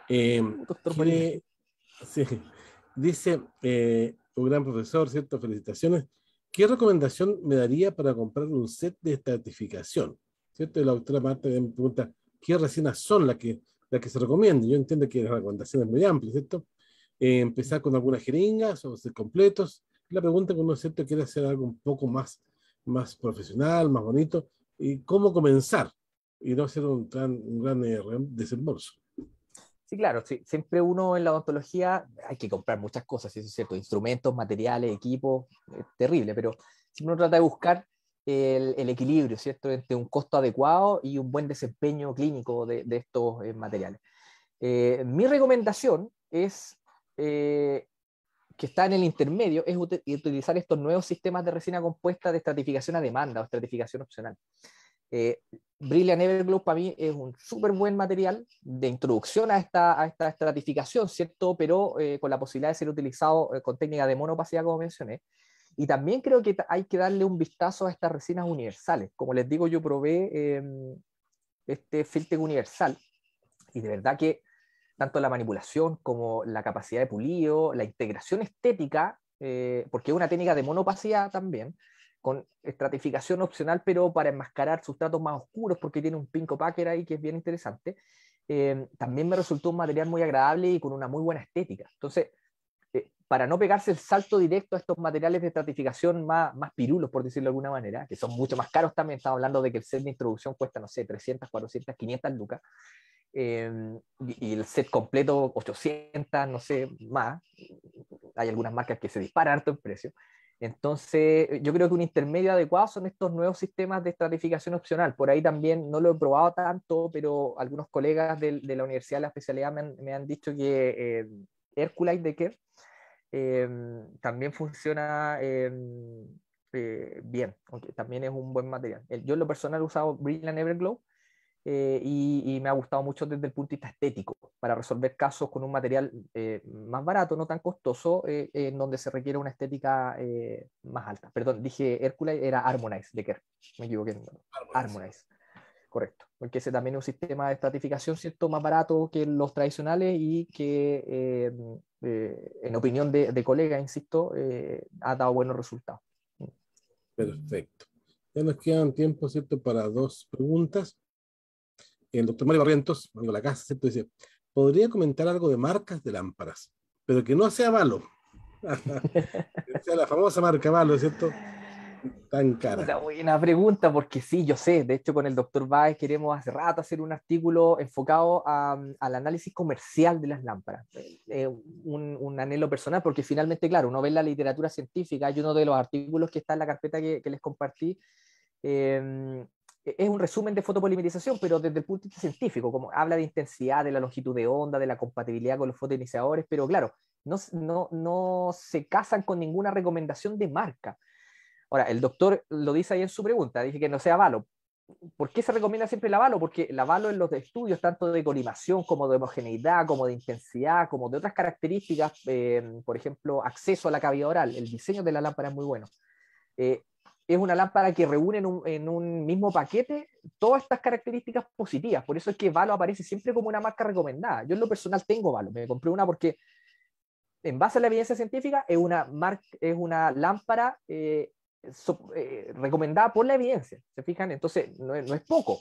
Eh, doctor Sí, dice, eh, un gran profesor, ¿cierto? Felicitaciones. ¿Qué recomendación me daría para comprar un set de estratificación? ¿Cierto? Y la doctora Marta me pregunta, qué recetas son las que, las que se recomiendan. Yo entiendo que la recomendación es muy amplia, ¿cierto? Eh, empezar con algunas jeringas o ser completos. La pregunta que uno ¿cierto? quiere hacer algo un poco más, más profesional, más bonito, y cómo comenzar y no hacer un gran, un gran eh, desembolso. Sí, claro, siempre uno en la odontología hay que comprar muchas cosas, eso es cierto, instrumentos, materiales, equipos, terrible, pero si uno trata de buscar el, equilibrio, ¿cierto?, entre un costo adecuado y un buen desempeño clínico de, estos eh, materiales. Eh, mi recomendación es, eh, que está en el intermedio, es utilizar estos nuevos sistemas de resina compuesta de estratificación a demanda o estratificación opcional. Brilliant Everglow para mí es un súper buen material de introducción a esta, a esta estratificación, ¿cierto? Pero con la posibilidad de ser utilizado con técnica de monopacidad, como mencioné. Y también creo que hay que darle un vistazo a estas resinas universales. Como les digo, yo probé em, este filter universal y de verdad que tanto la manipulación como la capacidad de pulido, la integración estética, eh, porque es una técnica de monopacidad también, con estratificación opcional, pero para enmascarar sustratos más oscuros, porque tiene un pinco packer ahí que es bien interesante. Em, también me resultó un material muy agradable y con una muy buena estética. Entonces, para no pegarse el salto directo a estos materiales de estratificación más, más pirulos, por decirlo de alguna manera, que son mucho más caros también, estamos hablando de que el set de introducción cuesta, no sé, 300, 400, 500 lucas, em, y, el set completo 800, no sé, más. Hay algunas marcas que se disparan harto en precio. Entonces, yo creo que un intermedio adecuado son estos nuevos sistemas de estratificación opcional. Por ahí también no lo he probado tanto, pero algunos colegas de, la Universidad de la Especialidad me han, dicho que eh, de Em, también funciona em, eh, bien, también es un buen material. yo en lo personal he usado Brilliant Everglow eh, y, me ha gustado mucho desde el punto de vista estético, para resolver casos con un material eh, más barato, no tan costoso, en donde se requiere una estética más alta. Perdón, dije Hércules, era Harmonize de Kerr, me equivoqué. Harmonize. correcto porque ese también es un sistema de estratificación ¿cierto? más barato que los tradicionales y que, eh, eh, en opinión de, colegas, insisto, eh, ha dado buenos resultados. Mm. Perfecto. Ya nos quedan tiempo, ¿cierto?, para dos preguntas. El doctor Mario Barrientos, amigo de la casa, ¿cierto?, dice, ¿podría comentar algo de marcas de lámparas? Pero que no sea Valo. que sea, la famosa marca Valo, ¿cierto? tan cara? Una buena pregunta, porque sí, yo sé. De hecho, con el doctor Baez queremos hace rato hacer un artículo enfocado al análisis comercial de las lámparas. Eh, un, anhelo personal, porque finalmente, claro, uno ve la literatura científica y uno de los artículos que está en la carpeta que, les compartí. Em, e-, es un resumen de fotopolimerización, pero desde el punto de vista científico, como habla de intensidad, de la longitud de onda, de la compatibilidad con los fotoiniciadores, pero claro, no, no, no se casan con ninguna recomendación de marca. Ahora, el doctor lo dice ahí en su pregunta, dice que no sea Valo. ¿Por qué se recomienda siempre la Valo? Porque la Valo en los estudios, tanto de colimación como de homogeneidad, como de intensidad, como de otras características, eh, por ejemplo, acceso a la cavidad oral, el diseño de la lámpara es muy bueno. Eh, es una lámpara que reúne en un, mismo paquete todas estas características positivas. Por eso es que Valo aparece siempre como una marca recomendada. Yo en lo personal tengo Valo, me compré una porque en base a la evidencia científica es una, es una lámpara eh, eh, recomendada por la evidencia, ¿se fijan? Entonces, no es, poco.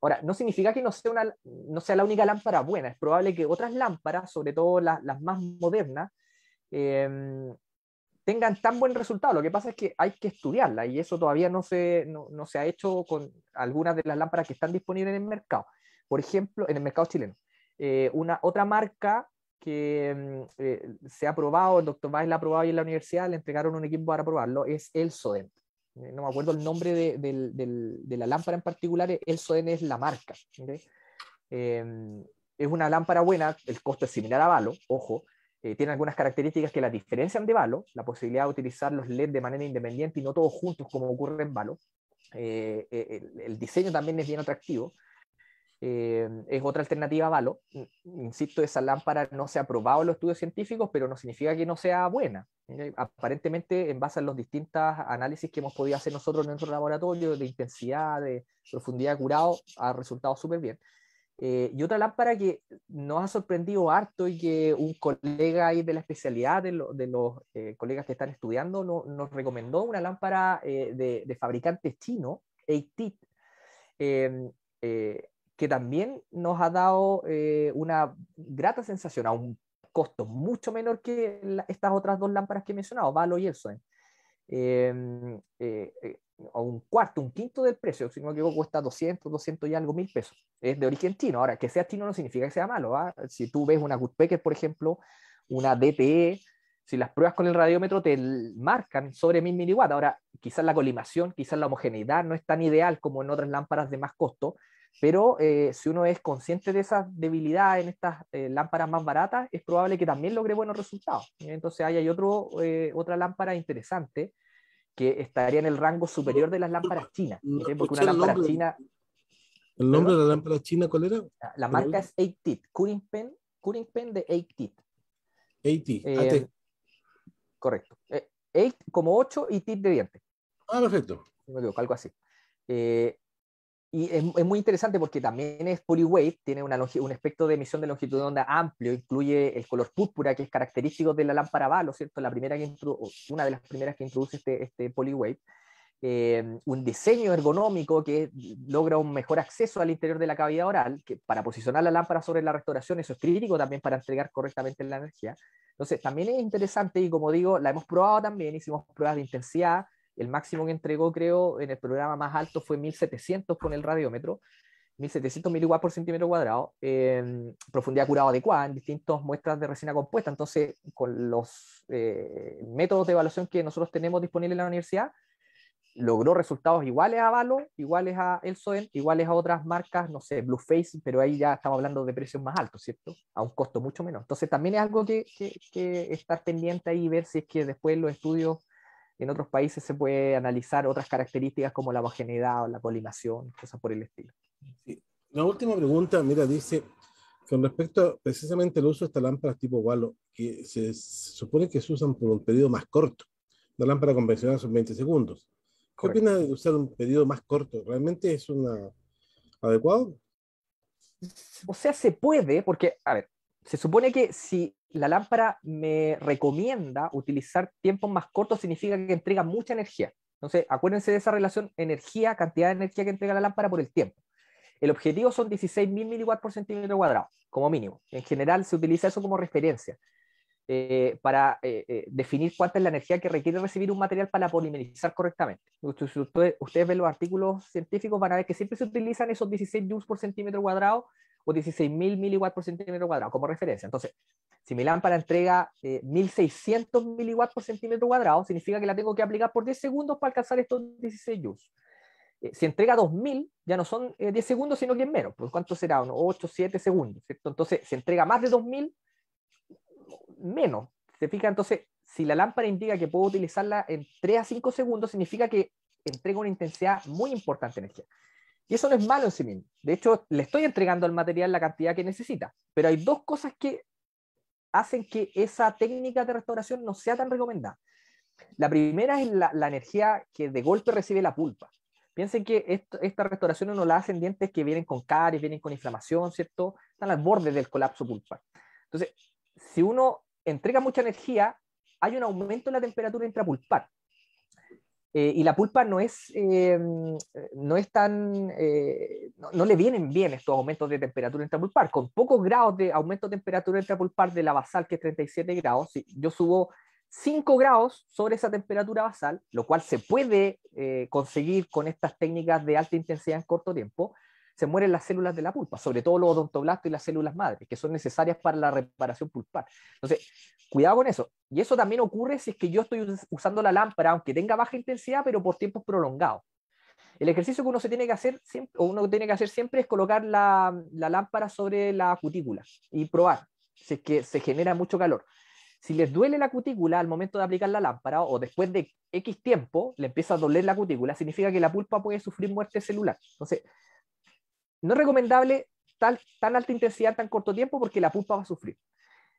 Ahora, no significa que no sea, una, no sea la única lámpara buena, es probable que otras lámparas, sobre todo las, más modernas, em, tengan tan buen resultado. Lo que pasa es que hay que estudiarla y eso todavía no se, se ha hecho con algunas de las lámparas que están disponibles en el mercado. Por ejemplo, en el mercado chileno. Eh, una, otra marca que mm, eh, se ha aprobado, el doctor Vázquez la ha aprobado y en la universidad le entregaron un equipo para probarlo, es el SODEN. Eh, no me acuerdo el nombre de, la lámpara en particular, eh, el SODEN es la marca. Em, es una lámpara buena, el costo es similar a Valo, ojo, tiene algunas características que la diferencian de Valo, la posibilidad de utilizar los LED de manera independiente y no todos juntos como ocurre en Valo. el diseño también es bien atractivo. Eh, es otra alternativa a Valo. Insisto, esa lámpara no se ha probado en los estudios científicos, pero no significa que no sea buena. Aparentemente, en base a los distintos análisis que hemos podido hacer nosotros en nuestro laboratorio, de intensidad, de profundidad curado, ha resultado súper bien. Eh, y otra lámpara que nos ha sorprendido harto y que un colega ahí de la especialidad, de, los eh, colegas que están estudiando, nos recomendó una lámpara de, de, fabricante chino, ATIT que también nos ha dado eh, una grata sensación a un costo mucho menor que estas otras dos lámparas que he mencionado, Valo y Elson. Em, eh, eh, a un cuarto, un quinto del precio, si no me equivoco, cuesta 200, 200 y algo mil pesos. Es de origen chino. Ahora, que sea chino no significa que sea malo. ¿ah? Si tú ves una Woodpecker, por ejemplo, una DTE, si las pruebas con el radiómetro te marcan sobre mil miliwatts. Ahora, quizás la colimación, quizás la homogeneidad no es tan ideal como en otras lámparas de más costo, pero eh, si uno es consciente de esa debilidad en estas eh, lámparas más baratas, es probable que también logre buenos resultados. Entonces ahí hay otro, eh, otra lámpara interesante que estaría en el rango superior de las lámparas chinas. Porque una lámpara china... ¿El nombre de la lámpara china cuál era? La marca es 8 Curing Pen, Curing Pen de 8TIT, eh, Correcto. Eh, 8 como 8 y TIT de diente. Ah, perfecto. No me digo, algo así. Y es, muy interesante porque también es polywave tiene un aspecto de emisión de longitud de onda amplio, incluye el color púrpura que es característico de la lámpara Valo, ¿cierto? La primera una de las primeras que introduce este, este polywave. Eh, un diseño ergonómico que logra un mejor acceso al interior de la cavidad oral, que para posicionar la lámpara sobre la restauración, eso es crítico también para entregar correctamente la energía. Entonces, también es interesante y como digo, la hemos probado también, hicimos pruebas de intensidad, el máximo que entregó, creo, en el programa más alto fue 1700 con el radiómetro. 1700 miliwatts por centímetro cuadrado, profundidad curado adecuada en distintas muestras de resina compuesta. Entonces, con los eh, métodos de evaluación que nosotros tenemos disponibles en la universidad, logró resultados iguales a Valo, iguales a Elsoen, iguales a otras marcas, no sé, Blueface, pero ahí ya estamos hablando de precios más altos, ¿cierto? A un costo mucho menor. Entonces, también es algo que, que estar pendiente ahí y ver si es que después los estudios en otros países se puede analizar otras características como la homogeneidad o la colimación, cosas por el estilo. La última pregunta, mira, dice, con respecto precisamente al uso de estas lámparas tipo Wallo, que se, supone que se usan por un periodo más corto. la lámpara convencional son 20 segundos. ¿Qué opina de usar un periodo más corto? ¿Realmente es una adecuado? O sea, se puede, porque, a ver, se supone que si la lámpara me recomienda utilizar tiempos más cortos, significa que entrega mucha energía. Entonces, acuérdense de esa relación energía, cantidad de energía que entrega la lámpara por el tiempo. El objetivo son 16.000 mW por centímetro cuadrado, como mínimo. En general se utiliza eso como referencia eh, para eh, eh, definir cuánta es la energía que requiere recibir un material para polimerizar correctamente. Ustedes, ustedes ven los artículos científicos, van a ver que siempre se utilizan esos 16 joules por centímetro cuadrado o 16.000 miliwatts por centímetro cuadrado como referencia. Entonces, si mi lámpara entrega 1.600 eh, miliwatts por centímetro cuadrado, significa que la tengo que aplicar por 10 segundos para alcanzar estos 16 joules. Eh, si entrega 2.000, ya no son 10 eh, segundos, sino que es menos. ¿Por pues, cuánto será? Uno, 8, 7 segundos. Entonces, si entrega más de 2.000, menos. ¿Se fija? Entonces, si la lámpara indica que puedo utilizarla en 3 a 5 segundos, significa que entrega una intensidad muy importante de energía. Y eso no es malo en sí mismo. De hecho, le estoy entregando al material la cantidad que necesita. Pero hay dos cosas que hacen que esa técnica de restauración no sea tan recomendada. La primera es la, energía que de golpe recibe la pulpa. Piensen que esta restauración no la hacen dientes que vienen con caries, vienen con inflamación, ¿cierto? Están al borde del colapso pulpar. Entonces, si uno entrega mucha energía, hay un aumento en la temperatura intrapulpar. Eh, y la pulpa no es, eh, tan, eh, no, le vienen bien estos aumentos de temperatura intrapulpar. Con pocos grados de aumento de temperatura intrapulpar de la basal, que es 37 grados, yo subo 5 grados sobre esa temperatura basal, lo cual se puede conseguir con estas técnicas de alta intensidad en corto tiempo, se mueren las células de la pulpa, sobre todo los odontoblastos y las células madres, que son necesarias para la reparación pulpar. Entonces, cuidado con eso. Y eso también ocurre si es que yo estoy usando la lámpara, aunque tenga baja intensidad, pero por tiempos prolongados. El ejercicio que uno se tiene que hacer siempre, o uno tiene que hacer siempre es colocar la, la lámpara sobre la cutícula y probar si es que se genera mucho calor. Si les duele la cutícula al momento de aplicar la lámpara o después de X tiempo le empieza a doler la cutícula, significa que la pulpa puede sufrir muerte celular. Entonces, no es recomendable tal, tan alta intensidad tan corto tiempo porque la pulpa va a sufrir.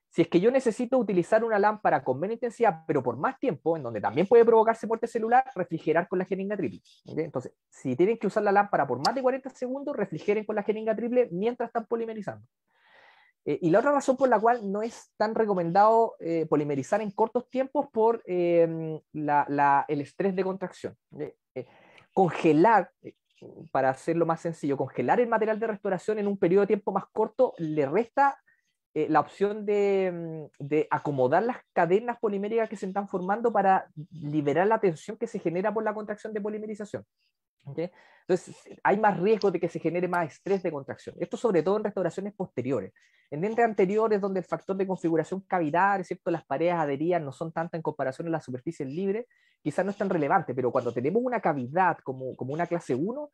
Si es que yo necesito utilizar una lámpara con menos intensidad, pero por más tiempo, en donde también puede provocarse muerte celular, refrigerar con la jeringa triple. Entonces, si tienen que usar la lámpara por más de 40 segundos, refrigeren con la jeringa triple mientras están polimerizando. Eh, y la otra razón por la cual no es tan recomendado eh, polimerizar en cortos tiempos por em, el estrés de contracción. Eh, congelar, para hacerlo más sencillo, congelar el material de restauración en un periodo de tiempo más corto le resta eh, la opción mm, de, acomodar las cadenas poliméricas que se están formando para liberar la tensión que se genera por la contracción de polimerización. Entonces, hay más riesgo de que se genere más estrés de contracción. Esto sobre todo en restauraciones posteriores. En dientes anteriores, donde el factor de configuración cavidad ¿cierto? las paredes adheridas no son tantas en comparación a las superficie libre, quizás no es tan relevante, pero cuando tenemos una cavidad como, como una clase 1,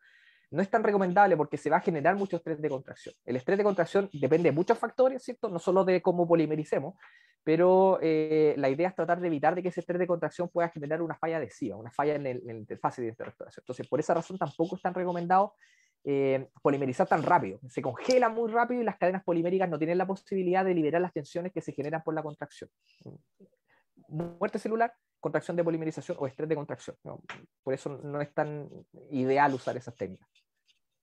no es tan recomendable porque se va a generar mucho estrés de contracción. El estrés de contracción depende de muchos factores, ¿cierto? No solo de cómo polimericemos, pero eh, la idea es tratar de evitar de que ese estrés de contracción pueda generar una falla adhesiva, una falla en, el, en de restauración. Entonces, por esa razón tampoco es tan recomendado eh, polimerizar tan rápido. Se congela muy rápido y las cadenas poliméricas no tienen la posibilidad de liberar las tensiones que se generan por la contracción. Muerte celular, contracción de polimerización o estrés de contracción. por eso no es tan ideal usar esas técnicas.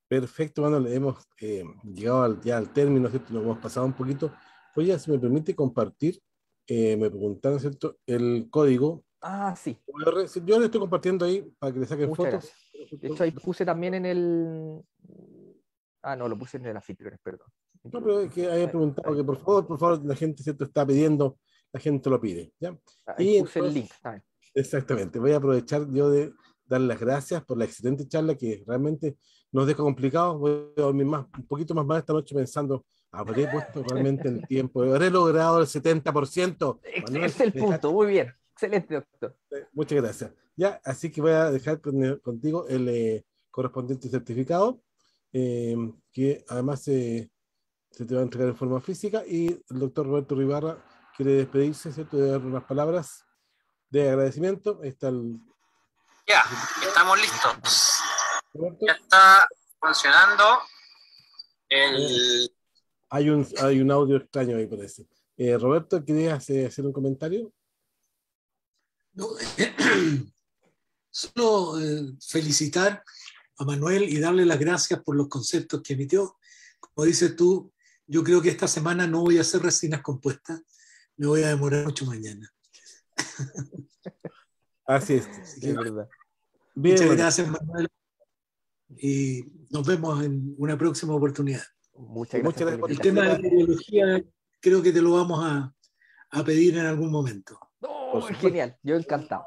Perfecto, Manuel. Hemos eh, llegado ya al término, Nos hemos pasado un poquito. Oye, si me permite compartir eh, me preguntaron, ¿cierto? El código. Ah, sí. Yo le estoy compartiendo ahí para que le saquen fotos. De hecho, ahí puse también en el. Ah, no, lo puse en el anfitrión, perdón. No, pero es que había preguntado que por favor, por favor, la gente, ¿cierto? Está pidiendo, la gente lo pide. ¿ya? Ah, ahí y puse el link. Ah. Exactamente. Voy a aprovechar yo de dar las gracias por la excelente charla que realmente nos dejó complicados. Voy a dormir más, un poquito más mal esta noche pensando habré puesto realmente el tiempo, habré logrado el 70%. Manuel, es el punto, muy bien. Excelente, doctor. Eh, muchas gracias. Ya, así que voy a dejar eh, contigo el eh, correspondiente certificado, em, que además se te va a entregar en forma física. Y el doctor Roberto Rivarra quiere despedirse, ¿cierto? De dar unas palabras de agradecimiento. Ya, estamos listos. Ya está funcionando el hay un, audio extraño ahí, parece. Eh, Roberto, ¿querías eh, hacer un comentario? solo eh, felicitar a Manuel y darle las gracias por los conceptos que emitió. Como dices tú, yo creo que esta semana no voy a hacer resinas compuestas, me voy a demorar mucho mañana. Así es, es verdad. muchas gracias, Manuel. Y nos vemos en una próxima oportunidad. Muchas, gracias. el tema de la creo que te lo vamos a, pedir en algún momento. genial, yo encantado.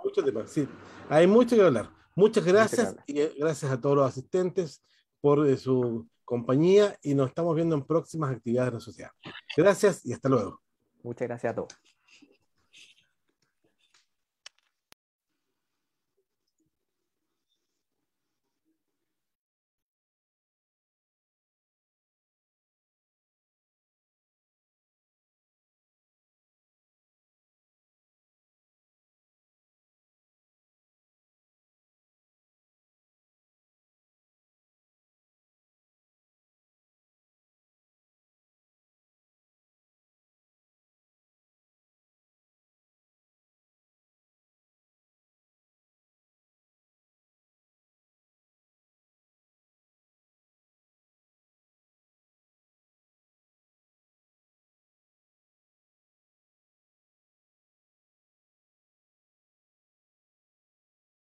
Hay mucho que hablar. Muchas gracias y eh, gracias a todos los asistentes por eh, su compañía y nos estamos viendo en próximas actividades de la sociedad. Gracias y hasta luego. Muchas gracias a todos.